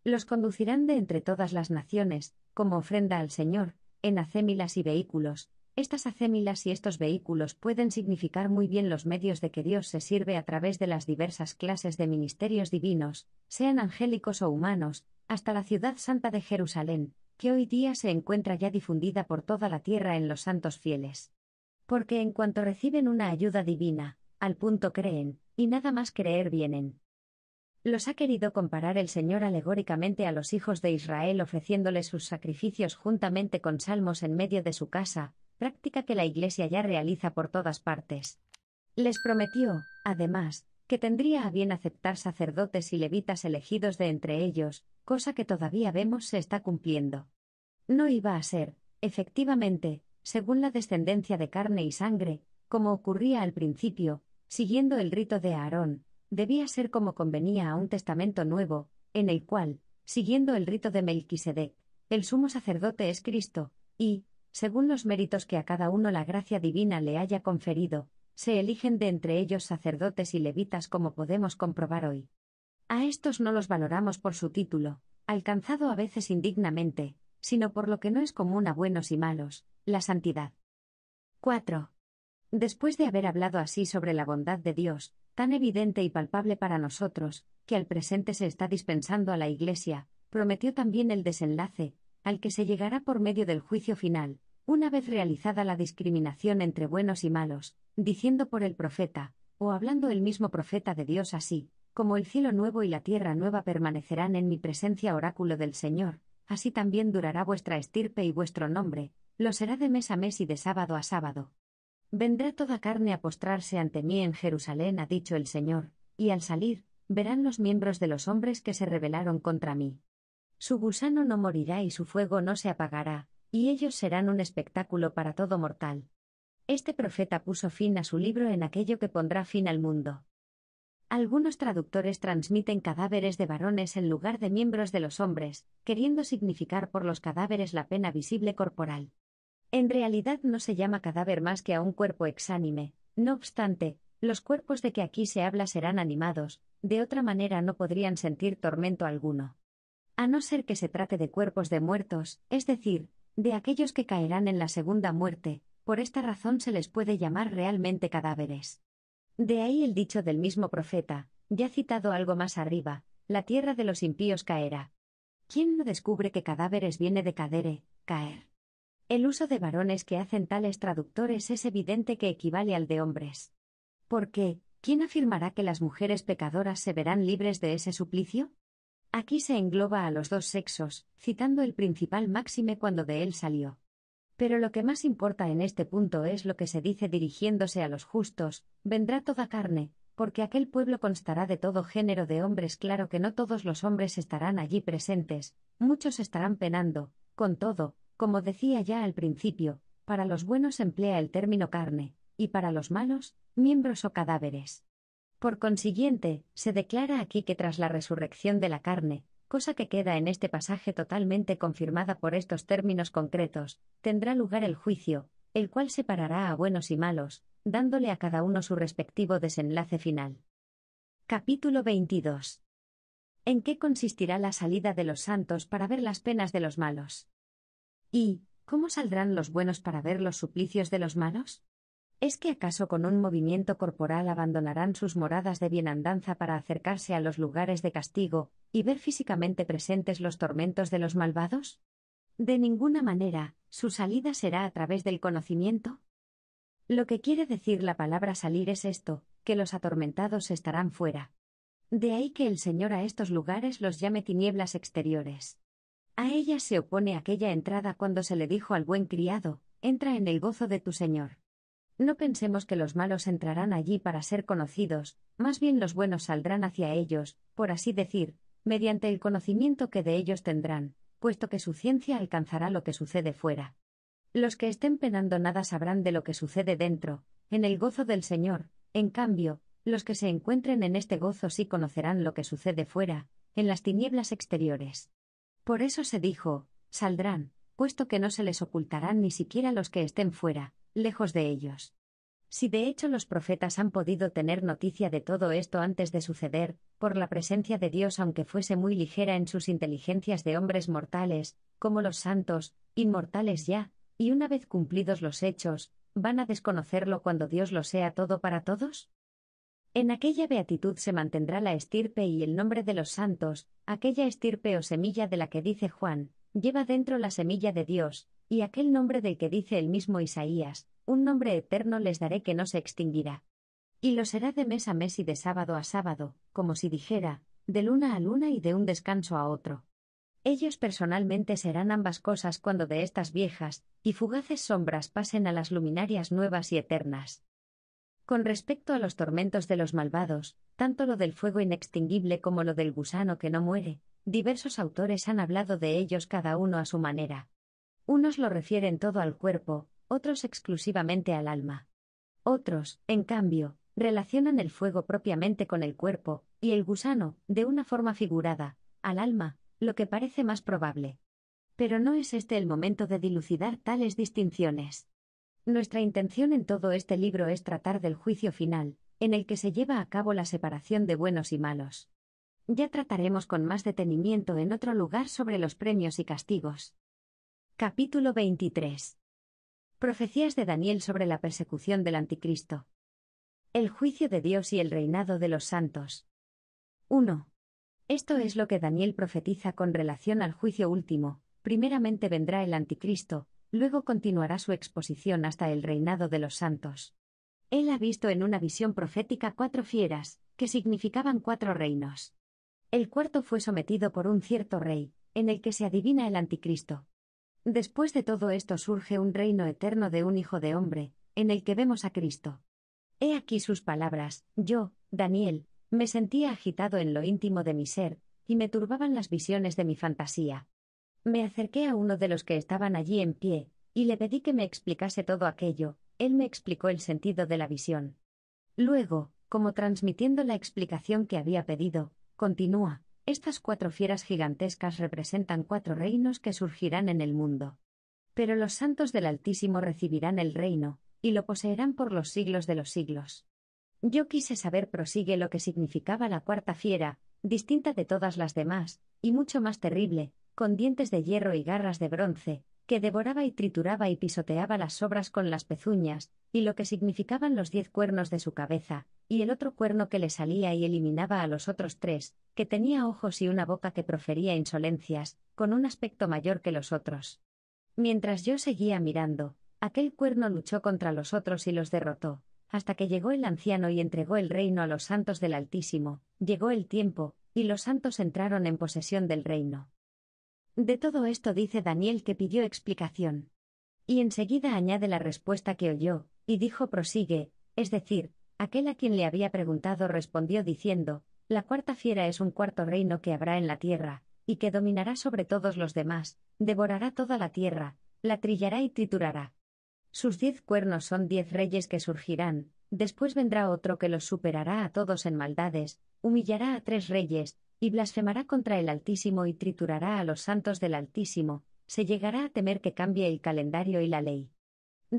Los conducirán de entre todas las naciones, como ofrenda al Señor, en acémilas y vehículos, estas acémilas y estos vehículos pueden significar muy bien los medios de que Dios se sirve a través de las diversas clases de ministerios divinos, sean angélicos o humanos, hasta la ciudad santa de Jerusalén, que hoy día se encuentra ya difundida por toda la tierra en los santos fieles. Porque en cuanto reciben una ayuda divina, al punto creen, y nada más creer vienen. Los ha querido comparar el Señor alegóricamente a los hijos de Israel ofreciéndoles sus sacrificios juntamente con salmos en medio de su casa, práctica que la Iglesia ya realiza por todas partes. Les prometió, además, que tendría a bien aceptar sacerdotes y levitas elegidos de entre ellos, cosa que todavía vemos se está cumpliendo. No iba a ser, efectivamente, según la descendencia de carne y sangre, como ocurría al principio, siguiendo el rito de Aarón, debía ser como convenía a un testamento nuevo, en el cual, siguiendo el rito de Melquisedec, el sumo sacerdote es Cristo, y, según los méritos que a cada uno la gracia divina le haya conferido, se eligen de entre ellos sacerdotes y levitas como podemos comprobar hoy. A estos no los valoramos por su título, alcanzado a veces indignamente, sino por lo que no es común a buenos y malos, la santidad. 4. Después de haber hablado así sobre la bondad de Dios, tan evidente y palpable para nosotros, que al presente se está dispensando a la Iglesia, prometió también el desenlace, al que se llegará por medio del juicio final, una vez realizada la discriminación entre buenos y malos, diciendo por el profeta, o hablando el mismo profeta de Dios así, como el cielo nuevo y la tierra nueva permanecerán en mi presencia oráculo del Señor, así también durará vuestra estirpe y vuestro nombre, lo será de mes a mes y de sábado a sábado. Vendrá toda carne a postrarse ante mí en Jerusalén, ha dicho el Señor, y al salir, verán los miembros de los hombres que se rebelaron contra mí. Su gusano no morirá y su fuego no se apagará, y ellos serán un espectáculo para todo mortal. Este profeta puso fin a su libro en aquello que pondrá fin al mundo. Algunos traductores transmiten cadáveres de varones en lugar de miembros de los hombres, queriendo significar por los cadáveres la pena visible corporal. En realidad no se llama cadáver más que a un cuerpo exánime, no obstante, los cuerpos de que aquí se habla serán animados, de otra manera no podrían sentir tormento alguno. A no ser que se trate de cuerpos de muertos, es decir, de aquellos que caerán en la segunda muerte, por esta razón se les puede llamar realmente cadáveres. De ahí el dicho del mismo profeta, ya citado algo más arriba, la tierra de los impíos caerá. ¿Quién no descubre que cadáveres viene de cadere, caer? El uso de varones que hacen tales traductores es evidente que equivale al de hombres. ¿Por qué, ¿quién afirmará que las mujeres pecadoras se verán libres de ese suplicio? Aquí se engloba a los dos sexos, citando el principal máxime cuando de él salió. Pero lo que más importa en este punto es lo que se dice dirigiéndose a los justos, vendrá toda carne, porque aquel pueblo constará de todo género de hombres. Claro que no todos los hombres estarán allí presentes, muchos estarán penando, con todo, como decía ya al principio, para los buenos emplea el término carne, y para los malos, miembros o cadáveres. Por consiguiente, se declara aquí que tras la resurrección de la carne, cosa que queda en este pasaje totalmente confirmada por estos términos concretos, tendrá lugar el juicio, el cual separará a buenos y malos, dándole a cada uno su respectivo desenlace final. Capítulo 22. ¿En qué consistirá la salida de los santos para ver las penas de los malos? ¿Y cómo saldrán los buenos para ver los suplicios de los malos? ¿Es que acaso con un movimiento corporal abandonarán sus moradas de bienandanza para acercarse a los lugares de castigo, y ver físicamente presentes los tormentos de los malvados? De ninguna manera, su salida será a través del conocimiento. Lo que quiere decir la palabra salir es esto, que los atormentados estarán fuera. De ahí que el Señor a estos lugares los llame tinieblas exteriores. A ella se opone aquella entrada cuando se le dijo al buen criado, entra en el gozo de tu Señor. No pensemos que los malos entrarán allí para ser conocidos, más bien los buenos saldrán hacia ellos, por así decir, mediante el conocimiento que de ellos tendrán, puesto que su ciencia alcanzará lo que sucede fuera. Los que estén penando nada sabrán de lo que sucede dentro, en el gozo del Señor, en cambio, los que se encuentren en este gozo sí conocerán lo que sucede fuera, en las tinieblas exteriores. Por eso se dijo, saldrán, puesto que no se les ocultarán ni siquiera los que estén fuera, lejos de ellos. Si de hecho los profetas han podido tener noticia de todo esto antes de suceder, por la presencia de Dios aunque fuese muy ligera en sus inteligencias de hombres mortales, como los santos, inmortales ya, y una vez cumplidos los hechos, ¿van a desconocerlo cuando Dios lo sea todo para todos? En aquella beatitud se mantendrá la estirpe y el nombre de los santos, aquella estirpe o semilla de la que dice Juan, lleva dentro la semilla de Dios, y aquel nombre del que dice el mismo Isaías, un nombre eterno les daré que no se extinguirá. Y lo será de mes a mes y de sábado a sábado, como si dijera, de luna a luna y de un descanso a otro. Ellos personalmente serán ambas cosas cuando de estas viejas y fugaces sombras pasen a las luminarias nuevas y eternas. Con respecto a los tormentos de los malvados, tanto lo del fuego inextinguible como lo del gusano que no muere, diversos autores han hablado de ellos cada uno a su manera. Unos lo refieren todo al cuerpo, otros exclusivamente al alma. Otros, en cambio, relacionan el fuego propiamente con el cuerpo, y el gusano, de una forma figurada, al alma, lo que parece más probable. Pero no es este el momento de dilucidar tales distinciones. Nuestra intención en todo este libro es tratar del juicio final, en el que se lleva a cabo la separación de buenos y malos. Ya trataremos con más detenimiento en otro lugar sobre los premios y castigos. Capítulo 23. Profecías de Daniel sobre la persecución del anticristo. El juicio de Dios y el reinado de los santos. 1. Esto es lo que Daniel profetiza con relación al juicio último. Primeramente vendrá el anticristo, luego continuará su exposición hasta el reinado de los santos. Él ha visto en una visión profética cuatro fieras, que significaban cuatro reinos. El cuarto fue sometido por un cierto rey, en el que se adivina el anticristo. Después de todo esto surge un reino eterno de un Hijo de Hombre, en el que vemos a Cristo. He aquí sus palabras, yo, Daniel, me sentía agitado en lo íntimo de mi ser, y me turbaban las visiones de mi fantasía. Me acerqué a uno de los que estaban allí en pie, y le pedí que me explicase todo aquello, él me explicó el sentido de la visión. Luego, como transmitiendo la explicación que había pedido, continúa, estas cuatro fieras gigantescas representan cuatro reinos que surgirán en el mundo. Pero los santos del Altísimo recibirán el reino, y lo poseerán por los siglos de los siglos. Yo quise saber, prosigue, lo que significaba la cuarta fiera, distinta de todas las demás, y mucho más terrible, con dientes de hierro y garras de bronce, que devoraba y trituraba y pisoteaba las sobras con las pezuñas, y lo que significaban los diez cuernos de su cabeza, y el otro cuerno que le salía y eliminaba a los otros tres, que tenía ojos y una boca que profería insolencias, con un aspecto mayor que los otros. Mientras yo seguía mirando, aquel cuerno luchó contra los otros y los derrotó, hasta que llegó el anciano y entregó el reino a los santos del Altísimo, llegó el tiempo, y los santos entraron en posesión del reino. De todo esto dice Daniel que pidió explicación. Y enseguida añade la respuesta que oyó, y dijo prosigue, es decir, Aquel a quien le había preguntado respondió diciendo, La cuarta fiera es un cuarto reino que habrá en la tierra, y que dominará sobre todos los demás, devorará toda la tierra, la trillará y triturará. Sus diez cuernos son diez reyes que surgirán, después vendrá otro que los superará a todos en maldades, humillará a tres reyes, y blasfemará contra el Altísimo y triturará a los santos del Altísimo, se llegará a temer que cambie el calendario y la ley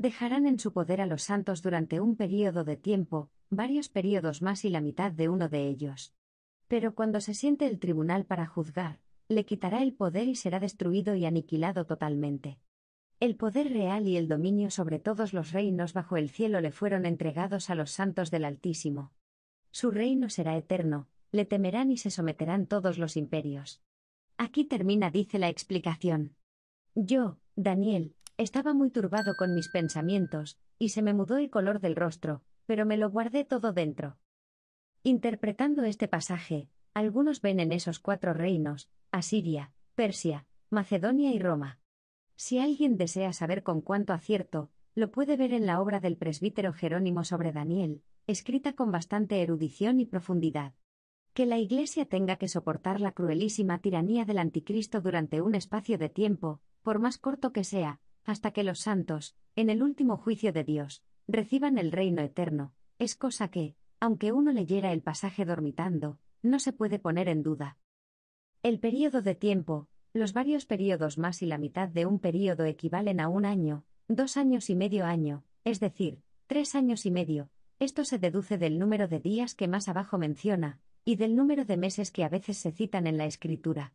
dejarán en su poder a los santos durante un período de tiempo, varios períodos más y la mitad de uno de ellos. Pero cuando se siente el tribunal para juzgar, le quitará el poder y será destruido y aniquilado totalmente. El poder real y el dominio sobre todos los reinos bajo el cielo le fueron entregados a los santos del Altísimo. Su reino será eterno, le temerán y se someterán todos los imperios. Aquí termina, dice la explicación. Yo, Daniel, estaba muy turbado con mis pensamientos, y se me mudó el color del rostro, pero me lo guardé todo dentro. Interpretando este pasaje, algunos ven en esos cuatro reinos, Asiria, Persia, Macedonia y Roma. Si alguien desea saber con cuánto acierto, lo puede ver en la obra del presbítero Jerónimo sobre Daniel, escrita con bastante erudición y profundidad. Que la Iglesia tenga que soportar la cruelísima tiranía del Anticristo durante un espacio de tiempo, por más corto que sea, hasta que los santos, en el último juicio de Dios, reciban el reino eterno, es cosa que, aunque uno leyera el pasaje dormitando, no se puede poner en duda. El período de tiempo, los varios períodos más y la mitad de un período equivalen a un año, dos años y medio año, es decir, tres años y medio. Esto se deduce del número de días que más abajo menciona, y del número de meses que a veces se citan en la escritura.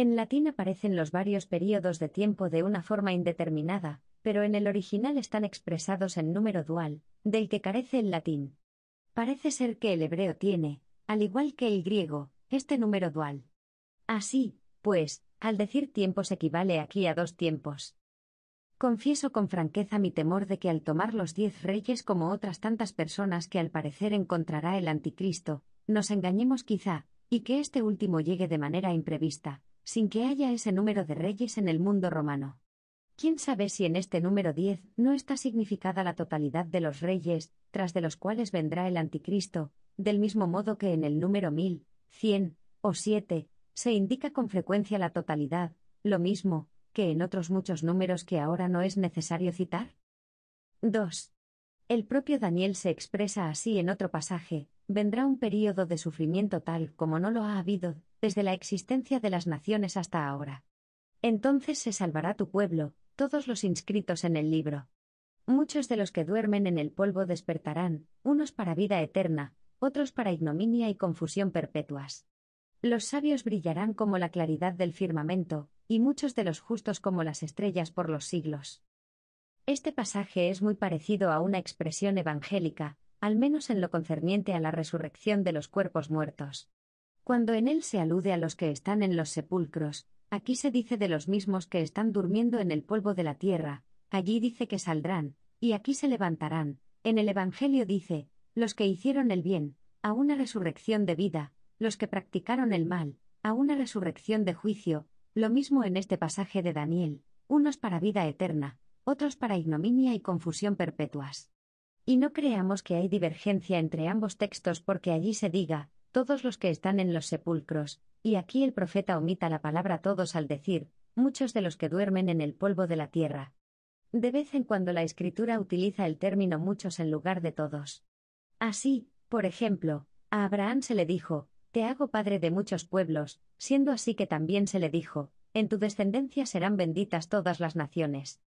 En latín aparecen los varios períodos de tiempo de una forma indeterminada, pero en el original están expresados en número dual, del que carece el latín. Parece ser que el hebreo tiene, al igual que el griego, este número dual. Así, pues, al decir tiempos equivale aquí a dos tiempos. Confieso con franqueza mi temor de que al tomar los diez reyes como otras tantas personas que al parecer encontrará el anticristo, nos engañemos quizá, y que este último llegue de manera imprevista, sin que haya ese número de reyes en el mundo romano. ¿Quién sabe si en este número 10 no está significada la totalidad de los reyes, tras de los cuales vendrá el anticristo, del mismo modo que en el número 1000, 100 o 7 se indica con frecuencia la totalidad, lo mismo que en otros muchos números que ahora no es necesario citar? 2. El propio Daniel se expresa así en otro pasaje, vendrá un período de sufrimiento tal como no lo ha habido desde la existencia de las naciones hasta ahora. Entonces se salvará tu pueblo, todos los inscritos en el libro. Muchos de los que duermen en el polvo despertarán, unos para vida eterna, otros para ignominia y confusión perpetuas. Los sabios brillarán como la claridad del firmamento, y muchos de los justos como las estrellas por los siglos. Este pasaje es muy parecido a una expresión evangélica, al menos en lo concerniente a la resurrección de los cuerpos muertos. Cuando en él se alude a los que están en los sepulcros, aquí se dice de los mismos que están durmiendo en el polvo de la tierra, allí dice que saldrán, y aquí se levantarán, en el Evangelio dice, los que hicieron el bien, a una resurrección de vida, los que practicaron el mal, a una resurrección de juicio, lo mismo en este pasaje de Daniel, unos para vida eterna, otros para ignominia y confusión perpetuas. Y no creamos que hay divergencia entre ambos textos porque allí se diga, todos los que están en los sepulcros, y aquí el profeta omita la palabra todos al decir, muchos de los que duermen en el polvo de la tierra. De vez en cuando la escritura utiliza el término muchos en lugar de todos. Así, por ejemplo, a Abraham se le dijo, Te hago padre de muchos pueblos, siendo así que también se le dijo, En tu descendencia serán benditas todas las naciones.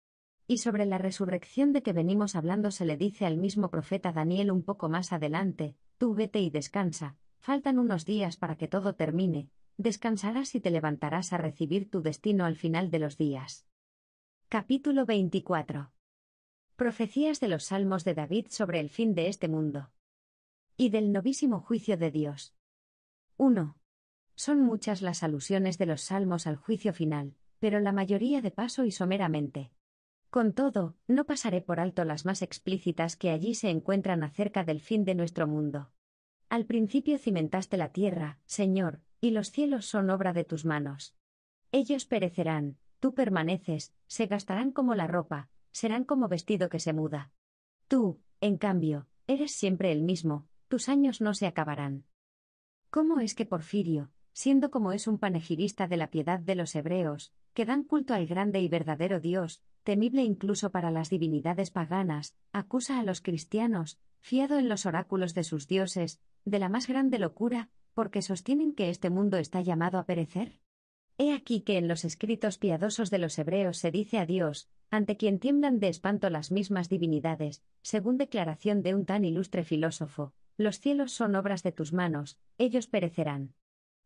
Y sobre la resurrección de que venimos hablando se le dice al mismo profeta Daniel un poco más adelante, Tú vete y descansa, Faltan unos días para que todo termine, descansarás y te levantarás a recibir tu destino al final de los días. Capítulo 24. Profecías de los Salmos de David sobre el fin de este mundo. Y del novísimo juicio de Dios. 1. Son muchas las alusiones de los Salmos al juicio final, pero la mayoría de paso y someramente. Con todo, no pasaré por alto las más explícitas que allí se encuentran acerca del fin de nuestro mundo. Al principio cimentaste la tierra, Señor, y los cielos son obra de tus manos. Ellos perecerán, tú permaneces, se gastarán como la ropa, serán como vestido que se muda. Tú, en cambio, eres siempre el mismo, tus años no se acabarán. ¿Cómo es que Porfirio, siendo como es un panegirista de la piedad de los hebreos, que dan culto al grande y verdadero Dios, temible incluso para las divinidades paganas, acusa a los cristianos, fiado en los oráculos de sus dioses, de la más grande locura, porque sostienen que este mundo está llamado a perecer. He aquí que en los escritos piadosos de los hebreos se dice a Dios, ante quien tiemblan de espanto las mismas divinidades, según declaración de un tan ilustre filósofo, los cielos son obras de tus manos, ellos perecerán.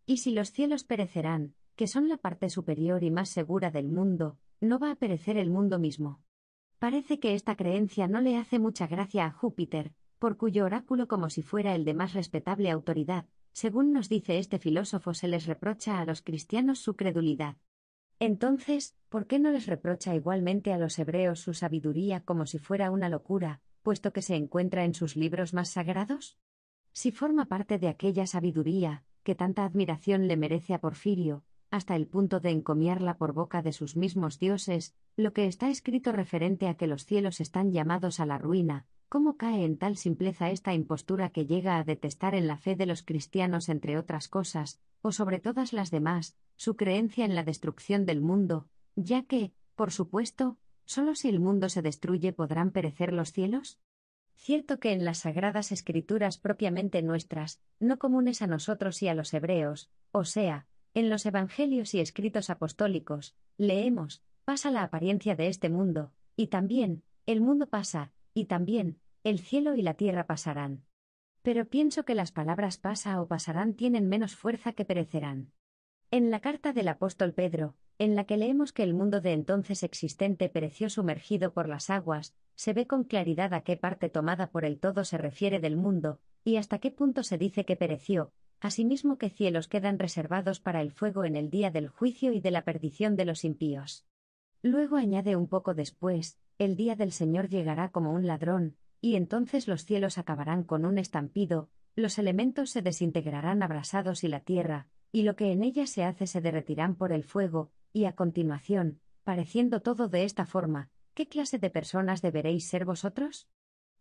Y si los cielos perecerán, que son la parte superior y más segura del mundo, no va a perecer el mundo mismo. Parece que esta creencia no le hace mucha gracia a Júpiter, por cuyo oráculo como si fuera el de más respetable autoridad, según nos dice este filósofo se les reprocha a los cristianos su credulidad. Entonces, ¿por qué no les reprocha igualmente a los hebreos su sabiduría como si fuera una locura, puesto que se encuentra en sus libros más sagrados? Si forma parte de aquella sabiduría, que tanta admiración le merece a Porfirio, hasta el punto de encomiarla por boca de sus mismos dioses, lo que está escrito referente a que los cielos están llamados a la ruina, ¿Cómo cae en tal simpleza esta impostura que llega a detestar en la fe de los cristianos, entre otras cosas, o sobre todas las demás, su creencia en la destrucción del mundo, ya que, por supuesto, solo si el mundo se destruye podrán perecer los cielos? Cierto que en las sagradas escrituras propiamente nuestras, no comunes a nosotros y a los hebreos, o sea, en los evangelios y escritos apostólicos, leemos, pasa la apariencia de este mundo, y también, el mundo pasa, y también, el cielo y la tierra pasarán. Pero pienso que las palabras pasa o pasarán tienen menos fuerza que perecerán. En la carta del apóstol Pedro, en la que leemos que el mundo de entonces existente pereció sumergido por las aguas, se ve con claridad a qué parte tomada por el todo se refiere del mundo, y hasta qué punto se dice que pereció, asimismo que cielos quedan reservados para el fuego en el día del juicio y de la perdición de los impíos. Luego añade un poco después, el día del Señor llegará como un ladrón, y entonces los cielos acabarán con un estampido, los elementos se desintegrarán abrasados y la tierra, y lo que en ella se hace se derretirán por el fuego, y a continuación, pareciendo todo de esta forma, ¿qué clase de personas deberéis ser vosotros?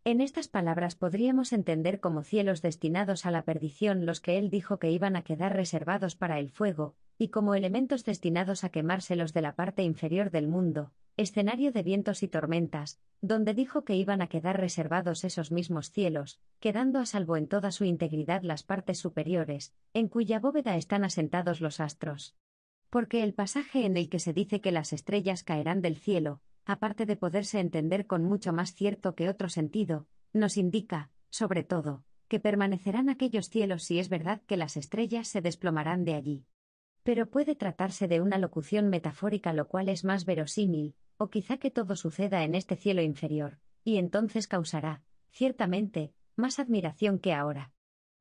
En estas palabras podríamos entender como cielos destinados a la perdición los que él dijo que iban a quedar reservados para el fuego, y como elementos destinados a quemárselos de la parte inferior del mundo, escenario de vientos y tormentas, donde dijo que iban a quedar reservados esos mismos cielos, quedando a salvo en toda su integridad las partes superiores, en cuya bóveda están asentados los astros. Porque el pasaje en el que se dice que las estrellas caerán del cielo, aparte de poderse entender con mucho más cierto que otro sentido, nos indica, sobre todo, que permanecerán aquellos cielos si es verdad que las estrellas se desplomarán de allí. Pero puede tratarse de una locución metafórica lo cual es más verosímil, o quizá que todo suceda en este cielo inferior, y entonces causará, ciertamente, más admiración que ahora.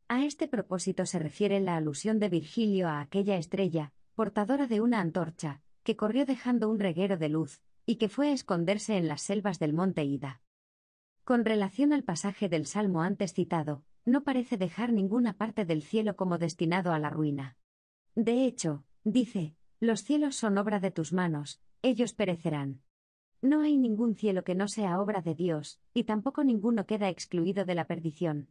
A este propósito se refiere la alusión de Virgilio a aquella estrella, portadora de una antorcha, que corrió dejando un reguero de luz, y que fue a esconderse en las selvas del monte Ida. Con relación al pasaje del Salmo antes citado, no parece dejar ninguna parte del cielo como destinado a la ruina. De hecho, dice, los cielos son obra de tus manos, ellos perecerán. No hay ningún cielo que no sea obra de Dios, y tampoco ninguno queda excluido de la perdición.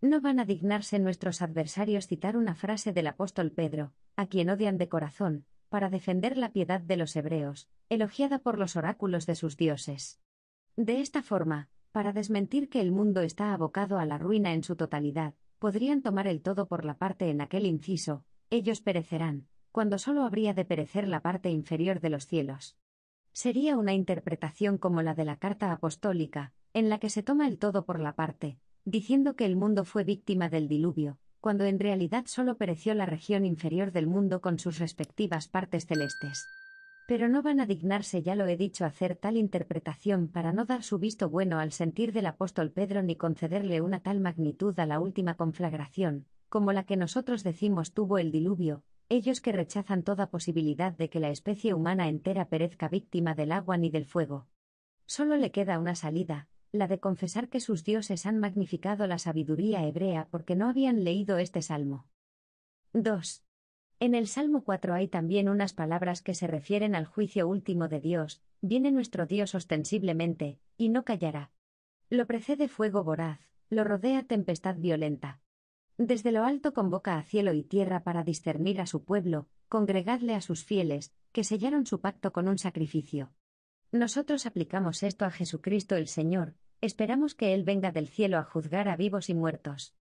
No van a dignarse nuestros adversarios citar una frase del apóstol Pedro, a quien odian de corazón, para defender la piedad de los hebreos, elogiada por los oráculos de sus dioses. De esta forma, para desmentir que el mundo está abocado a la ruina en su totalidad, podrían tomar el todo por la parte en aquel inciso, ellos perecerán, cuando solo habría de perecer la parte inferior de los cielos. Sería una interpretación como la de la carta apostólica, en la que se toma el todo por la parte, diciendo que el mundo fue víctima del diluvio, cuando en realidad solo pereció la región inferior del mundo con sus respectivas partes celestes. Pero no van a dignarse, ya lo he dicho, hacer tal interpretación para no dar su visto bueno al sentir del apóstol Pedro ni concederle una tal magnitud a la última conflagración, como la que nosotros decimos tuvo el diluvio, ellos que rechazan toda posibilidad de que la especie humana entera perezca víctima del agua ni del fuego. Solo le queda una salida, la de confesar que sus dioses han magnificado la sabiduría hebrea porque no habían leído este salmo. 2. En el Salmo 4 hay también unas palabras que se refieren al juicio último de Dios, viene nuestro Dios ostensiblemente, y no callará. Lo precede fuego voraz, lo rodea tempestad violenta. Desde lo alto convoca a cielo y tierra para discernir a su pueblo, congregadle a sus fieles, que sellaron su pacto con un sacrificio. Nosotros aplicamos esto a Jesucristo el Señor, esperamos que Él venga del cielo a juzgar a vivos y muertos.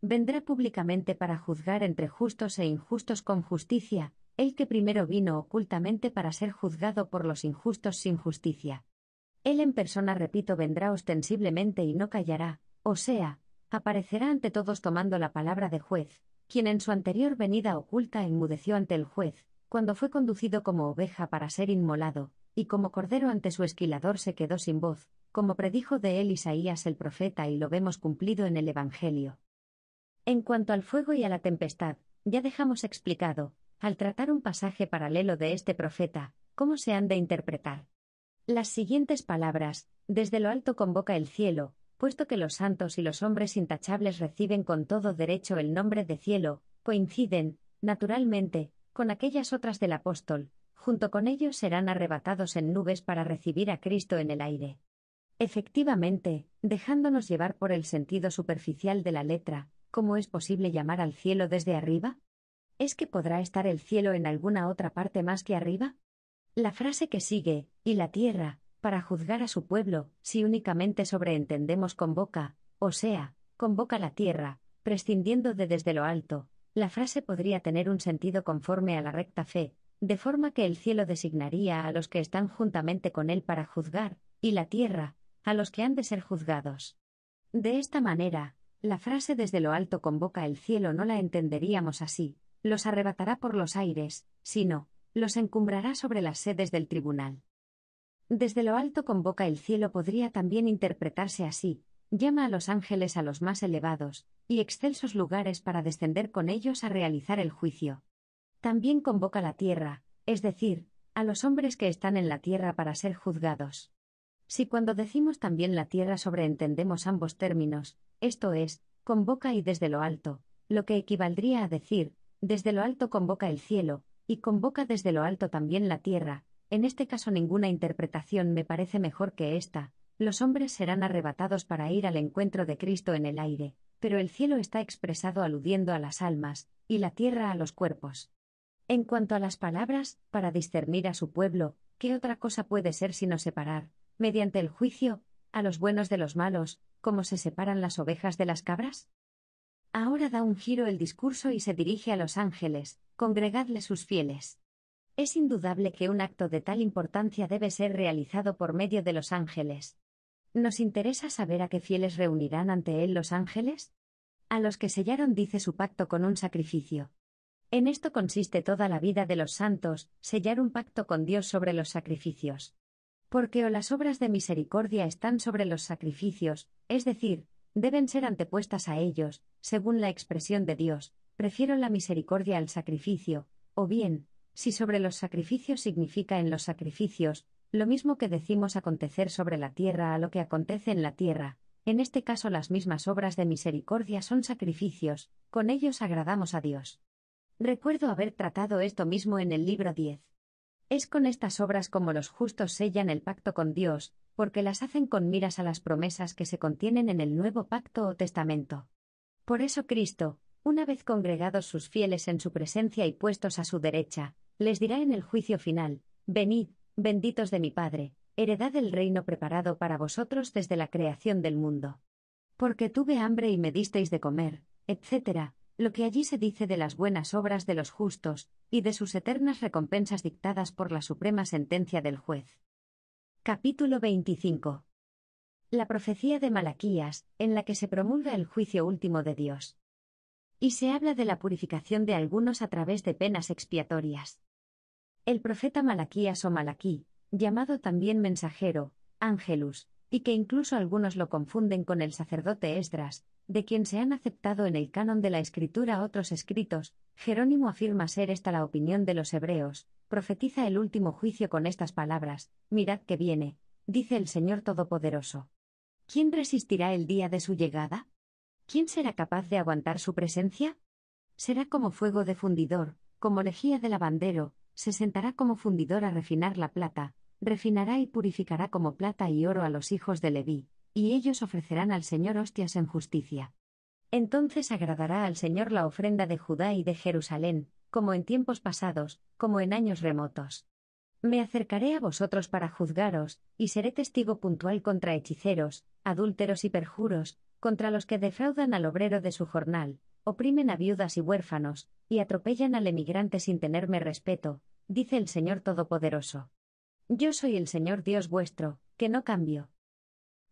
Vendrá públicamente para juzgar entre justos e injustos con justicia, el que primero vino ocultamente para ser juzgado por los injustos sin justicia. Él en persona, repito, vendrá ostensiblemente y no callará, o sea, Aparecerá ante todos tomando la palabra de juez, quien en su anterior venida oculta enmudeció ante el juez, cuando fue conducido como oveja para ser inmolado, y como cordero ante su esquilador se quedó sin voz, como predijo de él Isaías el profeta y lo vemos cumplido en el Evangelio. En cuanto al fuego y a la tempestad, ya dejamos explicado, al tratar un pasaje paralelo de este profeta, cómo se han de interpretar. Las siguientes palabras, desde lo alto convoca el cielo, puesto que los santos y los hombres intachables reciben con todo derecho el nombre de cielo, coinciden, naturalmente, con aquellas otras del apóstol, junto con ellos serán arrebatados en nubes para recibir a Cristo en el aire. Efectivamente, dejándonos llevar por el sentido superficial de la letra, ¿cómo es posible llamar al cielo desde arriba? ¿Es que podrá estar el cielo en alguna otra parte más que arriba? La frase que sigue, y la tierra, para juzgar a su pueblo, si únicamente sobreentendemos convoca, o sea, convoca la tierra, prescindiendo de desde lo alto, la frase podría tener un sentido conforme a la recta fe, de forma que el cielo designaría a los que están juntamente con él para juzgar, y la tierra, a los que han de ser juzgados. De esta manera, la frase desde lo alto convoca el cielo no la entenderíamos así, los arrebatará por los aires, sino, los encumbrará sobre las sedes del tribunal. Desde lo alto convoca el cielo podría también interpretarse así, llama a los ángeles a los más elevados, y excelsos lugares para descender con ellos a realizar el juicio. También convoca la tierra, es decir, a los hombres que están en la tierra para ser juzgados. Si cuando decimos también la tierra sobreentendemos ambos términos, esto es, convoca y desde lo alto, lo que equivaldría a decir, desde lo alto convoca el cielo, y convoca desde lo alto también la tierra, en este caso ninguna interpretación me parece mejor que esta, los hombres serán arrebatados para ir al encuentro de Cristo en el aire, pero el cielo está expresado aludiendo a las almas, y la tierra a los cuerpos. En cuanto a las palabras, para discernir a su pueblo, ¿qué otra cosa puede ser sino separar, mediante el juicio, a los buenos de los malos, como se separan las ovejas de las cabras? Ahora da un giro el discurso y se dirige a los ángeles, congregadle sus fieles. Es indudable que un acto de tal importancia debe ser realizado por medio de los ángeles. ¿Nos interesa saber a qué fieles reunirán ante él los ángeles? A los que sellaron dice su pacto con un sacrificio. En esto consiste toda la vida de los santos, sellar un pacto con Dios sobre los sacrificios. Porque o oh, las obras de misericordia están sobre los sacrificios, es decir, deben ser antepuestas a ellos, según la expresión de Dios, prefiero la misericordia al sacrificio, o bien, si sobre los sacrificios significa en los sacrificios, lo mismo que decimos acontecer sobre la tierra a lo que acontece en la tierra, en este caso las mismas obras de misericordia son sacrificios, con ellos agradamos a Dios. Recuerdo haber tratado esto mismo en el libro 10. Es con estas obras como los justos sellan el pacto con Dios, porque las hacen con miras a las promesas que se contienen en el nuevo pacto o testamento. Por eso Cristo, una vez congregados sus fieles en su presencia y puestos a su derecha, les dirá en el juicio final, venid, benditos de mi Padre, heredad el reino preparado para vosotros desde la creación del mundo. Porque tuve hambre y me disteis de comer, etc., lo que allí se dice de las buenas obras de los justos, y de sus eternas recompensas dictadas por la suprema sentencia del juez. Capítulo 25. La profecía de Malaquías, en la que se promulga el juicio último de Dios. Y se habla de la purificación de algunos a través de penas expiatorias. El profeta Malaquías o Malaquí, llamado también mensajero, Ángelus, y que incluso algunos lo confunden con el sacerdote Esdras, de quien se han aceptado en el canon de la escritura otros escritos, Jerónimo afirma ser esta la opinión de los hebreos, profetiza el último juicio con estas palabras, mirad que viene, dice el Señor Todopoderoso. ¿Quién resistirá el día de su llegada? ¿Quién será capaz de aguantar su presencia? Será como fuego de fundidor, como lejía de lavandero, se sentará como fundidor a refinar la plata, refinará y purificará como plata y oro a los hijos de Leví, y ellos ofrecerán al Señor hostias en justicia. Entonces agradará al Señor la ofrenda de Judá y de Jerusalén, como en tiempos pasados, como en años remotos. Me acercaré a vosotros para juzgaros, y seré testigo puntual contra hechiceros, adúlteros y perjuros, contra los que defraudan al obrero de su jornal, oprimen a viudas y huérfanos, y atropellan al emigrante sin tenerme respeto, dice el Señor Todopoderoso. Yo soy el Señor Dios vuestro, que no cambio.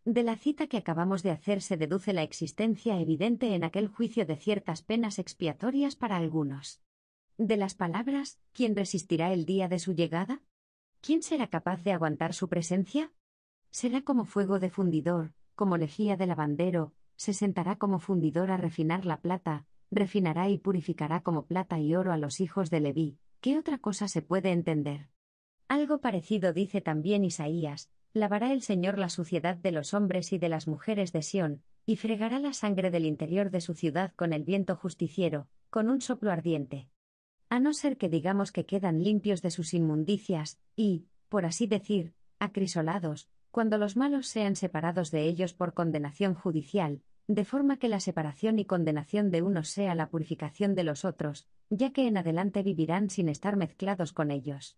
De la cita que acabamos de hacer se deduce la existencia evidente en aquel juicio de ciertas penas expiatorias para algunos. De las palabras, ¿quién resistirá el día de su llegada? ¿Quién será capaz de aguantar su presencia? Será como fuego de fundidor, como lejía de lavandero, se sentará como fundidor a refinar la plata, refinará y purificará como plata y oro a los hijos de Leví. ¿Qué otra cosa se puede entender? Algo parecido dice también Isaías, lavará el Señor la suciedad de los hombres y de las mujeres de Sión, y fregará la sangre del interior de su ciudad con el viento justiciero, con un soplo ardiente. A no ser que digamos que quedan limpios de sus inmundicias, y, por así decir, acrisolados, cuando los malos sean separados de ellos por condenación judicial, de forma que la separación y condenación de unos sea la purificación de los otros, ya que en adelante vivirán sin estar mezclados con ellos.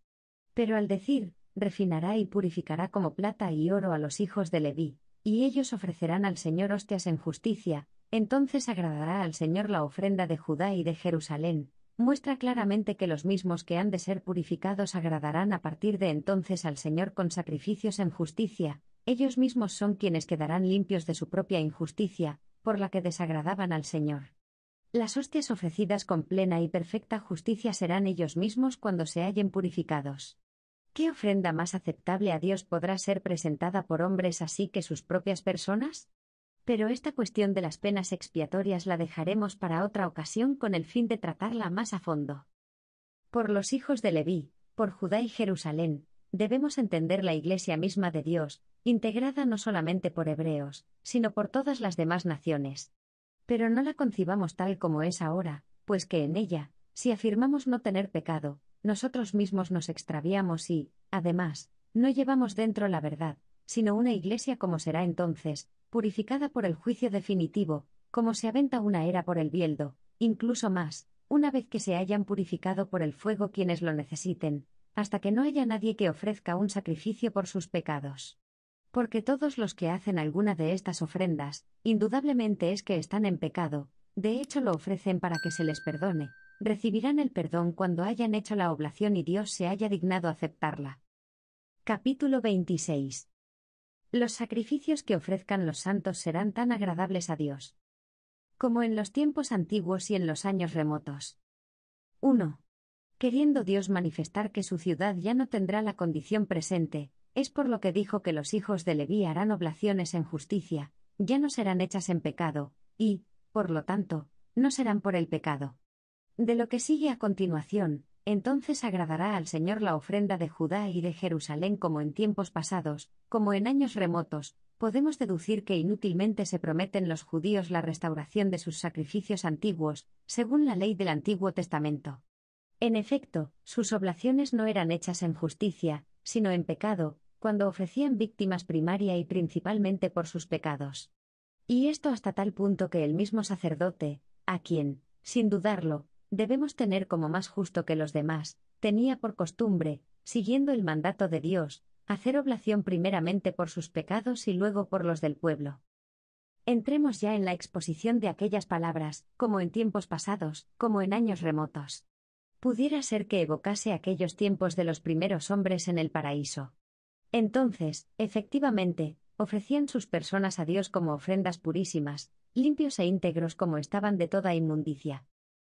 Pero al decir, refinará y purificará como plata y oro a los hijos de Leví, y ellos ofrecerán al Señor hostias en justicia, entonces agradará al Señor la ofrenda de Judá y de Jerusalén, muestra claramente que los mismos que han de ser purificados agradarán a partir de entonces al Señor con sacrificios en justicia, ellos mismos son quienes quedarán limpios de su propia injusticia, por la que desagradaban al Señor. Las hostias ofrecidas con plena y perfecta justicia serán ellos mismos cuando se hallen purificados. ¿Qué ofrenda más aceptable a Dios podrá ser presentada por hombres así que sus propias personas? Pero esta cuestión de las penas expiatorias la dejaremos para otra ocasión con el fin de tratarla más a fondo. Por los hijos de Leví, por Judá y Jerusalén, debemos entender la Iglesia misma de Dios, integrada no solamente por hebreos, sino por todas las demás naciones. Pero no la concibamos tal como es ahora, pues que en ella, si afirmamos no tener pecado, nosotros mismos nos extraviamos y, además, no llevamos dentro la verdad, sino una iglesia como será entonces, purificada por el juicio definitivo, como se aventa una era por el bieldo, incluso más, una vez que se hayan purificado por el fuego quienes lo necesiten, hasta que no haya nadie que ofrezca un sacrificio por sus pecados. Porque todos los que hacen alguna de estas ofrendas, indudablemente es que están en pecado, de hecho lo ofrecen para que se les perdone, recibirán el perdón cuando hayan hecho la oblación y Dios se haya dignado aceptarla. Capítulo 26. Los sacrificios que ofrezcan los santos serán tan agradables a Dios como en los tiempos antiguos y en los años remotos. 1. Queriendo Dios manifestar que su ciudad ya no tendrá la condición presente, es por lo que dijo que los hijos de Leví harán oblaciones en justicia, ya no serán hechas en pecado, y, por lo tanto, no serán por el pecado. De lo que sigue a continuación, entonces agradará al Señor la ofrenda de Judá y de Jerusalén como en tiempos pasados, como en años remotos, podemos deducir que inútilmente se prometen los judíos la restauración de sus sacrificios antiguos, según la ley del Antiguo Testamento. En efecto, sus oblaciones no eran hechas en justicia, sino en pecado, cuando ofrecían víctimas primaria y principalmente por sus pecados. Y esto hasta tal punto que el mismo sacerdote, a quien, sin dudarlo, debemos tener como más justo que los demás, tenía por costumbre, siguiendo el mandato de Dios, hacer oblación primeramente por sus pecados y luego por los del pueblo. Entremos ya en la exposición de aquellas palabras, como en tiempos pasados, como en años remotos pudiera ser que evocase aquellos tiempos de los primeros hombres en el paraíso. Entonces, efectivamente, ofrecían sus personas a Dios como ofrendas purísimas, limpios e íntegros como estaban de toda inmundicia.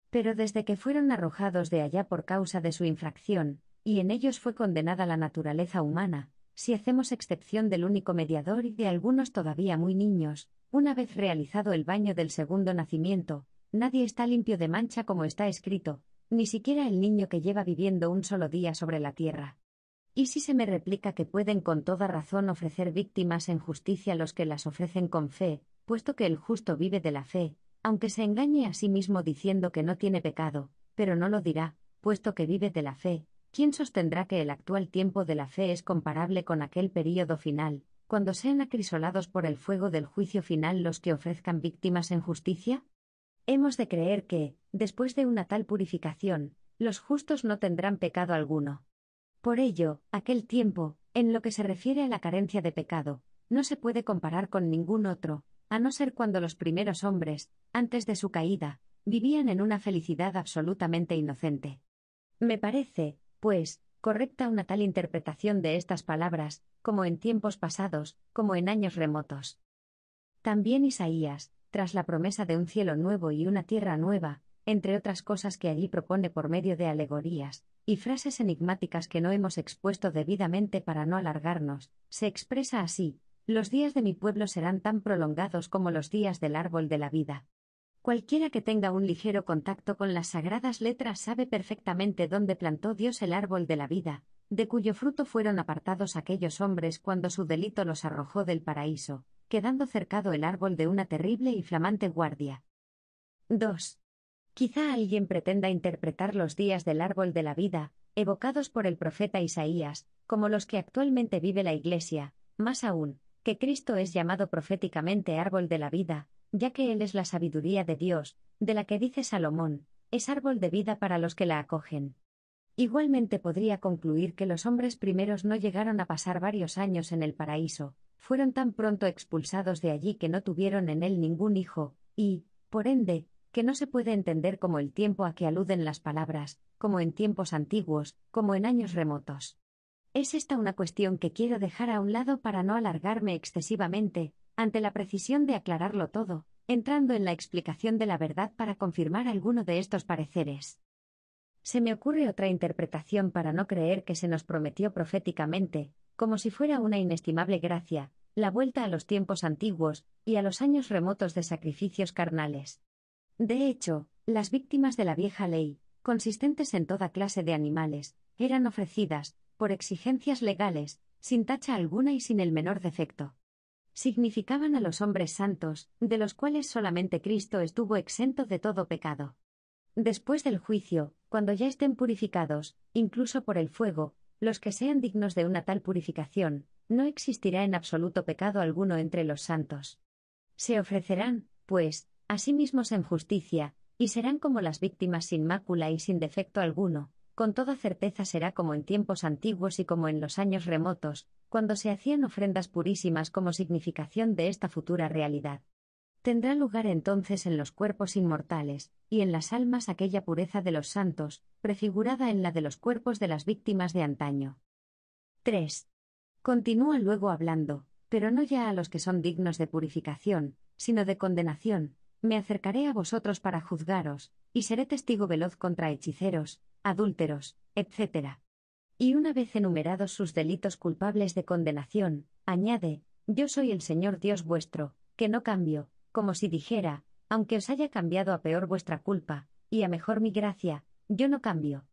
Pero desde que fueron arrojados de allá por causa de su infracción, y en ellos fue condenada la naturaleza humana, si hacemos excepción del único mediador y de algunos todavía muy niños, una vez realizado el baño del segundo nacimiento, nadie está limpio de mancha como está escrito, ni siquiera el niño que lleva viviendo un solo día sobre la tierra. Y si se me replica que pueden con toda razón ofrecer víctimas en justicia los que las ofrecen con fe, puesto que el justo vive de la fe, aunque se engañe a sí mismo diciendo que no tiene pecado, pero no lo dirá, puesto que vive de la fe, ¿quién sostendrá que el actual tiempo de la fe es comparable con aquel período final, cuando sean acrisolados por el fuego del juicio final los que ofrezcan víctimas en justicia? Hemos de creer que, después de una tal purificación, los justos no tendrán pecado alguno. Por ello, aquel tiempo, en lo que se refiere a la carencia de pecado, no se puede comparar con ningún otro, a no ser cuando los primeros hombres, antes de su caída, vivían en una felicidad absolutamente inocente. Me parece, pues, correcta una tal interpretación de estas palabras, como en tiempos pasados, como en años remotos. También Isaías, tras la promesa de un cielo nuevo y una tierra nueva, entre otras cosas que allí propone por medio de alegorías y frases enigmáticas que no hemos expuesto debidamente para no alargarnos, se expresa así, los días de mi pueblo serán tan prolongados como los días del árbol de la vida. Cualquiera que tenga un ligero contacto con las sagradas letras sabe perfectamente dónde plantó Dios el árbol de la vida, de cuyo fruto fueron apartados aquellos hombres cuando su delito los arrojó del paraíso, quedando cercado el árbol de una terrible y flamante guardia. 2. Quizá alguien pretenda interpretar los días del árbol de la vida, evocados por el profeta Isaías, como los que actualmente vive la Iglesia, más aún, que Cristo es llamado proféticamente árbol de la vida, ya que Él es la sabiduría de Dios, de la que dice Salomón, es árbol de vida para los que la acogen. Igualmente podría concluir que los hombres primeros no llegaron a pasar varios años en el paraíso, fueron tan pronto expulsados de allí que no tuvieron en él ningún hijo, y, por ende, que no se puede entender como el tiempo a que aluden las palabras, como en tiempos antiguos, como en años remotos. Es esta una cuestión que quiero dejar a un lado para no alargarme excesivamente, ante la precisión de aclararlo todo, entrando en la explicación de la verdad para confirmar alguno de estos pareceres. Se me ocurre otra interpretación para no creer que se nos prometió proféticamente, como si fuera una inestimable gracia, la vuelta a los tiempos antiguos y a los años remotos de sacrificios carnales. De hecho, las víctimas de la vieja ley, consistentes en toda clase de animales, eran ofrecidas, por exigencias legales, sin tacha alguna y sin el menor defecto. Significaban a los hombres santos, de los cuales solamente Cristo estuvo exento de todo pecado. Después del juicio, cuando ya estén purificados, incluso por el fuego, los que sean dignos de una tal purificación, no existirá en absoluto pecado alguno entre los santos. Se ofrecerán, pues, a sí mismos en justicia, y serán como las víctimas sin mácula y sin defecto alguno, con toda certeza será como en tiempos antiguos y como en los años remotos, cuando se hacían ofrendas purísimas como significación de esta futura realidad. Tendrá lugar entonces en los cuerpos inmortales, y en las almas aquella pureza de los santos, prefigurada en la de los cuerpos de las víctimas de antaño. 3. Continúa luego hablando, pero no ya a los que son dignos de purificación, sino de condenación, me acercaré a vosotros para juzgaros, y seré testigo veloz contra hechiceros, adúlteros, etc. Y una vez enumerados sus delitos culpables de condenación, añade, Yo soy el Señor Dios vuestro, que no cambio, como si dijera, aunque os haya cambiado a peor vuestra culpa, y a mejor mi gracia, yo no cambio.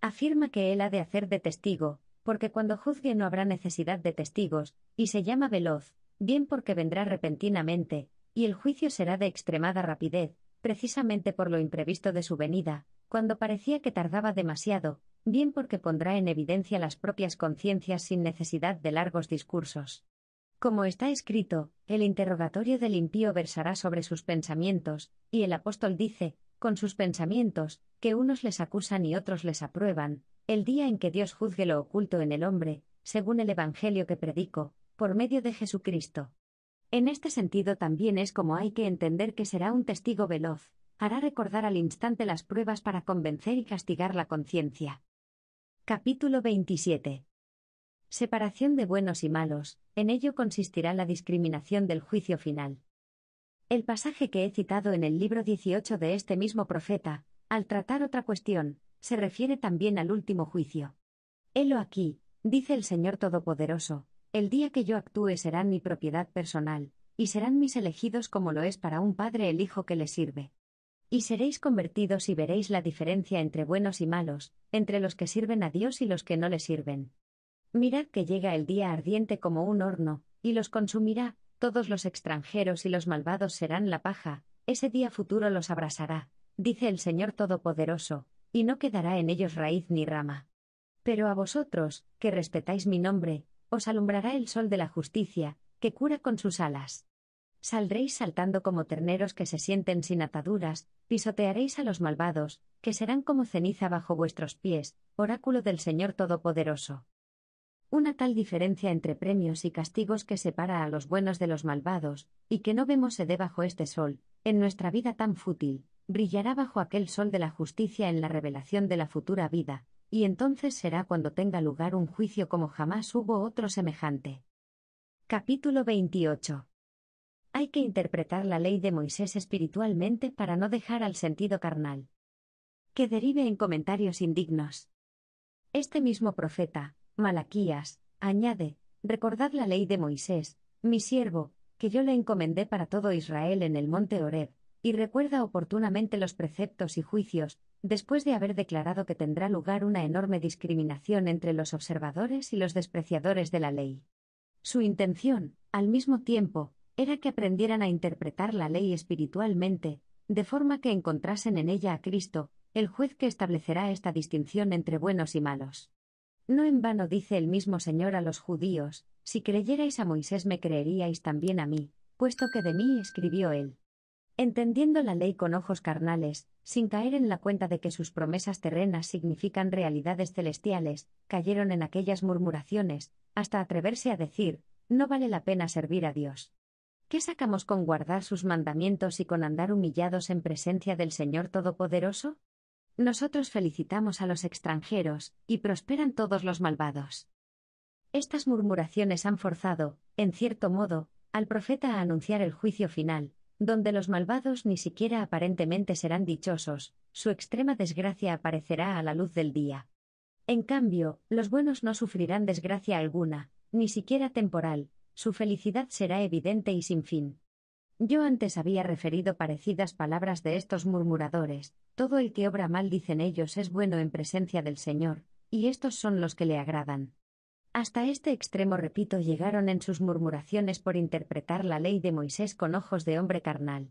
Afirma que él ha de hacer de testigo, porque cuando juzgue no habrá necesidad de testigos, y se llama veloz, bien porque vendrá repentinamente, y el juicio será de extremada rapidez, precisamente por lo imprevisto de su venida, cuando parecía que tardaba demasiado, bien porque pondrá en evidencia las propias conciencias sin necesidad de largos discursos. Como está escrito, el interrogatorio del impío versará sobre sus pensamientos, y el apóstol dice, con sus pensamientos, que unos les acusan y otros les aprueban, el día en que Dios juzgue lo oculto en el hombre, según el Evangelio que predico, por medio de Jesucristo. En este sentido también es como hay que entender que será un testigo veloz, hará recordar al instante las pruebas para convencer y castigar la conciencia. Capítulo 27 Separación de buenos y malos, en ello consistirá la discriminación del juicio final. El pasaje que he citado en el libro 18 de este mismo profeta, al tratar otra cuestión, se refiere también al último juicio. Helo aquí, dice el Señor Todopoderoso, el día que yo actúe serán mi propiedad personal, y serán mis elegidos como lo es para un padre el hijo que le sirve. Y seréis convertidos y veréis la diferencia entre buenos y malos, entre los que sirven a Dios y los que no le sirven. Mirad que llega el día ardiente como un horno, y los consumirá, todos los extranjeros y los malvados serán la paja, ese día futuro los abrasará, dice el Señor Todopoderoso, y no quedará en ellos raíz ni rama. Pero a vosotros, que respetáis mi nombre, os alumbrará el sol de la justicia, que cura con sus alas. Saldréis saltando como terneros que se sienten sin ataduras, pisotearéis a los malvados, que serán como ceniza bajo vuestros pies, oráculo del Señor Todopoderoso. Una tal diferencia entre premios y castigos que separa a los buenos de los malvados, y que no vemos se dé bajo este sol, en nuestra vida tan fútil, brillará bajo aquel sol de la justicia en la revelación de la futura vida, y entonces será cuando tenga lugar un juicio como jamás hubo otro semejante. Capítulo 28. Hay que interpretar la ley de Moisés espiritualmente para no dejar al sentido carnal. Que derive en comentarios indignos. Este mismo profeta, Malaquías, añade, recordad la ley de Moisés, mi siervo, que yo le encomendé para todo Israel en el monte Horeb, y recuerda oportunamente los preceptos y juicios, después de haber declarado que tendrá lugar una enorme discriminación entre los observadores y los despreciadores de la ley. Su intención, al mismo tiempo, era que aprendieran a interpretar la ley espiritualmente, de forma que encontrasen en ella a Cristo, el juez que establecerá esta distinción entre buenos y malos. No en vano dice el mismo Señor a los judíos, si creyerais a Moisés me creeríais también a mí, puesto que de mí escribió él. Entendiendo la ley con ojos carnales, sin caer en la cuenta de que sus promesas terrenas significan realidades celestiales, cayeron en aquellas murmuraciones, hasta atreverse a decir, no vale la pena servir a Dios. ¿Qué sacamos con guardar sus mandamientos y con andar humillados en presencia del Señor Todopoderoso? Nosotros felicitamos a los extranjeros, y prosperan todos los malvados. Estas murmuraciones han forzado, en cierto modo, al profeta a anunciar el juicio final, donde los malvados ni siquiera aparentemente serán dichosos, su extrema desgracia aparecerá a la luz del día. En cambio, los buenos no sufrirán desgracia alguna, ni siquiera temporal, su felicidad será evidente y sin fin. Yo antes había referido parecidas palabras de estos murmuradores, todo el que obra mal dicen ellos es bueno en presencia del Señor, y estos son los que le agradan. Hasta este extremo, repito, llegaron en sus murmuraciones por interpretar la ley de Moisés con ojos de hombre carnal.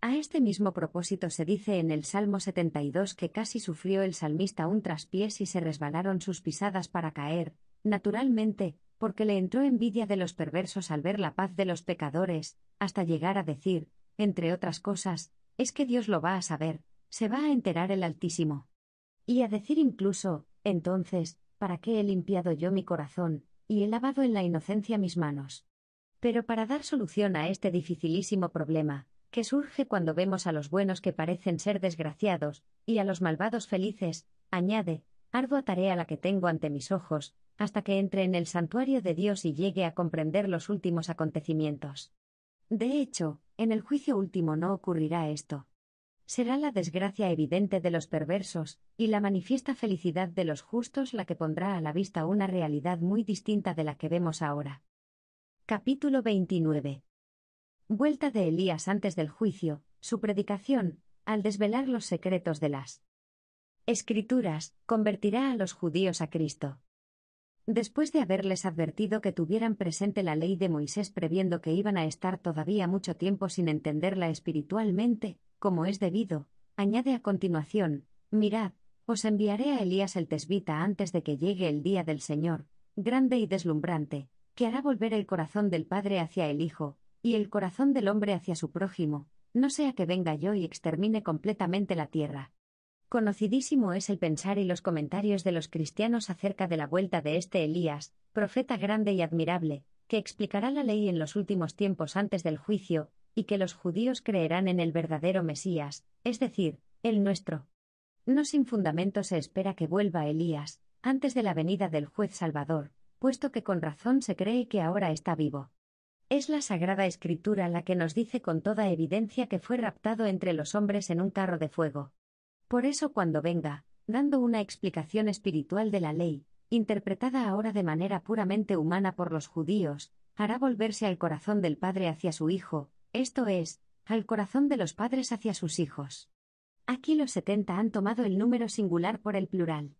A este mismo propósito se dice en el Salmo 72 que casi sufrió el salmista un traspiés y se resbalaron sus pisadas para caer, naturalmente, porque le entró envidia de los perversos al ver la paz de los pecadores, hasta llegar a decir, entre otras cosas, es que Dios lo va a saber, se va a enterar el Altísimo. Y a decir incluso, entonces, ¿para qué he limpiado yo mi corazón, y he lavado en la inocencia mis manos? Pero para dar solución a este dificilísimo problema, que surge cuando vemos a los buenos que parecen ser desgraciados, y a los malvados felices, añade, ardua tarea la que tengo ante mis ojos, hasta que entre en el santuario de Dios y llegue a comprender los últimos acontecimientos. De hecho, en el juicio último no ocurrirá esto. Será la desgracia evidente de los perversos, y la manifiesta felicidad de los justos la que pondrá a la vista una realidad muy distinta de la que vemos ahora. Capítulo 29. Vuelta de Elías antes del juicio, su predicación, al desvelar los secretos de las Escrituras, convertirá a los judíos a Cristo. Después de haberles advertido que tuvieran presente la ley de Moisés previendo que iban a estar todavía mucho tiempo sin entenderla espiritualmente, como es debido, añade a continuación, mirad, os enviaré a Elías el tesbita antes de que llegue el día del Señor, grande y deslumbrante, que hará volver el corazón del Padre hacia el Hijo, y el corazón del hombre hacia su prójimo, no sea que venga yo y extermine completamente la tierra. Conocidísimo es el pensar y los comentarios de los cristianos acerca de la vuelta de este Elías, profeta grande y admirable, que explicará la ley en los últimos tiempos antes del juicio, y que los judíos creerán en el verdadero Mesías, es decir, el nuestro. No sin fundamento se espera que vuelva Elías, antes de la venida del juez Salvador, puesto que con razón se cree que ahora está vivo. Es la Sagrada Escritura la que nos dice con toda evidencia que fue raptado entre los hombres en un carro de fuego. Por eso cuando venga, dando una explicación espiritual de la ley, interpretada ahora de manera puramente humana por los judíos, hará volverse al corazón del Padre hacia su Hijo, esto es, al corazón de los padres hacia sus hijos. Aquí los setenta han tomado el número singular por el plural.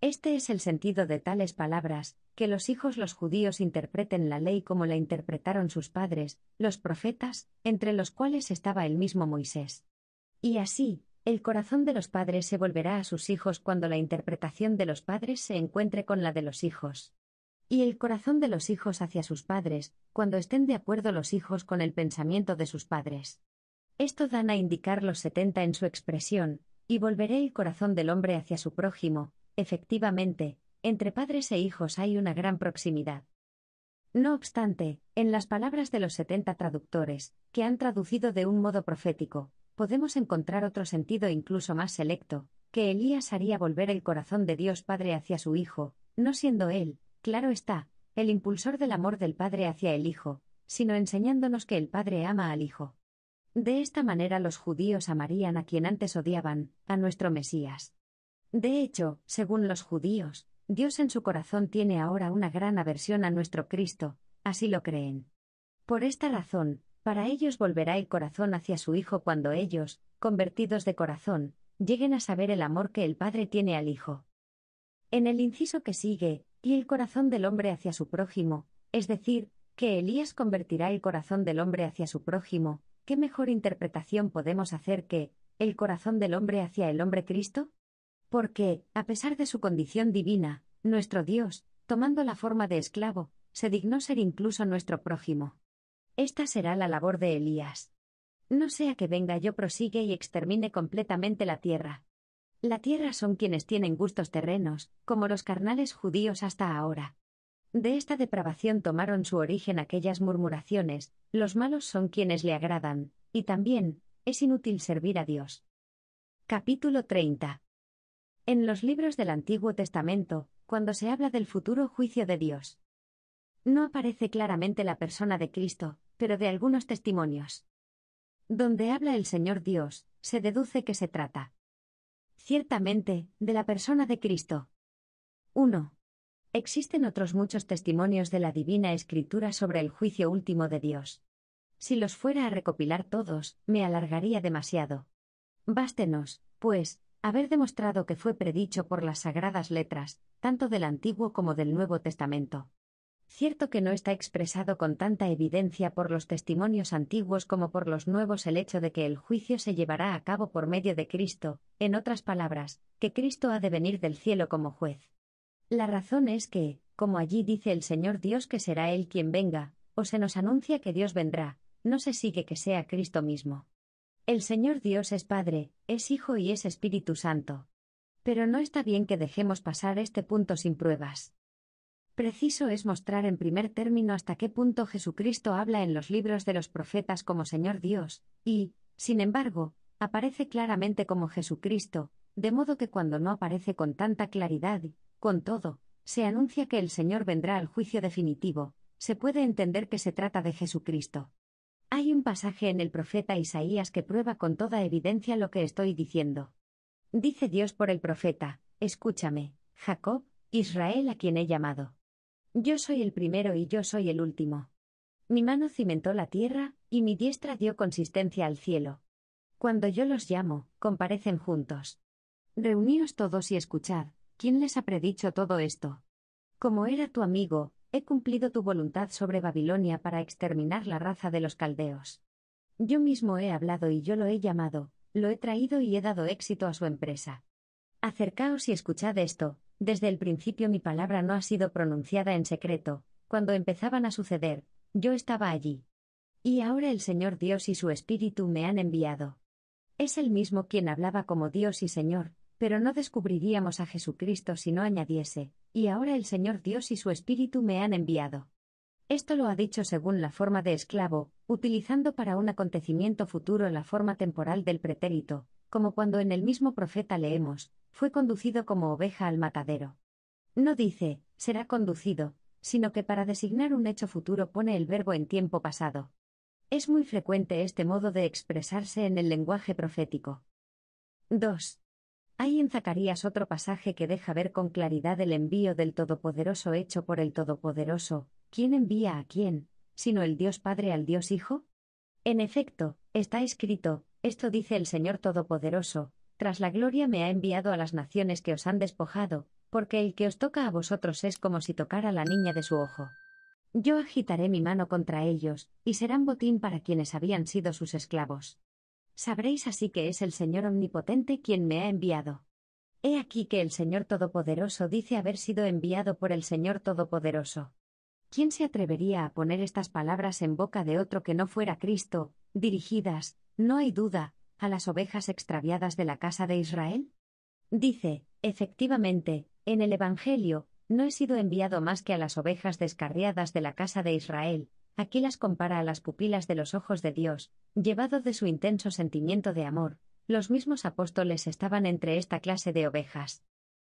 Este es el sentido de tales palabras, que los hijos los judíos interpreten la ley como la interpretaron sus padres, los profetas, entre los cuales estaba el mismo Moisés. Y así, el corazón de los padres se volverá a sus hijos cuando la interpretación de los padres se encuentre con la de los hijos. Y el corazón de los hijos hacia sus padres, cuando estén de acuerdo los hijos con el pensamiento de sus padres. Esto dan a indicar los setenta en su expresión, y volveré el corazón del hombre hacia su prójimo, efectivamente, entre padres e hijos hay una gran proximidad. No obstante, en las palabras de los setenta traductores, que han traducido de un modo profético, podemos encontrar otro sentido incluso más selecto, que Elías haría volver el corazón de Dios Padre hacia su Hijo, no siendo Él, claro está, el impulsor del amor del Padre hacia el Hijo, sino enseñándonos que el Padre ama al Hijo. De esta manera los judíos amarían a quien antes odiaban, a nuestro Mesías. De hecho, según los judíos, Dios en su corazón tiene ahora una gran aversión a nuestro Cristo, así lo creen. Por esta razón, para ellos volverá el corazón hacia su Hijo cuando ellos, convertidos de corazón, lleguen a saber el amor que el Padre tiene al Hijo. En el inciso que sigue, y el corazón del hombre hacia su prójimo, es decir, que Elías convertirá el corazón del hombre hacia su prójimo, ¿qué mejor interpretación podemos hacer que, el corazón del hombre hacia el hombre Cristo? Porque, a pesar de su condición divina, nuestro Dios, tomando la forma de esclavo, se dignó ser incluso nuestro prójimo. Esta será la labor de Elías. No sea que venga yo prosigue y extermine completamente la tierra. La tierra son quienes tienen gustos terrenos, como los carnales judíos hasta ahora. De esta depravación tomaron su origen aquellas murmuraciones, los malos son quienes le agradan, y también, es inútil servir a Dios. Capítulo 30. En los libros del Antiguo Testamento, cuando se habla del futuro juicio de Dios, no aparece claramente la persona de Cristo, pero de algunos testimonios. Donde habla el Señor Dios, se deduce que se trata. Ciertamente, de la persona de Cristo. 1. Existen otros muchos testimonios de la Divina Escritura sobre el juicio último de Dios. Si los fuera a recopilar todos, me alargaría demasiado. Bástenos, pues, haber demostrado que fue predicho por las sagradas letras, tanto del Antiguo como del Nuevo Testamento. Cierto que no está expresado con tanta evidencia por los testimonios antiguos como por los nuevos el hecho de que el juicio se llevará a cabo por medio de Cristo, en otras palabras, que Cristo ha de venir del cielo como juez. La razón es que, como allí dice el Señor Dios que será Él quien venga, o se nos anuncia que Dios vendrá, no se sigue que sea Cristo mismo. El Señor Dios es Padre, es Hijo y es Espíritu Santo. Pero no está bien que dejemos pasar este punto sin pruebas. Preciso es mostrar en primer término hasta qué punto Jesucristo habla en los libros de los profetas como Señor Dios, y, sin embargo, aparece claramente como Jesucristo, de modo que cuando no aparece con tanta claridad, con todo, se anuncia que el Señor vendrá al juicio definitivo, se puede entender que se trata de Jesucristo. Hay un pasaje en el profeta Isaías que prueba con toda evidencia lo que estoy diciendo. Dice Dios por el profeta, escúchame, Jacob, Israel a quien he llamado. Yo soy el primero y yo soy el último. Mi mano cimentó la tierra, y mi diestra dio consistencia al cielo. Cuando yo los llamo, comparecen juntos. Reuníos todos y escuchad, ¿quién les ha predicho todo esto? Como era tu amigo, he cumplido tu voluntad sobre Babilonia para exterminar la raza de los caldeos. Yo mismo he hablado y yo lo he llamado, lo he traído y he dado éxito a su empresa. Acercaos y escuchad esto, desde el principio mi palabra no ha sido pronunciada en secreto, cuando empezaban a suceder, yo estaba allí. Y ahora el Señor Dios y su Espíritu me han enviado. Es el mismo quien hablaba como Dios y Señor, pero no descubriríamos a Jesucristo si no añadiese, y ahora el Señor Dios y su Espíritu me han enviado. Esto lo ha dicho según la forma de esclavo, utilizando para un acontecimiento futuro la forma temporal del pretérito, como cuando en el mismo profeta leemos, fue conducido como oveja al matadero. No dice, será conducido, sino que para designar un hecho futuro pone el verbo en tiempo pasado. Es muy frecuente este modo de expresarse en el lenguaje profético. 2. Hay en Zacarías otro pasaje que deja ver con claridad el envío del Todopoderoso hecho por el Todopoderoso, ¿quién envía a quién, sino el Dios Padre al Dios Hijo? En efecto, está escrito, esto dice el Señor Todopoderoso, tras la gloria me ha enviado a las naciones que os han despojado, porque el que os toca a vosotros es como si tocara la niña de su ojo. Yo agitaré mi mano contra ellos, y serán botín para quienes habían sido sus esclavos. Sabréis así que es el Señor Omnipotente quien me ha enviado. He aquí que el Señor Todopoderoso dice haber sido enviado por el Señor Todopoderoso. ¿Quién se atrevería a poner estas palabras en boca de otro que no fuera Cristo, dirigidas, no hay duda, a las ovejas extraviadas de la casa de Israel? Dice, efectivamente, en el Evangelio, no he sido enviado más que a las ovejas descarriadas de la casa de Israel, aquí las compara a las pupilas de los ojos de Dios, llevado de su intenso sentimiento de amor, los mismos apóstoles estaban entre esta clase de ovejas.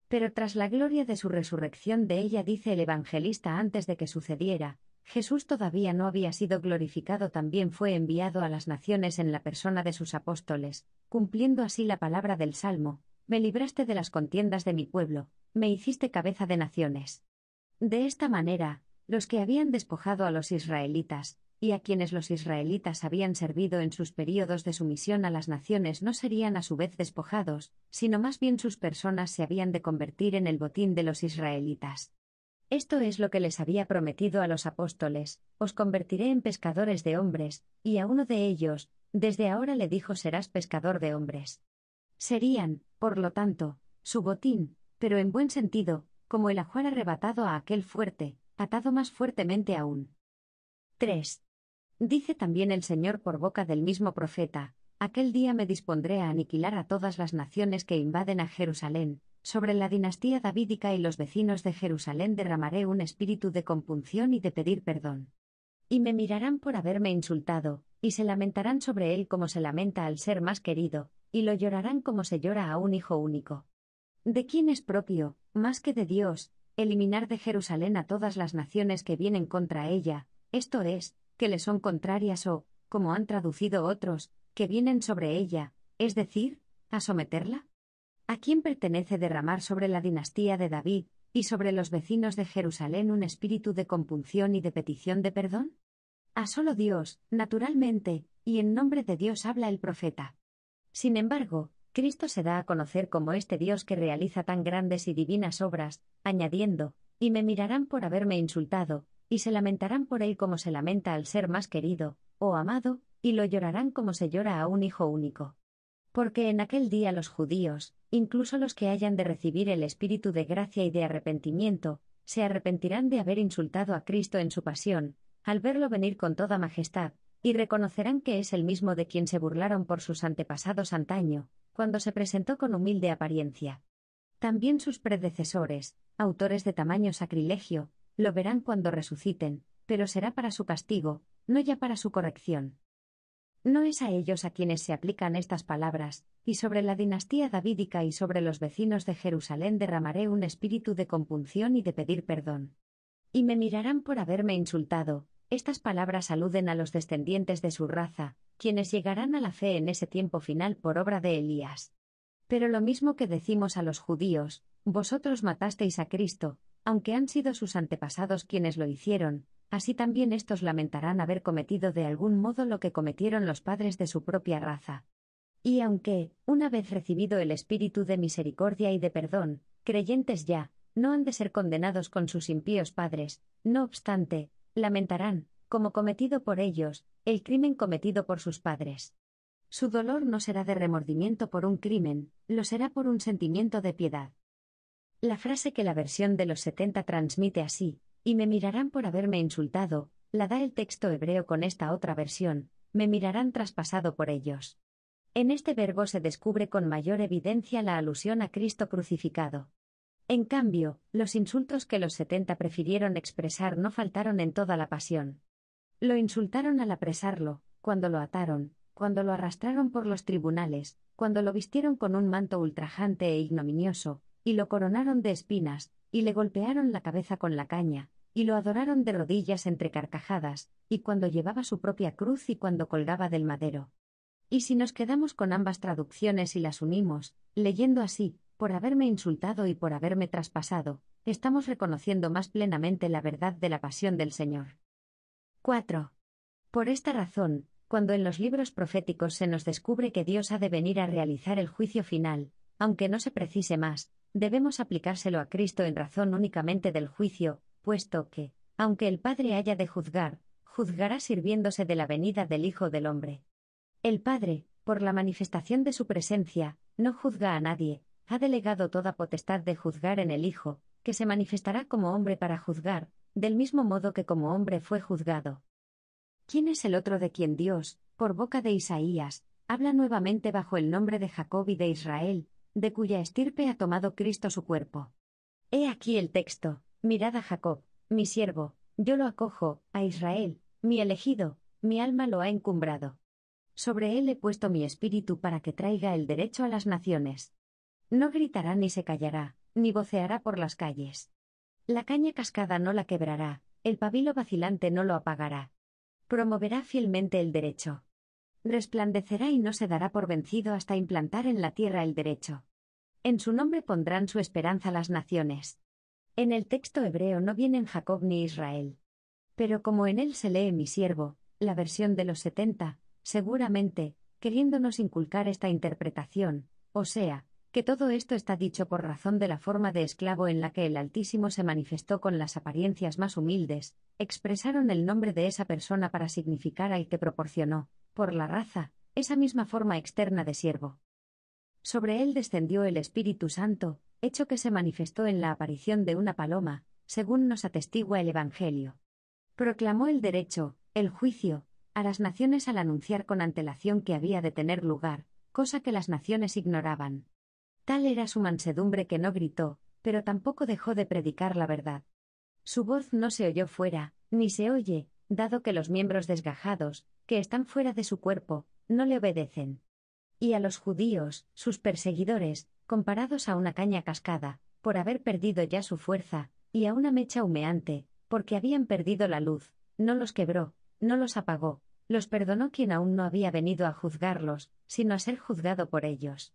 Pero tras la gloria de su resurrección de ella dice el evangelista antes de que sucediera, Jesús todavía no había sido glorificado, también fue enviado a las naciones en la persona de sus apóstoles, cumpliendo así la palabra del Salmo, me libraste de las contiendas de mi pueblo, me hiciste cabeza de naciones. De esta manera, los que habían despojado a los israelitas, y a quienes los israelitas habían servido en sus períodos de sumisión a las naciones no serían a su vez despojados, sino más bien sus personas se habían de convertir en el botín de los israelitas. Esto es lo que les había prometido a los apóstoles, os convertiré en pescadores de hombres, y a uno de ellos, desde ahora le dijo serás pescador de hombres. Serían, por lo tanto, su botín, pero en buen sentido, como el ajuar arrebatado a aquel fuerte, atado más fuertemente aún. 3. Dice también el Señor por boca del mismo profeta, aquel día me dispondré a aniquilar a todas las naciones que invaden a Jerusalén, sobre la dinastía davídica y los vecinos de Jerusalén derramaré un espíritu de compunción y de pedir perdón. Y me mirarán por haberme insultado, y se lamentarán sobre él como se lamenta al ser más querido, y lo llorarán como se llora a un hijo único. ¿De quién es propio, más que de Dios, eliminar de Jerusalén a todas las naciones que vienen contra ella, esto es, que le son contrarias o, como han traducido otros, que vienen sobre ella, es decir, a someterla? a quién pertenece derramar sobre la dinastía de David, y sobre los vecinos de Jerusalén un espíritu de compunción y de petición de perdón? A solo Dios, naturalmente, y en nombre de Dios habla el profeta. Sin embargo, Cristo se da a conocer como este Dios que realiza tan grandes y divinas obras, añadiendo, y me mirarán por haberme insultado, y se lamentarán por él como se lamenta al ser más querido, o oh amado, y lo llorarán como se llora a un hijo único. Porque en aquel día los judíos, incluso los que hayan de recibir el Espíritu de gracia y de arrepentimiento, se arrepentirán de haber insultado a Cristo en su pasión, al verlo venir con toda majestad, y reconocerán que es el mismo de quien se burlaron por sus antepasados antaño, cuando se presentó con humilde apariencia. También sus predecesores, autores de tamaño sacrilegio, lo verán cuando resuciten, pero será para su castigo, no ya para su corrección. No es a ellos a quienes se aplican estas palabras, y sobre la dinastía davídica y sobre los vecinos de Jerusalén derramaré un espíritu de compunción y de pedir perdón. Y me mirarán por haberme insultado, estas palabras aluden a los descendientes de su raza, quienes llegarán a la fe en ese tiempo final por obra de Elías. Pero lo mismo que decimos a los judíos, vosotros matasteis a Cristo, aunque han sido sus antepasados quienes lo hicieron, Así también estos lamentarán haber cometido de algún modo lo que cometieron los padres de su propia raza. Y aunque, una vez recibido el espíritu de misericordia y de perdón, creyentes ya, no han de ser condenados con sus impíos padres, no obstante, lamentarán, como cometido por ellos, el crimen cometido por sus padres. Su dolor no será de remordimiento por un crimen, lo será por un sentimiento de piedad. La frase que la versión de los 70 transmite así, y me mirarán por haberme insultado, la da el texto hebreo con esta otra versión, me mirarán traspasado por ellos. En este verbo se descubre con mayor evidencia la alusión a Cristo crucificado. En cambio, los insultos que los setenta prefirieron expresar no faltaron en toda la pasión. Lo insultaron al apresarlo, cuando lo ataron, cuando lo arrastraron por los tribunales, cuando lo vistieron con un manto ultrajante e ignominioso, y lo coronaron de espinas, y le golpearon la cabeza con la caña, y lo adoraron de rodillas entre carcajadas, y cuando llevaba su propia cruz y cuando colgaba del madero. Y si nos quedamos con ambas traducciones y las unimos, leyendo así, por haberme insultado y por haberme traspasado, estamos reconociendo más plenamente la verdad de la pasión del Señor. 4. Por esta razón, cuando en los libros proféticos se nos descubre que Dios ha de venir a realizar el juicio final, aunque no se precise más, debemos aplicárselo a Cristo en razón únicamente del juicio, puesto que, aunque el Padre haya de juzgar, juzgará sirviéndose de la venida del Hijo del Hombre. El Padre, por la manifestación de su presencia, no juzga a nadie, ha delegado toda potestad de juzgar en el Hijo, que se manifestará como hombre para juzgar, del mismo modo que como hombre fue juzgado. ¿Quién es el otro de quien Dios, por boca de Isaías, habla nuevamente bajo el nombre de Jacob y de Israel, de cuya estirpe ha tomado Cristo su cuerpo? He aquí el texto, Mirad a Jacob, mi siervo, yo lo acojo, a Israel, mi elegido, mi alma lo ha encumbrado. Sobre él he puesto mi espíritu para que traiga el derecho a las naciones. No gritará ni se callará, ni voceará por las calles. La caña cascada no la quebrará, el pabilo vacilante no lo apagará. Promoverá fielmente el derecho. Resplandecerá y no se dará por vencido hasta implantar en la tierra el derecho. En su nombre pondrán su esperanza las naciones. En el texto hebreo no vienen Jacob ni Israel. Pero como en él se lee mi siervo, la versión de los setenta, seguramente, queriéndonos inculcar esta interpretación, o sea, que todo esto está dicho por razón de la forma de esclavo en la que el Altísimo se manifestó con las apariencias más humildes, expresaron el nombre de esa persona para significar al que proporcionó, por la raza, esa misma forma externa de siervo. Sobre él descendió el Espíritu Santo, hecho que se manifestó en la aparición de una paloma, según nos atestigua el Evangelio. Proclamó el derecho, el juicio, a las naciones al anunciar con antelación que había de tener lugar, cosa que las naciones ignoraban. Tal era su mansedumbre que no gritó, pero tampoco dejó de predicar la verdad. Su voz no se oyó fuera, ni se oye, dado que los miembros desgajados, que están fuera de su cuerpo, no le obedecen. Y a los judíos, sus perseguidores, comparados a una caña cascada, por haber perdido ya su fuerza, y a una mecha humeante, porque habían perdido la luz, no los quebró, no los apagó, los perdonó quien aún no había venido a juzgarlos, sino a ser juzgado por ellos.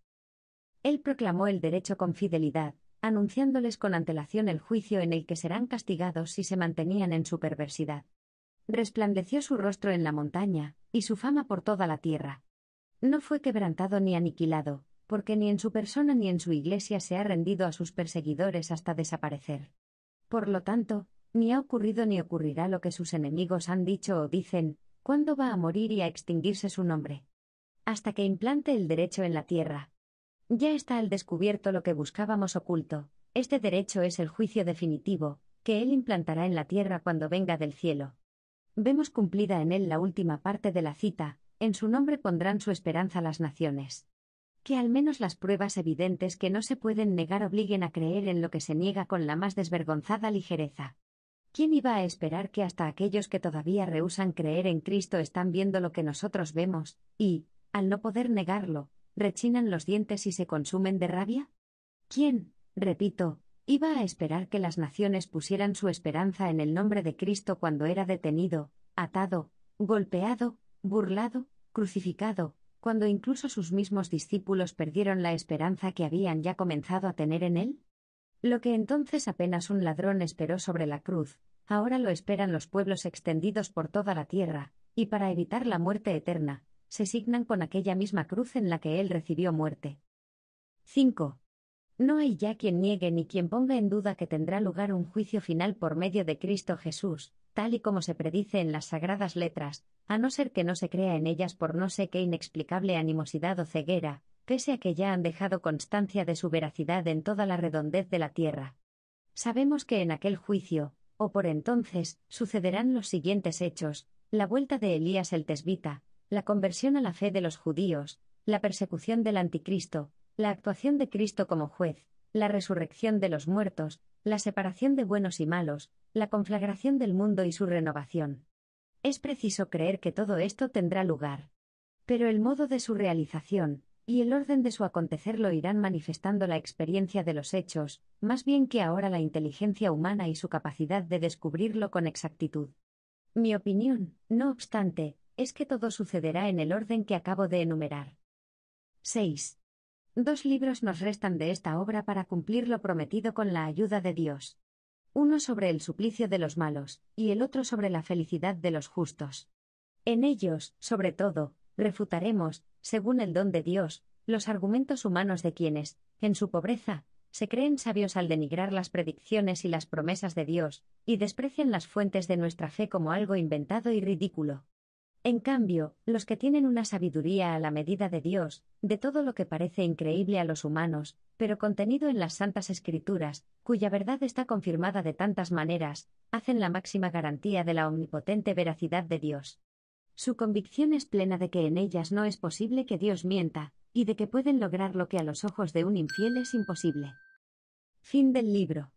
Él proclamó el derecho con fidelidad, anunciándoles con antelación el juicio en el que serán castigados si se mantenían en su perversidad. Resplandeció su rostro en la montaña, y su fama por toda la tierra. No fue quebrantado ni aniquilado, porque ni en su persona ni en su iglesia se ha rendido a sus perseguidores hasta desaparecer. Por lo tanto, ni ha ocurrido ni ocurrirá lo que sus enemigos han dicho o dicen, ¿cuándo va a morir y a extinguirse su nombre? Hasta que implante el derecho en la tierra. Ya está al descubierto lo que buscábamos oculto, este derecho es el juicio definitivo, que él implantará en la tierra cuando venga del cielo. Vemos cumplida en él la última parte de la cita, en su nombre pondrán su esperanza las naciones que al menos las pruebas evidentes que no se pueden negar obliguen a creer en lo que se niega con la más desvergonzada ligereza. ¿Quién iba a esperar que hasta aquellos que todavía rehusan creer en Cristo están viendo lo que nosotros vemos, y, al no poder negarlo, rechinan los dientes y se consumen de rabia? ¿Quién, repito, iba a esperar que las naciones pusieran su esperanza en el nombre de Cristo cuando era detenido, atado, golpeado, burlado, crucificado, cuando incluso sus mismos discípulos perdieron la esperanza que habían ya comenzado a tener en él? Lo que entonces apenas un ladrón esperó sobre la cruz, ahora lo esperan los pueblos extendidos por toda la tierra, y para evitar la muerte eterna, se signan con aquella misma cruz en la que él recibió muerte. 5. No hay ya quien niegue ni quien ponga en duda que tendrá lugar un juicio final por medio de Cristo Jesús, tal y como se predice en las sagradas letras, a no ser que no se crea en ellas por no sé qué inexplicable animosidad o ceguera, pese a que ya han dejado constancia de su veracidad en toda la redondez de la tierra. Sabemos que en aquel juicio, o por entonces, sucederán los siguientes hechos, la vuelta de Elías el Tesbita, la conversión a la fe de los judíos, la persecución del anticristo, la actuación de Cristo como juez, la resurrección de los muertos, la separación de buenos y malos, la conflagración del mundo y su renovación. Es preciso creer que todo esto tendrá lugar. Pero el modo de su realización, y el orden de su acontecer lo irán manifestando la experiencia de los hechos, más bien que ahora la inteligencia humana y su capacidad de descubrirlo con exactitud. Mi opinión, no obstante, es que todo sucederá en el orden que acabo de enumerar. 6. Dos libros nos restan de esta obra para cumplir lo prometido con la ayuda de Dios. Uno sobre el suplicio de los malos, y el otro sobre la felicidad de los justos. En ellos, sobre todo, refutaremos, según el don de Dios, los argumentos humanos de quienes, en su pobreza, se creen sabios al denigrar las predicciones y las promesas de Dios, y desprecian las fuentes de nuestra fe como algo inventado y ridículo. En cambio, los que tienen una sabiduría a la medida de Dios, de todo lo que parece increíble a los humanos, pero contenido en las santas escrituras, cuya verdad está confirmada de tantas maneras, hacen la máxima garantía de la omnipotente veracidad de Dios. Su convicción es plena de que en ellas no es posible que Dios mienta, y de que pueden lograr lo que a los ojos de un infiel es imposible. Fin del libro.